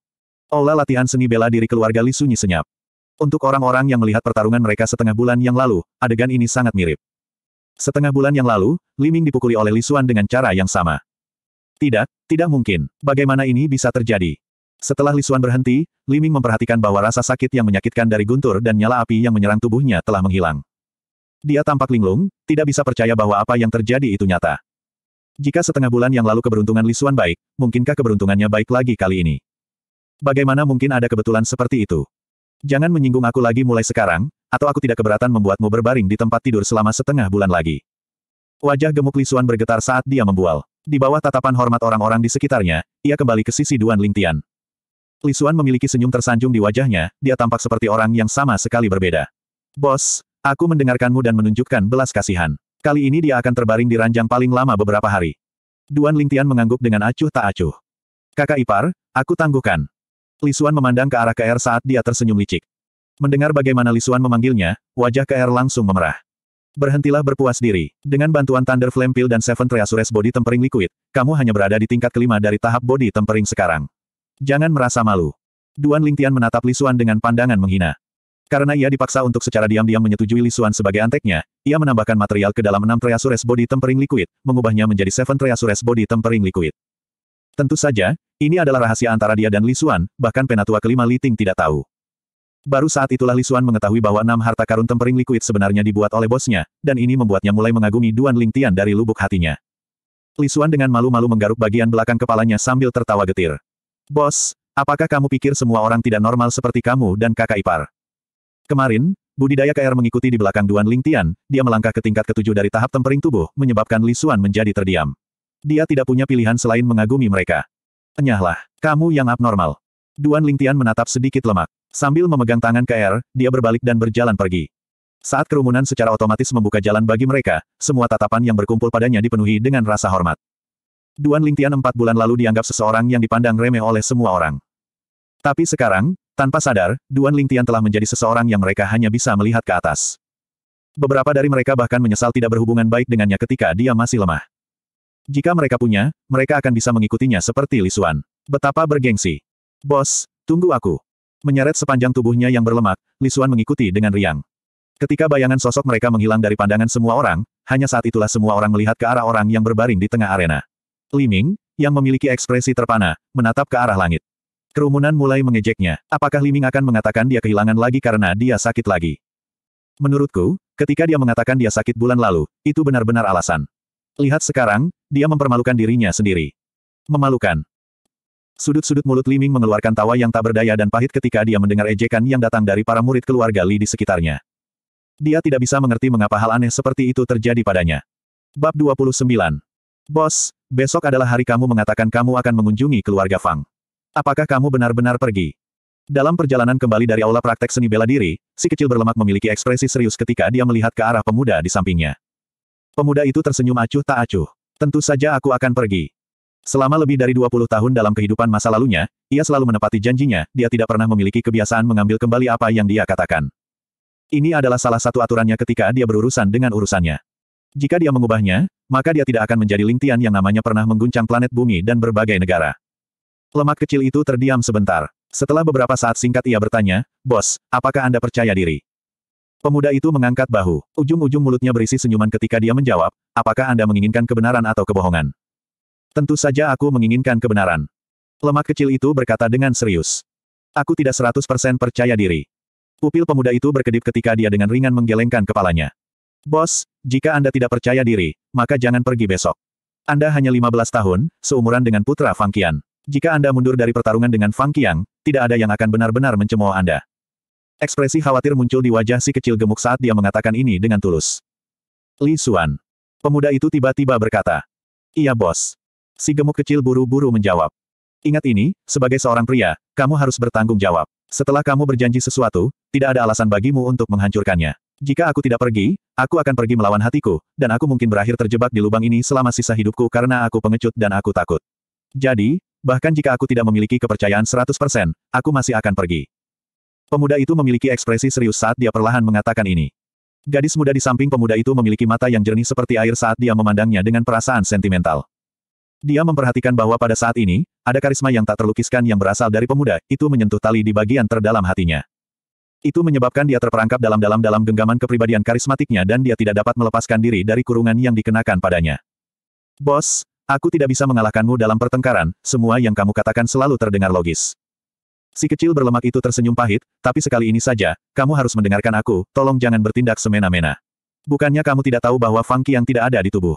Aula latihan seni bela diri keluarga Lisunyi senyap. Untuk orang-orang yang melihat pertarungan mereka setengah bulan yang lalu, adegan ini sangat mirip. Setengah bulan yang lalu, Liming dipukuli oleh Lisuan dengan cara yang sama. Tidak, tidak mungkin. Bagaimana ini bisa terjadi? Setelah Lisuan berhenti, Liming memperhatikan bahwa rasa sakit yang menyakitkan dari guntur dan nyala api yang menyerang tubuhnya telah menghilang. Dia tampak linglung, tidak bisa percaya bahwa apa yang terjadi itu nyata. Jika setengah bulan yang lalu keberuntungan Li Xuan baik, mungkinkah keberuntungannya baik lagi kali ini? Bagaimana mungkin ada kebetulan seperti itu? Jangan menyinggung aku lagi mulai sekarang, atau aku tidak keberatan membuatmu berbaring di tempat tidur selama setengah bulan lagi. Wajah gemuk Li Xuan bergetar saat dia membual. Di bawah tatapan hormat orang-orang di sekitarnya, ia kembali ke sisi Duan Lingtian. Li Xuan memiliki senyum tersanjung di wajahnya, dia tampak seperti orang yang sama sekali berbeda. Bos, Aku mendengarkanmu dan menunjukkan belas kasihan. Kali ini dia akan terbaring di ranjang paling lama beberapa hari. Duan Lingtian mengangguk dengan acuh tak acuh. Kakak ipar, aku tangguhkan. Lisuan memandang ke arah KR saat dia tersenyum licik. Mendengar bagaimana Lisuan memanggilnya, wajah KR langsung memerah. Berhentilah berpuas diri. Dengan bantuan Thunder Flame Pill dan Seven Treasures Body Tempering Liquid, kamu hanya berada di tingkat kelima dari tahap body tempering sekarang. Jangan merasa malu. Duan Lingtian menatap Lisuan dengan pandangan menghina. Karena ia dipaksa untuk secara diam-diam menyetujui Lisuan sebagai anteknya, ia menambahkan material ke dalam enam Treasures Body Tempering Liquid, mengubahnya menjadi Seven Treasures Body Tempering Liquid. Tentu saja, ini adalah rahasia antara dia dan Lisuan, bahkan penatua kelima Liting tidak tahu. Baru saat itulah Lisuan mengetahui bahwa enam harta karun tempering liquid sebenarnya dibuat oleh bosnya, dan ini membuatnya mulai mengagumi Duan Lingtian dari lubuk hatinya. Lisuan dengan malu-malu menggaruk bagian belakang kepalanya sambil tertawa getir. Bos, apakah kamu pikir semua orang tidak normal seperti kamu dan kakak ipar? Kemarin, budidaya KR mengikuti di belakang Duan Lingtian, dia melangkah ke tingkat ketujuh dari tahap tempering tubuh, menyebabkan Li Xuan menjadi terdiam. Dia tidak punya pilihan selain mengagumi mereka. Enyahlah, kamu yang abnormal. Duan Lingtian menatap sedikit lemak. Sambil memegang tangan KR, dia berbalik dan berjalan pergi. Saat kerumunan secara otomatis membuka jalan bagi mereka, semua tatapan yang berkumpul padanya dipenuhi dengan rasa hormat. Duan Lingtian empat bulan lalu dianggap seseorang yang dipandang remeh oleh semua orang. Tapi sekarang, tanpa sadar, Duan Lingtian telah menjadi seseorang yang mereka hanya bisa melihat ke atas. Beberapa dari mereka bahkan menyesal tidak berhubungan baik dengannya ketika dia masih lemah. Jika mereka punya, mereka akan bisa mengikutinya seperti Lisuan. Betapa bergengsi. Bos, tunggu aku. Menyeret sepanjang tubuhnya yang berlemak, Lisuan mengikuti dengan riang. Ketika bayangan sosok mereka menghilang dari pandangan semua orang, hanya saat itulah semua orang melihat ke arah orang yang berbaring di tengah arena. Liming, yang memiliki ekspresi terpana, menatap ke arah langit. Kerumunan mulai mengejeknya. Apakah Liming akan mengatakan dia kehilangan lagi karena dia sakit lagi? Menurutku, ketika dia mengatakan dia sakit bulan lalu, itu benar-benar alasan. Lihat sekarang, dia mempermalukan dirinya sendiri. Memalukan. Sudut-sudut mulut Liming mengeluarkan tawa yang tak berdaya dan pahit ketika dia mendengar ejekan yang datang dari para murid keluarga Li di sekitarnya. Dia tidak bisa mengerti mengapa hal aneh seperti itu terjadi padanya. Bab 29. Bos, besok adalah hari kamu mengatakan kamu akan mengunjungi keluarga Fang. Apakah kamu benar-benar pergi? Dalam perjalanan kembali dari aula praktek seni bela diri, si kecil berlemak memiliki ekspresi serius ketika dia melihat ke arah pemuda di sampingnya. Pemuda itu tersenyum acuh tak acuh. Tentu saja aku akan pergi. Selama lebih dari 20 tahun dalam kehidupan masa lalunya, ia selalu menepati janjinya, dia tidak pernah memiliki kebiasaan mengambil kembali apa yang dia katakan. Ini adalah salah satu aturannya ketika dia berurusan dengan urusannya. Jika dia mengubahnya, maka dia tidak akan menjadi lingtian yang namanya pernah mengguncang planet bumi dan berbagai negara. Lemak kecil itu terdiam sebentar. Setelah beberapa saat singkat ia bertanya, Bos, apakah Anda percaya diri? Pemuda itu mengangkat bahu. Ujung-ujung mulutnya berisi senyuman ketika dia menjawab, apakah Anda menginginkan kebenaran atau kebohongan? Tentu saja aku menginginkan kebenaran. Lemak kecil itu berkata dengan serius. Aku tidak 100% percaya diri. Pupil pemuda itu berkedip ketika dia dengan ringan menggelengkan kepalanya. Bos, jika Anda tidak percaya diri, maka jangan pergi besok. Anda hanya 15 tahun, seumuran dengan putra Fangkian. Jika Anda mundur dari pertarungan dengan Fang Qiang, tidak ada yang akan benar-benar mencemooh Anda. Ekspresi khawatir muncul di wajah si kecil gemuk saat dia mengatakan ini dengan tulus. Li Xuan. Pemuda itu tiba-tiba berkata. Iya bos. Si gemuk kecil buru-buru menjawab. Ingat ini, sebagai seorang pria, kamu harus bertanggung jawab. Setelah kamu berjanji sesuatu, tidak ada alasan bagimu untuk menghancurkannya. Jika aku tidak pergi, aku akan pergi melawan hatiku, dan aku mungkin berakhir terjebak di lubang ini selama sisa hidupku karena aku pengecut dan aku takut. Jadi, bahkan jika aku tidak memiliki kepercayaan 100%, aku masih akan pergi. Pemuda itu memiliki ekspresi serius saat dia perlahan mengatakan ini. Gadis muda di samping pemuda itu memiliki mata yang jernih seperti air saat dia memandangnya dengan perasaan sentimental. Dia memperhatikan bahwa pada saat ini, ada karisma yang tak terlukiskan yang berasal dari pemuda, itu menyentuh tali di bagian terdalam hatinya. Itu menyebabkan dia terperangkap dalam-dalam dalam genggaman kepribadian karismatiknya dan dia tidak dapat melepaskan diri dari kurungan yang dikenakan padanya. Bos, Aku tidak bisa mengalahkanmu dalam pertengkaran, semua yang kamu katakan selalu terdengar logis. Si kecil berlemak itu tersenyum pahit, tapi sekali ini saja, kamu harus mendengarkan aku, tolong jangan bertindak semena-mena. Bukannya kamu tidak tahu bahwa fangki yang tidak ada di tubuh.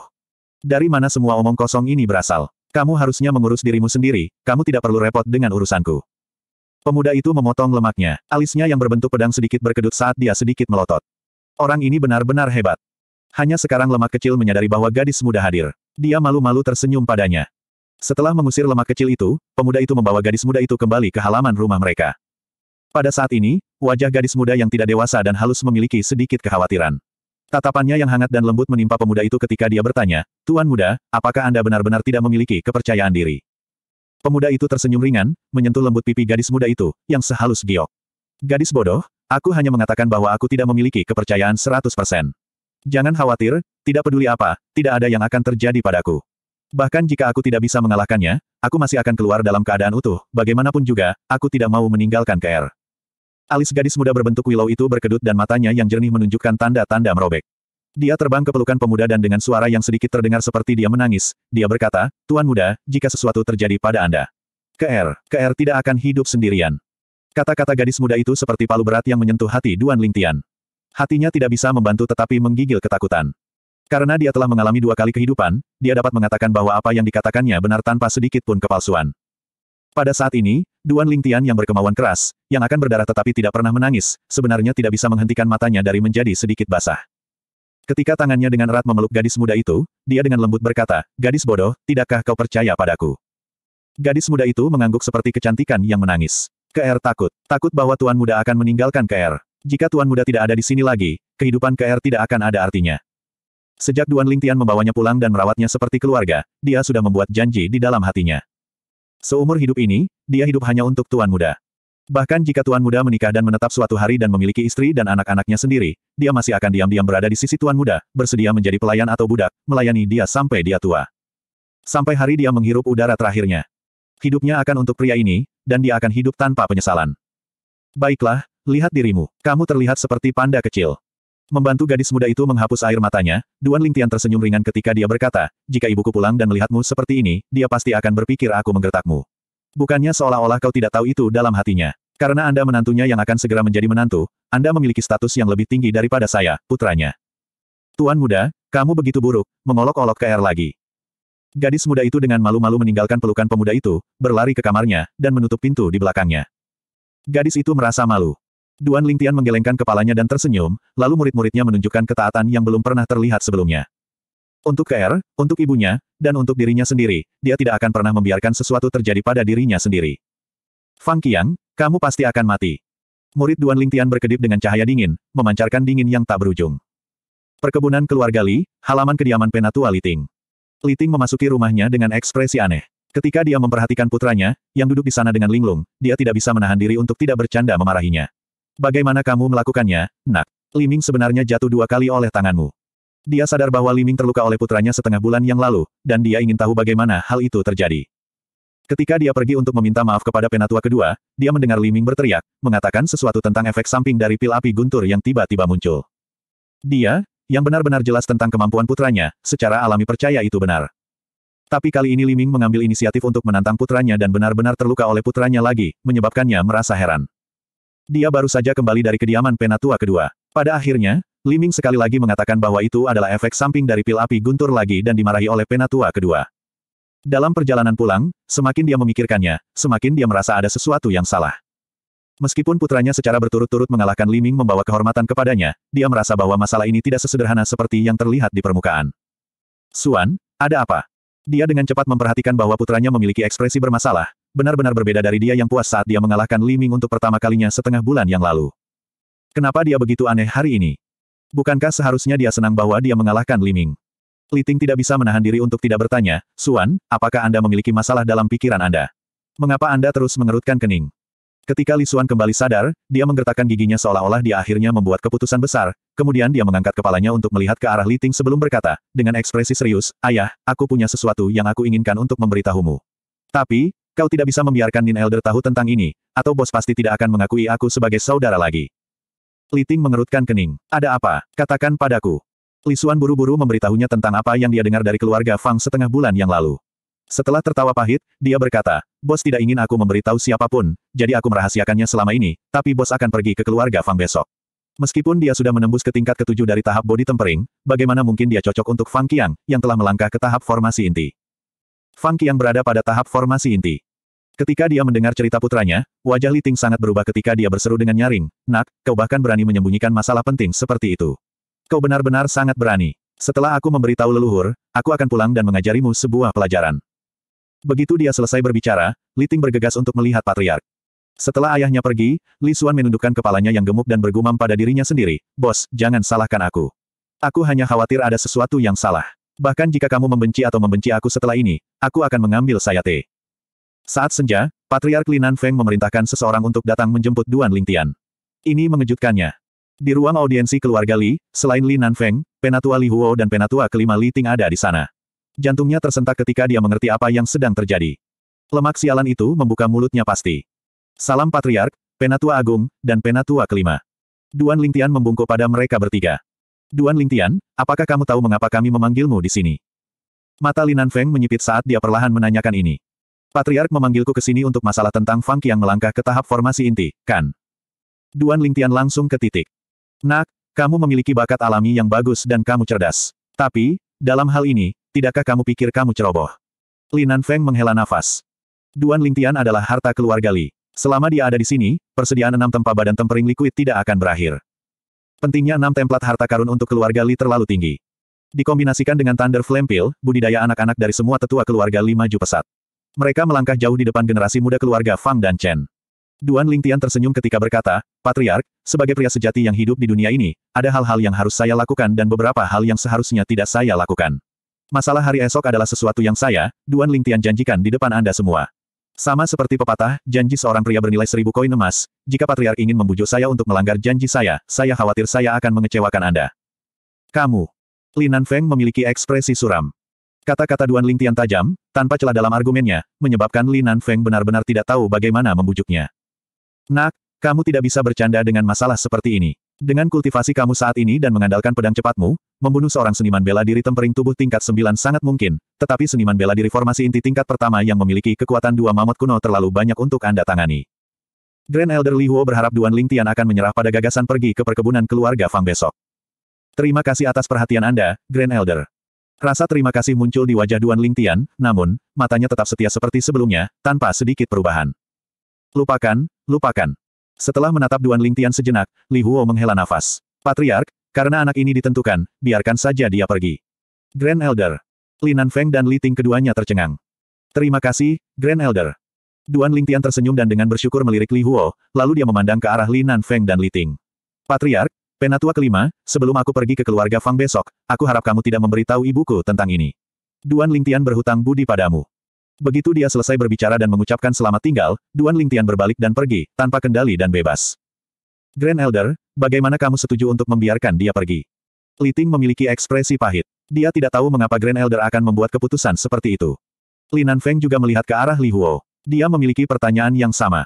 Dari mana semua omong kosong ini berasal? Kamu harusnya mengurus dirimu sendiri, kamu tidak perlu repot dengan urusanku. Pemuda itu memotong lemaknya. Alisnya yang berbentuk pedang sedikit berkedut saat dia sedikit melotot. Orang ini benar-benar hebat. Hanya sekarang lemak kecil menyadari bahwa gadis muda hadir. Dia malu-malu tersenyum padanya. Setelah mengusir lemak kecil itu, pemuda itu membawa gadis muda itu kembali ke halaman rumah mereka. Pada saat ini, wajah gadis muda yang tidak dewasa dan halus memiliki sedikit kekhawatiran. Tatapannya yang hangat dan lembut menimpa pemuda itu ketika dia bertanya, Tuan muda, apakah Anda benar-benar tidak memiliki kepercayaan diri? Pemuda itu tersenyum ringan, menyentuh lembut pipi gadis muda itu, yang sehalus giok. Gadis bodoh, aku hanya mengatakan bahwa aku tidak memiliki kepercayaan Jangan khawatir, tidak peduli apa, tidak ada yang akan terjadi padaku. Bahkan jika aku tidak bisa mengalahkannya, aku masih akan keluar dalam keadaan utuh, bagaimanapun juga, aku tidak mau meninggalkan KR. Alis gadis muda berbentuk willow itu berkedut dan matanya yang jernih menunjukkan tanda-tanda merobek. Dia terbang ke pelukan pemuda dan dengan suara yang sedikit terdengar seperti dia menangis, dia berkata, Tuan muda, jika sesuatu terjadi pada Anda. KR, KR tidak akan hidup sendirian. Kata-kata gadis muda itu seperti palu berat yang menyentuh hati Duan Lingtian hatinya tidak bisa membantu tetapi menggigil ketakutan. Karena dia telah mengalami dua kali kehidupan, dia dapat mengatakan bahwa apa yang dikatakannya benar tanpa sedikit pun kepalsuan. Pada saat ini, Duan Lingtian yang berkemauan keras, yang akan berdarah tetapi tidak pernah menangis, sebenarnya tidak bisa menghentikan matanya dari menjadi sedikit basah. Ketika tangannya dengan erat memeluk gadis muda itu, dia dengan lembut berkata, Gadis bodoh, tidakkah kau percaya padaku? Gadis muda itu mengangguk seperti kecantikan yang menangis. KR takut, takut bahwa tuan muda akan meninggalkan KR. Jika Tuan Muda tidak ada di sini lagi, kehidupan KR tidak akan ada artinya. Sejak Duan Lingtian membawanya pulang dan merawatnya seperti keluarga, dia sudah membuat janji di dalam hatinya. Seumur hidup ini, dia hidup hanya untuk Tuan Muda. Bahkan jika Tuan Muda menikah dan menetap suatu hari dan memiliki istri dan anak-anaknya sendiri, dia masih akan diam-diam berada di sisi Tuan Muda, bersedia menjadi pelayan atau budak, melayani dia sampai dia tua. Sampai hari dia menghirup udara terakhirnya. Hidupnya akan untuk pria ini, dan dia akan hidup tanpa penyesalan. Baiklah, lihat dirimu. Kamu terlihat seperti panda kecil. Membantu gadis muda itu menghapus air matanya, Duan Lingtian tersenyum ringan ketika dia berkata, jika ibuku pulang dan melihatmu seperti ini, dia pasti akan berpikir aku menggertakmu. Bukannya seolah-olah kau tidak tahu itu dalam hatinya. Karena Anda menantunya yang akan segera menjadi menantu, Anda memiliki status yang lebih tinggi daripada saya, putranya. Tuan muda, kamu begitu buruk, mengolok-olok ke air lagi. Gadis muda itu dengan malu-malu meninggalkan pelukan pemuda itu, berlari ke kamarnya, dan menutup pintu di belakangnya. Gadis itu merasa malu. Duan Lingtian menggelengkan kepalanya dan tersenyum, lalu murid-muridnya menunjukkan ketaatan yang belum pernah terlihat sebelumnya. Untuk KR, untuk ibunya, dan untuk dirinya sendiri, dia tidak akan pernah membiarkan sesuatu terjadi pada dirinya sendiri. Fang Qiang, kamu pasti akan mati. Murid Duan Lingtian berkedip dengan cahaya dingin, memancarkan dingin yang tak berujung. Perkebunan keluarga Li, halaman kediaman Penatua Li Ting. Li Ting memasuki rumahnya dengan ekspresi aneh. Ketika dia memperhatikan putranya, yang duduk di sana dengan linglung, dia tidak bisa menahan diri untuk tidak bercanda memarahinya. Bagaimana kamu melakukannya, nak? Liming sebenarnya jatuh dua kali oleh tanganmu. Dia sadar bahwa Liming terluka oleh putranya setengah bulan yang lalu, dan dia ingin tahu bagaimana hal itu terjadi. Ketika dia pergi untuk meminta maaf kepada penatua kedua, dia mendengar Liming berteriak, mengatakan sesuatu tentang efek samping dari pil api guntur yang tiba-tiba muncul. Dia, yang benar-benar jelas tentang kemampuan putranya, secara alami percaya itu benar. Tapi kali ini Liming mengambil inisiatif untuk menantang putranya dan benar-benar terluka oleh putranya lagi, menyebabkannya merasa heran. Dia baru saja kembali dari kediaman penatua kedua. Pada akhirnya, Liming sekali lagi mengatakan bahwa itu adalah efek samping dari pil api guntur lagi dan dimarahi oleh penatua kedua. Dalam perjalanan pulang, semakin dia memikirkannya, semakin dia merasa ada sesuatu yang salah. Meskipun putranya secara berturut-turut mengalahkan Liming membawa kehormatan kepadanya, dia merasa bahwa masalah ini tidak sesederhana seperti yang terlihat di permukaan. Suan, ada apa? Dia dengan cepat memperhatikan bahwa putranya memiliki ekspresi bermasalah, benar-benar berbeda dari dia yang puas saat dia mengalahkan Li Ming untuk pertama kalinya setengah bulan yang lalu. Kenapa dia begitu aneh hari ini? Bukankah seharusnya dia senang bahwa dia mengalahkan Li Ming? Li Ting tidak bisa menahan diri untuk tidak bertanya, Suan, apakah Anda memiliki masalah dalam pikiran Anda? Mengapa Anda terus mengerutkan kening? Ketika Li Xuan kembali sadar, dia menggertakkan giginya seolah-olah dia akhirnya membuat keputusan besar, kemudian dia mengangkat kepalanya untuk melihat ke arah Li Ting sebelum berkata, dengan ekspresi serius, Ayah, aku punya sesuatu yang aku inginkan untuk memberitahumu. Tapi, kau tidak bisa membiarkan Nin Elder tahu tentang ini, atau bos pasti tidak akan mengakui aku sebagai saudara lagi. Li Ting mengerutkan kening. Ada apa? Katakan padaku. Li Xuan buru-buru memberitahunya tentang apa yang dia dengar dari keluarga Fang setengah bulan yang lalu. Setelah tertawa pahit, dia berkata, Bos tidak ingin aku memberitahu siapapun, jadi aku merahasiakannya selama ini, tapi bos akan pergi ke keluarga Fang besok. Meskipun dia sudah menembus ke tingkat ketujuh dari tahap body tempering, bagaimana mungkin dia cocok untuk Fang Qiang, yang telah melangkah ke tahap formasi inti. Fang Qiang berada pada tahap formasi inti. Ketika dia mendengar cerita putranya, wajah Li Ting sangat berubah ketika dia berseru dengan nyaring, Nak, kau bahkan berani menyembunyikan masalah penting seperti itu. Kau benar-benar sangat berani. Setelah aku memberitahu leluhur, aku akan pulang dan mengajarimu sebuah pelajaran. Begitu dia selesai berbicara, Li Ting bergegas untuk melihat patriark. Setelah ayahnya pergi, Li Xuan menundukkan kepalanya yang gemuk dan bergumam pada dirinya sendiri, Bos, jangan salahkan aku. Aku hanya khawatir ada sesuatu yang salah. Bahkan jika kamu membenci atau membenci aku setelah ini, aku akan mengambil sayate. Saat senja, Patriark Li Nanfeng memerintahkan seseorang untuk datang menjemput Duan Lingtian. Ini mengejutkannya. Di ruang audiensi keluarga Li, selain Li Nanfeng, Penatua Li Huo dan Penatua kelima Li Ting ada di sana. Jantungnya tersentak ketika dia mengerti apa yang sedang terjadi. Lemak sialan itu membuka mulutnya pasti. Salam Patriark, Penatua Agung, dan Penatua Kelima. Duan Lingtian membungkuk pada mereka bertiga. Duan Lingtian, apakah kamu tahu mengapa kami memanggilmu di sini? Mata Linan Feng menyipit saat dia perlahan menanyakan ini. Patriark memanggilku ke sini untuk masalah tentang Fang yang melangkah ke tahap formasi inti, kan? Duan Lingtian langsung ke titik. Nak, kamu memiliki bakat alami yang bagus dan kamu cerdas. Tapi, dalam hal ini, Tidakkah kamu pikir kamu ceroboh? Linan Feng menghela nafas. Duan Lingtian adalah harta keluarga Li. Selama dia ada di sini, persediaan enam tempat badan tempering liquid tidak akan berakhir. Pentingnya enam templat harta karun untuk keluarga Li terlalu tinggi. Dikombinasikan dengan Thunder Flame Pill, budidaya anak-anak dari semua tetua keluarga Li maju pesat. Mereka melangkah jauh di depan generasi muda keluarga Fang dan Chen. Duan Lingtian tersenyum ketika berkata, Patriark, sebagai pria sejati yang hidup di dunia ini, ada hal-hal yang harus saya lakukan dan beberapa hal yang seharusnya tidak saya lakukan. Masalah hari esok adalah sesuatu yang saya, Duan Lingtian janjikan di depan Anda semua. Sama seperti pepatah, janji seorang pria bernilai seribu koin emas, jika patriark ingin membujuk saya untuk melanggar janji saya, saya khawatir saya akan mengecewakan Anda. Kamu. Linan Feng memiliki ekspresi suram. Kata-kata Duan Lingtian tajam, tanpa celah dalam argumennya, menyebabkan Linan Feng benar-benar tidak tahu bagaimana membujuknya. Nak, kamu tidak bisa bercanda dengan masalah seperti ini. Dengan kultivasi kamu saat ini dan mengandalkan pedang cepatmu, membunuh seorang seniman bela diri tempering tubuh tingkat 9 sangat mungkin, tetapi seniman bela diri formasi inti tingkat pertama yang memiliki kekuatan dua mamut kuno terlalu banyak untuk Anda tangani. Grand Elder Li Huo berharap Duan Ling Tian akan menyerah pada gagasan pergi ke perkebunan keluarga Fang besok. Terima kasih atas perhatian Anda, Grand Elder. Rasa terima kasih muncul di wajah Duan Ling Tian, namun, matanya tetap setia seperti sebelumnya, tanpa sedikit perubahan. Lupakan, lupakan. Setelah menatap Duan Lingtian sejenak, Li Huo menghela nafas. Patriark, karena anak ini ditentukan, biarkan saja dia pergi. Grand Elder. Linan Nanfeng dan Li Ting keduanya tercengang. Terima kasih, Grand Elder. Duan Lingtian tersenyum dan dengan bersyukur melirik Li Huo, lalu dia memandang ke arah Linan Nanfeng dan Li Ting. Patriark, Penatua kelima, sebelum aku pergi ke keluarga Fang besok, aku harap kamu tidak memberitahu ibuku tentang ini. Duan Lingtian berhutang budi padamu. Begitu dia selesai berbicara dan mengucapkan selamat tinggal, Duan Lingtian berbalik dan pergi, tanpa kendali dan bebas. Grand Elder, bagaimana kamu setuju untuk membiarkan dia pergi? Li Ting memiliki ekspresi pahit. Dia tidak tahu mengapa Grand Elder akan membuat keputusan seperti itu. Nan Feng juga melihat ke arah Li Huo. Dia memiliki pertanyaan yang sama.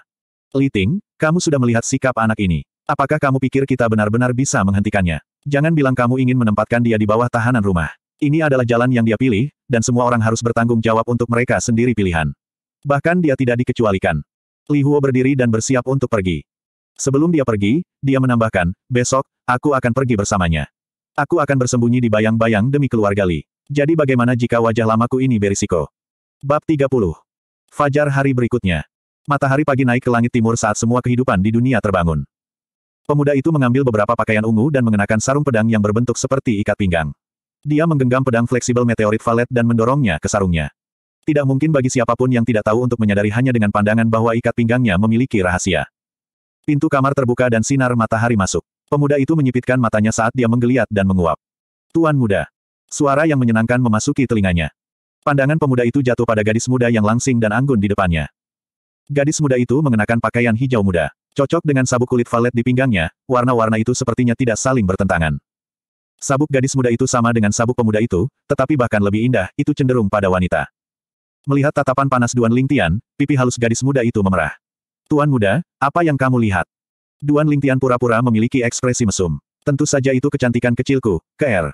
Li Ting, kamu sudah melihat sikap anak ini. Apakah kamu pikir kita benar-benar bisa menghentikannya? Jangan bilang kamu ingin menempatkan dia di bawah tahanan rumah. Ini adalah jalan yang dia pilih, dan semua orang harus bertanggung jawab untuk mereka sendiri pilihan. Bahkan dia tidak dikecualikan. Li Huo berdiri dan bersiap untuk pergi. Sebelum dia pergi, dia menambahkan, besok, aku akan pergi bersamanya. Aku akan bersembunyi di bayang-bayang demi keluarga Li. Jadi bagaimana jika wajah lamaku ini berisiko? Bab 30. Fajar hari berikutnya. Matahari pagi naik ke langit timur saat semua kehidupan di dunia terbangun. Pemuda itu mengambil beberapa pakaian ungu dan mengenakan sarung pedang yang berbentuk seperti ikat pinggang. Dia menggenggam pedang fleksibel meteorit valet dan mendorongnya ke sarungnya. Tidak mungkin bagi siapapun yang tidak tahu untuk menyadari hanya dengan pandangan bahwa ikat pinggangnya memiliki rahasia. Pintu kamar terbuka dan sinar matahari masuk. Pemuda itu menyipitkan matanya saat dia menggeliat dan menguap. Tuan muda. Suara yang menyenangkan memasuki telinganya. Pandangan pemuda itu jatuh pada gadis muda yang langsing dan anggun di depannya. Gadis muda itu mengenakan pakaian hijau muda. Cocok dengan sabuk kulit valet di pinggangnya, warna-warna itu sepertinya tidak saling bertentangan. Sabuk gadis muda itu sama dengan sabuk pemuda itu, tetapi bahkan lebih indah, itu cenderung pada wanita. Melihat tatapan panas Duan Lingtian, pipi halus gadis muda itu memerah. Tuan muda, apa yang kamu lihat? Duan Lingtian pura-pura memiliki ekspresi mesum. Tentu saja itu kecantikan kecilku, KR. Er.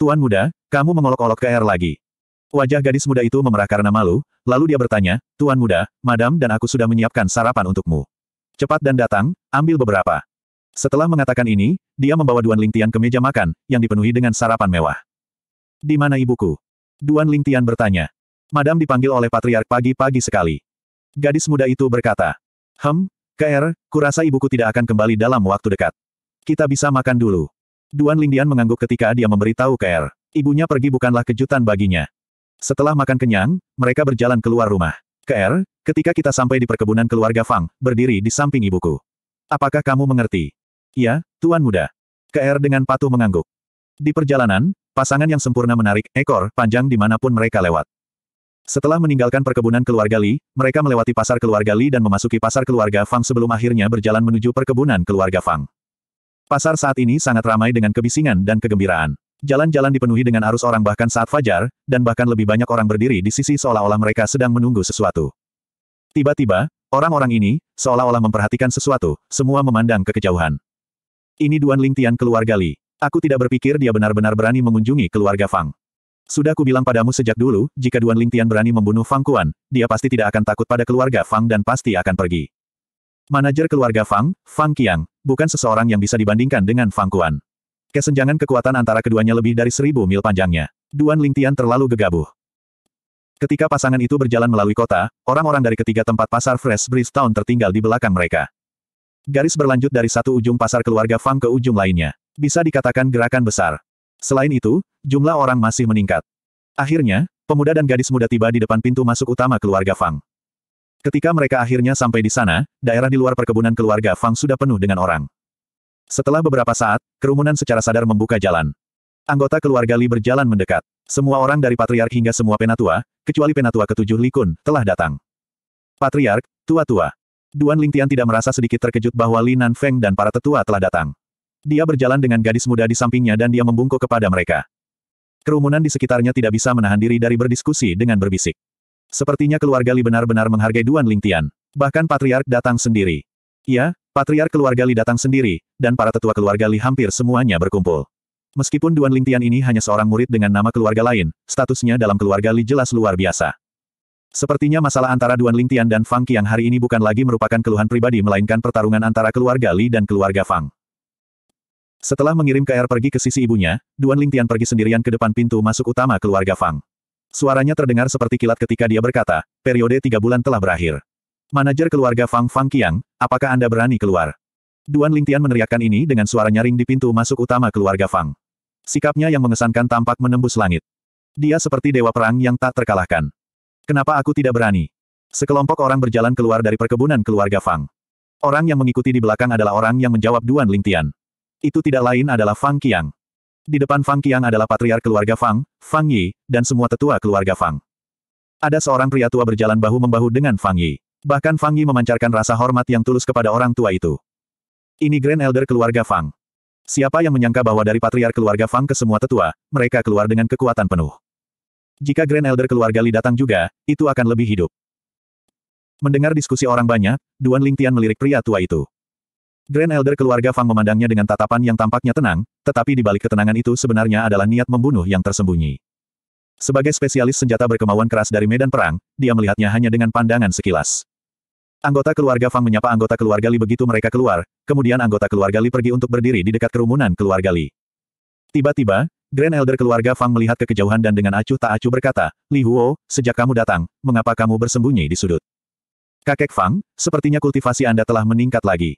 Tuan muda, kamu mengolok-olok KR er lagi. Wajah gadis muda itu memerah karena malu, lalu dia bertanya, Tuan muda, madam dan aku sudah menyiapkan sarapan untukmu. Cepat dan datang, ambil beberapa. Setelah mengatakan ini, dia membawa Duan Lingtian ke meja makan, yang dipenuhi dengan sarapan mewah. Di mana ibuku? Duan Lingtian bertanya. Madam dipanggil oleh patriark pagi-pagi sekali. Gadis muda itu berkata, Hem, KR, kurasa ibuku tidak akan kembali dalam waktu dekat. Kita bisa makan dulu. Duan Lingtian mengangguk ketika dia memberitahu KR. Ibunya pergi bukanlah kejutan baginya. Setelah makan kenyang, mereka berjalan keluar rumah. KR, ketika kita sampai di perkebunan keluarga Fang, berdiri di samping ibuku. Apakah kamu mengerti? Ya, Tuan Muda. KR dengan patuh mengangguk. Di perjalanan, pasangan yang sempurna menarik ekor panjang dimanapun mereka lewat. Setelah meninggalkan perkebunan keluarga Li, mereka melewati pasar keluarga Li dan memasuki pasar keluarga Fang sebelum akhirnya berjalan menuju perkebunan keluarga Fang. Pasar saat ini sangat ramai dengan kebisingan dan kegembiraan. Jalan-jalan dipenuhi dengan arus orang bahkan saat fajar, dan bahkan lebih banyak orang berdiri di sisi seolah-olah mereka sedang menunggu sesuatu. Tiba-tiba, orang-orang ini, seolah-olah memperhatikan sesuatu, semua memandang ke kejauhan. Ini Duan Lingtian keluarga Li. Aku tidak berpikir dia benar-benar berani mengunjungi keluarga Fang. Sudah kubilang padamu sejak dulu, jika Duan Lingtian berani membunuh Fang Kuan, dia pasti tidak akan takut pada keluarga Fang dan pasti akan pergi. Manajer keluarga Fang, Fang Qiang, bukan seseorang yang bisa dibandingkan dengan Fang Kuan. Kesenjangan kekuatan antara keduanya lebih dari seribu mil panjangnya. Duan Lingtian terlalu gegabah. Ketika pasangan itu berjalan melalui kota, orang-orang dari ketiga tempat pasar Fresh Breeze Town tertinggal di belakang mereka. Garis berlanjut dari satu ujung pasar keluarga Fang ke ujung lainnya. Bisa dikatakan gerakan besar. Selain itu, jumlah orang masih meningkat. Akhirnya, pemuda dan gadis muda tiba di depan pintu masuk utama keluarga Fang. Ketika mereka akhirnya sampai di sana, daerah di luar perkebunan keluarga Fang sudah penuh dengan orang. Setelah beberapa saat, kerumunan secara sadar membuka jalan. Anggota keluarga Li berjalan mendekat. Semua orang dari patriark hingga semua penatua, kecuali penatua ketujuh Li Kun, telah datang. Patriark, tua-tua. Duan Lingtian tidak merasa sedikit terkejut bahwa Nan Feng dan para tetua telah datang. Dia berjalan dengan gadis muda di sampingnya dan dia membungkuk kepada mereka. Kerumunan di sekitarnya tidak bisa menahan diri dari berdiskusi dengan berbisik. Sepertinya keluarga Li benar-benar menghargai Duan Lingtian. Bahkan Patriark datang sendiri. Ya, Patriark keluarga Li datang sendiri, dan para tetua keluarga Li hampir semuanya berkumpul. Meskipun Duan Lingtian ini hanya seorang murid dengan nama keluarga lain, statusnya dalam keluarga Li jelas luar biasa. Sepertinya masalah antara Duan Lingtian dan Fang Qiang hari ini bukan lagi merupakan keluhan pribadi melainkan pertarungan antara keluarga Li dan keluarga Fang. Setelah mengirim KR pergi ke sisi ibunya, Duan Lingtian pergi sendirian ke depan pintu masuk utama keluarga Fang. Suaranya terdengar seperti kilat ketika dia berkata, periode tiga bulan telah berakhir. Manajer keluarga Fang Fang Qiang, apakah Anda berani keluar? Duan Lingtian meneriakkan ini dengan suara nyaring di pintu masuk utama keluarga Fang. Sikapnya yang mengesankan tampak menembus langit. Dia seperti dewa perang yang tak terkalahkan. Kenapa aku tidak berani? Sekelompok orang berjalan keluar dari perkebunan keluarga Fang. Orang yang mengikuti di belakang adalah orang yang menjawab Duan Lingtian. Itu tidak lain adalah Fang Qiang. Di depan Fang Qiang adalah patriar keluarga Fang, Fang Yi, dan semua tetua keluarga Fang. Ada seorang pria tua berjalan bahu-membahu dengan Fang Yi. Bahkan Fang Yi memancarkan rasa hormat yang tulus kepada orang tua itu. Ini Grand Elder keluarga Fang. Siapa yang menyangka bahwa dari patriar keluarga Fang ke semua tetua, mereka keluar dengan kekuatan penuh. Jika Grand Elder keluarga Li datang juga, itu akan lebih hidup. Mendengar diskusi orang banyak, Duan Lingtian melirik pria tua itu. Grand Elder keluarga Fang memandangnya dengan tatapan yang tampaknya tenang, tetapi di balik ketenangan itu sebenarnya adalah niat membunuh yang tersembunyi. Sebagai spesialis senjata berkemauan keras dari medan perang, dia melihatnya hanya dengan pandangan sekilas. Anggota keluarga Fang menyapa anggota keluarga Li begitu mereka keluar, kemudian anggota keluarga Li pergi untuk berdiri di dekat kerumunan keluarga Li. Tiba-tiba, Grand Elder keluarga Fang melihat ke kejauhan dan dengan acuh tak acuh berkata, Li Huo, sejak kamu datang, mengapa kamu bersembunyi di sudut? Kakek Fang, sepertinya kultivasi Anda telah meningkat lagi.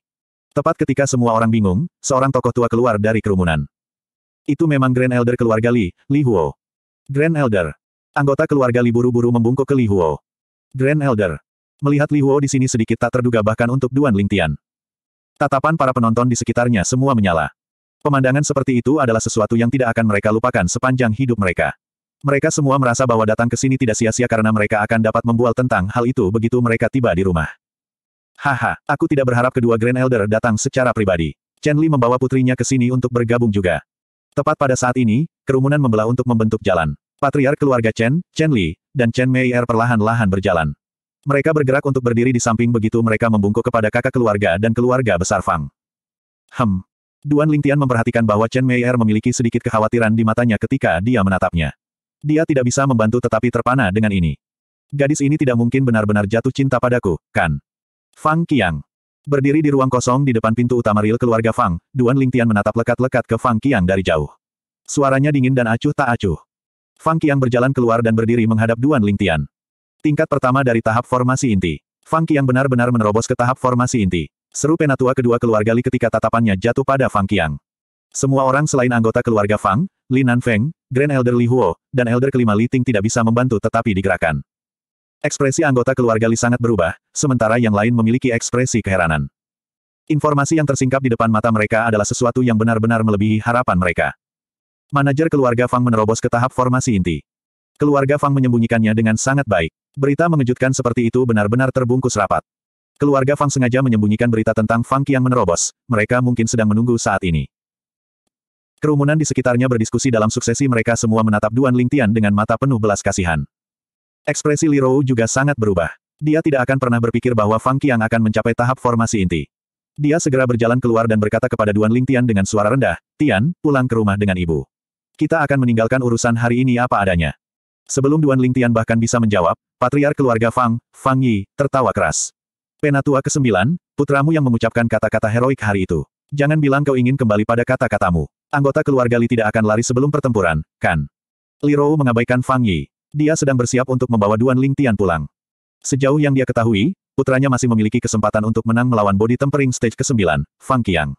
Tepat ketika semua orang bingung, seorang tokoh tua keluar dari kerumunan. Itu memang Grand Elder keluarga Li, Li Huo. Grand Elder. Anggota keluarga Li buru-buru membungkuk ke Li Huo. Grand Elder. Melihat Li Huo di sini sedikit tak terduga bahkan untuk Duan Lingtian. Tatapan para penonton di sekitarnya semua menyala. Pemandangan seperti itu adalah sesuatu yang tidak akan mereka lupakan sepanjang hidup mereka. Mereka semua merasa bahwa datang ke sini tidak sia-sia karena mereka akan dapat membual tentang hal itu begitu mereka tiba di rumah. Haha, aku tidak berharap kedua Grand Elder datang secara pribadi. Chen Li membawa putrinya ke sini untuk bergabung juga. Tepat pada saat ini, kerumunan membelah untuk membentuk jalan. Patriar keluarga Chen, Chen Li, dan Chen Meier perlahan-lahan berjalan. Mereka bergerak untuk berdiri di samping begitu mereka membungkuk kepada kakak keluarga dan keluarga besar Fang. Hem, Duan Lingtian memperhatikan bahwa Chen Meier memiliki sedikit kekhawatiran di matanya ketika dia menatapnya. Dia tidak bisa membantu tetapi terpana dengan ini. Gadis ini tidak mungkin benar-benar jatuh cinta padaku, kan? Fang Qiang. Berdiri di ruang kosong di depan pintu utama real keluarga Fang, Duan Lingtian menatap lekat-lekat ke Fang Qiang dari jauh. Suaranya dingin dan acuh tak acuh. Fang Qiang berjalan keluar dan berdiri menghadap Duan Lingtian. Tingkat pertama dari tahap formasi inti. Fang Qiang benar-benar menerobos ke tahap formasi inti. Seru penatua kedua keluarga Li ketika tatapannya jatuh pada Fang Qiang. Semua orang selain anggota keluarga Fang, Li Nanfeng, Grand Elder Li Huo, dan Elder kelima Li Ting tidak bisa membantu tetapi digerakkan. Ekspresi anggota keluarga Li sangat berubah, sementara yang lain memiliki ekspresi keheranan. Informasi yang tersingkap di depan mata mereka adalah sesuatu yang benar-benar melebihi harapan mereka. Manajer keluarga Fang menerobos ke tahap formasi inti. Keluarga Fang menyembunyikannya dengan sangat baik. Berita mengejutkan seperti itu benar-benar terbungkus rapat. Keluarga Fang sengaja menyembunyikan berita tentang Fang Qiang menerobos, mereka mungkin sedang menunggu saat ini. Kerumunan di sekitarnya berdiskusi dalam suksesi mereka semua menatap Duan Lingtian dengan mata penuh belas kasihan. Ekspresi Li Rou juga sangat berubah. Dia tidak akan pernah berpikir bahwa Fang Qiang akan mencapai tahap formasi inti. Dia segera berjalan keluar dan berkata kepada Duan Lingtian dengan suara rendah, Tian, pulang ke rumah dengan ibu. Kita akan meninggalkan urusan hari ini apa adanya. Sebelum Duan Lingtian bahkan bisa menjawab, patriar keluarga Fang, Fang Yi, tertawa keras. Penatua ke-9, putramu yang mengucapkan kata-kata heroik hari itu. Jangan bilang kau ingin kembali pada kata-katamu. Anggota keluarga Li tidak akan lari sebelum pertempuran, kan? Li Rou mengabaikan Fang Yi. Dia sedang bersiap untuk membawa Duan Ling Tian pulang. Sejauh yang dia ketahui, putranya masih memiliki kesempatan untuk menang melawan body tempering stage ke-9, Fang Qiang.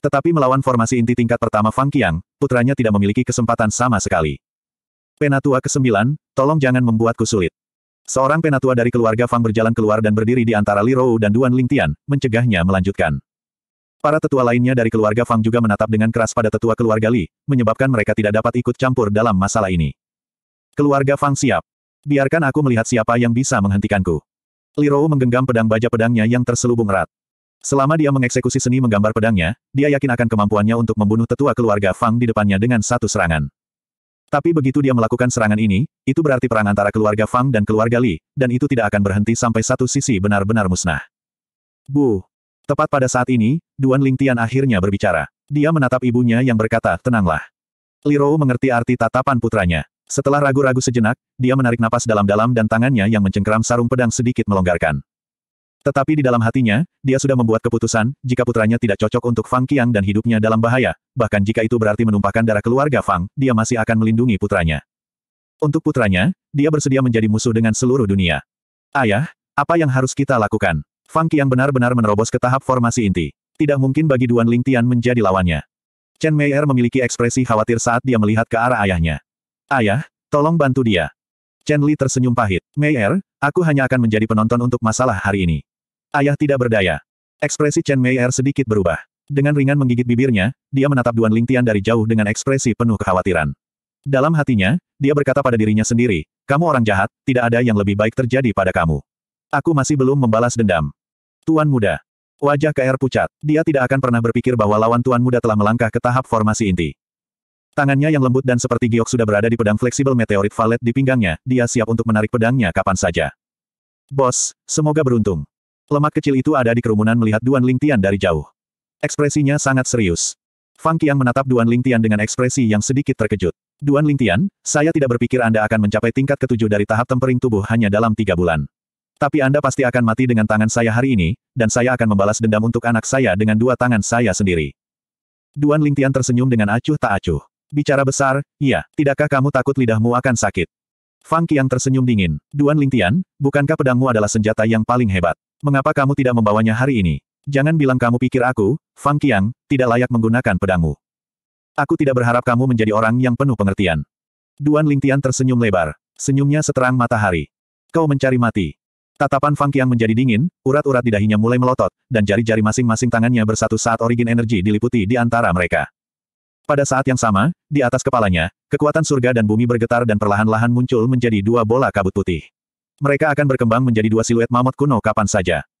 Tetapi melawan formasi inti tingkat pertama Fang Qiang, putranya tidak memiliki kesempatan sama sekali. Penatua ke-9, tolong jangan membuatku sulit. Seorang penatua dari keluarga Fang berjalan keluar dan berdiri di antara Li Rou dan Duan Lingtian, mencegahnya melanjutkan. Para tetua lainnya dari keluarga Fang juga menatap dengan keras pada tetua keluarga Li, menyebabkan mereka tidak dapat ikut campur dalam masalah ini. Keluarga Fang siap. Biarkan aku melihat siapa yang bisa menghentikanku. Li Rou menggenggam pedang baja pedangnya yang terselubung erat. Selama dia mengeksekusi seni menggambar pedangnya, dia yakin akan kemampuannya untuk membunuh tetua keluarga Fang di depannya dengan satu serangan. Tapi begitu dia melakukan serangan ini, itu berarti perang antara keluarga Fang dan keluarga Li, dan itu tidak akan berhenti sampai satu sisi benar-benar musnah. Bu. Tepat pada saat ini, Duan Lingtian akhirnya berbicara. Dia menatap ibunya yang berkata, tenanglah. Li Rou mengerti arti tatapan putranya. Setelah ragu-ragu sejenak, dia menarik napas dalam-dalam dan tangannya yang mencengkram sarung pedang sedikit melonggarkan. Tetapi di dalam hatinya, dia sudah membuat keputusan, jika putranya tidak cocok untuk Fang Qiang dan hidupnya dalam bahaya, bahkan jika itu berarti menumpahkan darah keluarga Fang, dia masih akan melindungi putranya. Untuk putranya, dia bersedia menjadi musuh dengan seluruh dunia. Ayah, apa yang harus kita lakukan? Fang Qiang benar-benar menerobos ke tahap formasi inti. Tidak mungkin bagi Duan Ling Tian menjadi lawannya. Chen Meier memiliki ekspresi khawatir saat dia melihat ke arah ayahnya. Ayah, tolong bantu dia. Chen Li tersenyum pahit. Meier, aku hanya akan menjadi penonton untuk masalah hari ini. Ayah tidak berdaya. Ekspresi Chen Meier sedikit berubah. Dengan ringan menggigit bibirnya, dia menatap Duan Lingtian dari jauh dengan ekspresi penuh kekhawatiran. Dalam hatinya, dia berkata pada dirinya sendiri, kamu orang jahat, tidak ada yang lebih baik terjadi pada kamu. Aku masih belum membalas dendam. Tuan muda. Wajah KR pucat, dia tidak akan pernah berpikir bahwa lawan Tuan muda telah melangkah ke tahap formasi inti. Tangannya yang lembut dan seperti giok sudah berada di pedang fleksibel meteorit valet di pinggangnya, dia siap untuk menarik pedangnya kapan saja. Bos, semoga beruntung. Lemak kecil itu ada di kerumunan melihat Duan Lingtian dari jauh. Ekspresinya sangat serius. Fang Qiang menatap Duan Lingtian dengan ekspresi yang sedikit terkejut. Duan Lingtian, saya tidak berpikir Anda akan mencapai tingkat ketujuh dari tahap tempering tubuh hanya dalam tiga bulan. Tapi Anda pasti akan mati dengan tangan saya hari ini, dan saya akan membalas dendam untuk anak saya dengan dua tangan saya sendiri. Duan Lingtian tersenyum dengan acuh tak acuh. Bicara besar, iya, tidakkah kamu takut lidahmu akan sakit? Fang Qiang tersenyum dingin. Duan Lingtian, bukankah pedangmu adalah senjata yang paling hebat? Mengapa kamu tidak membawanya hari ini? Jangan bilang kamu pikir aku, Fang Qiang, tidak layak menggunakan pedangmu. Aku tidak berharap kamu menjadi orang yang penuh pengertian. Duan Ling Tian tersenyum lebar. Senyumnya seterang matahari. Kau mencari mati. Tatapan Fang Qiang menjadi dingin, urat-urat di dahinya mulai melotot, dan jari-jari masing-masing tangannya bersatu saat origin energi diliputi di antara mereka. Pada saat yang sama, di atas kepalanya, kekuatan surga dan bumi bergetar dan perlahan-lahan muncul menjadi dua bola kabut putih. Mereka akan berkembang menjadi dua siluet mamut kuno kapan saja.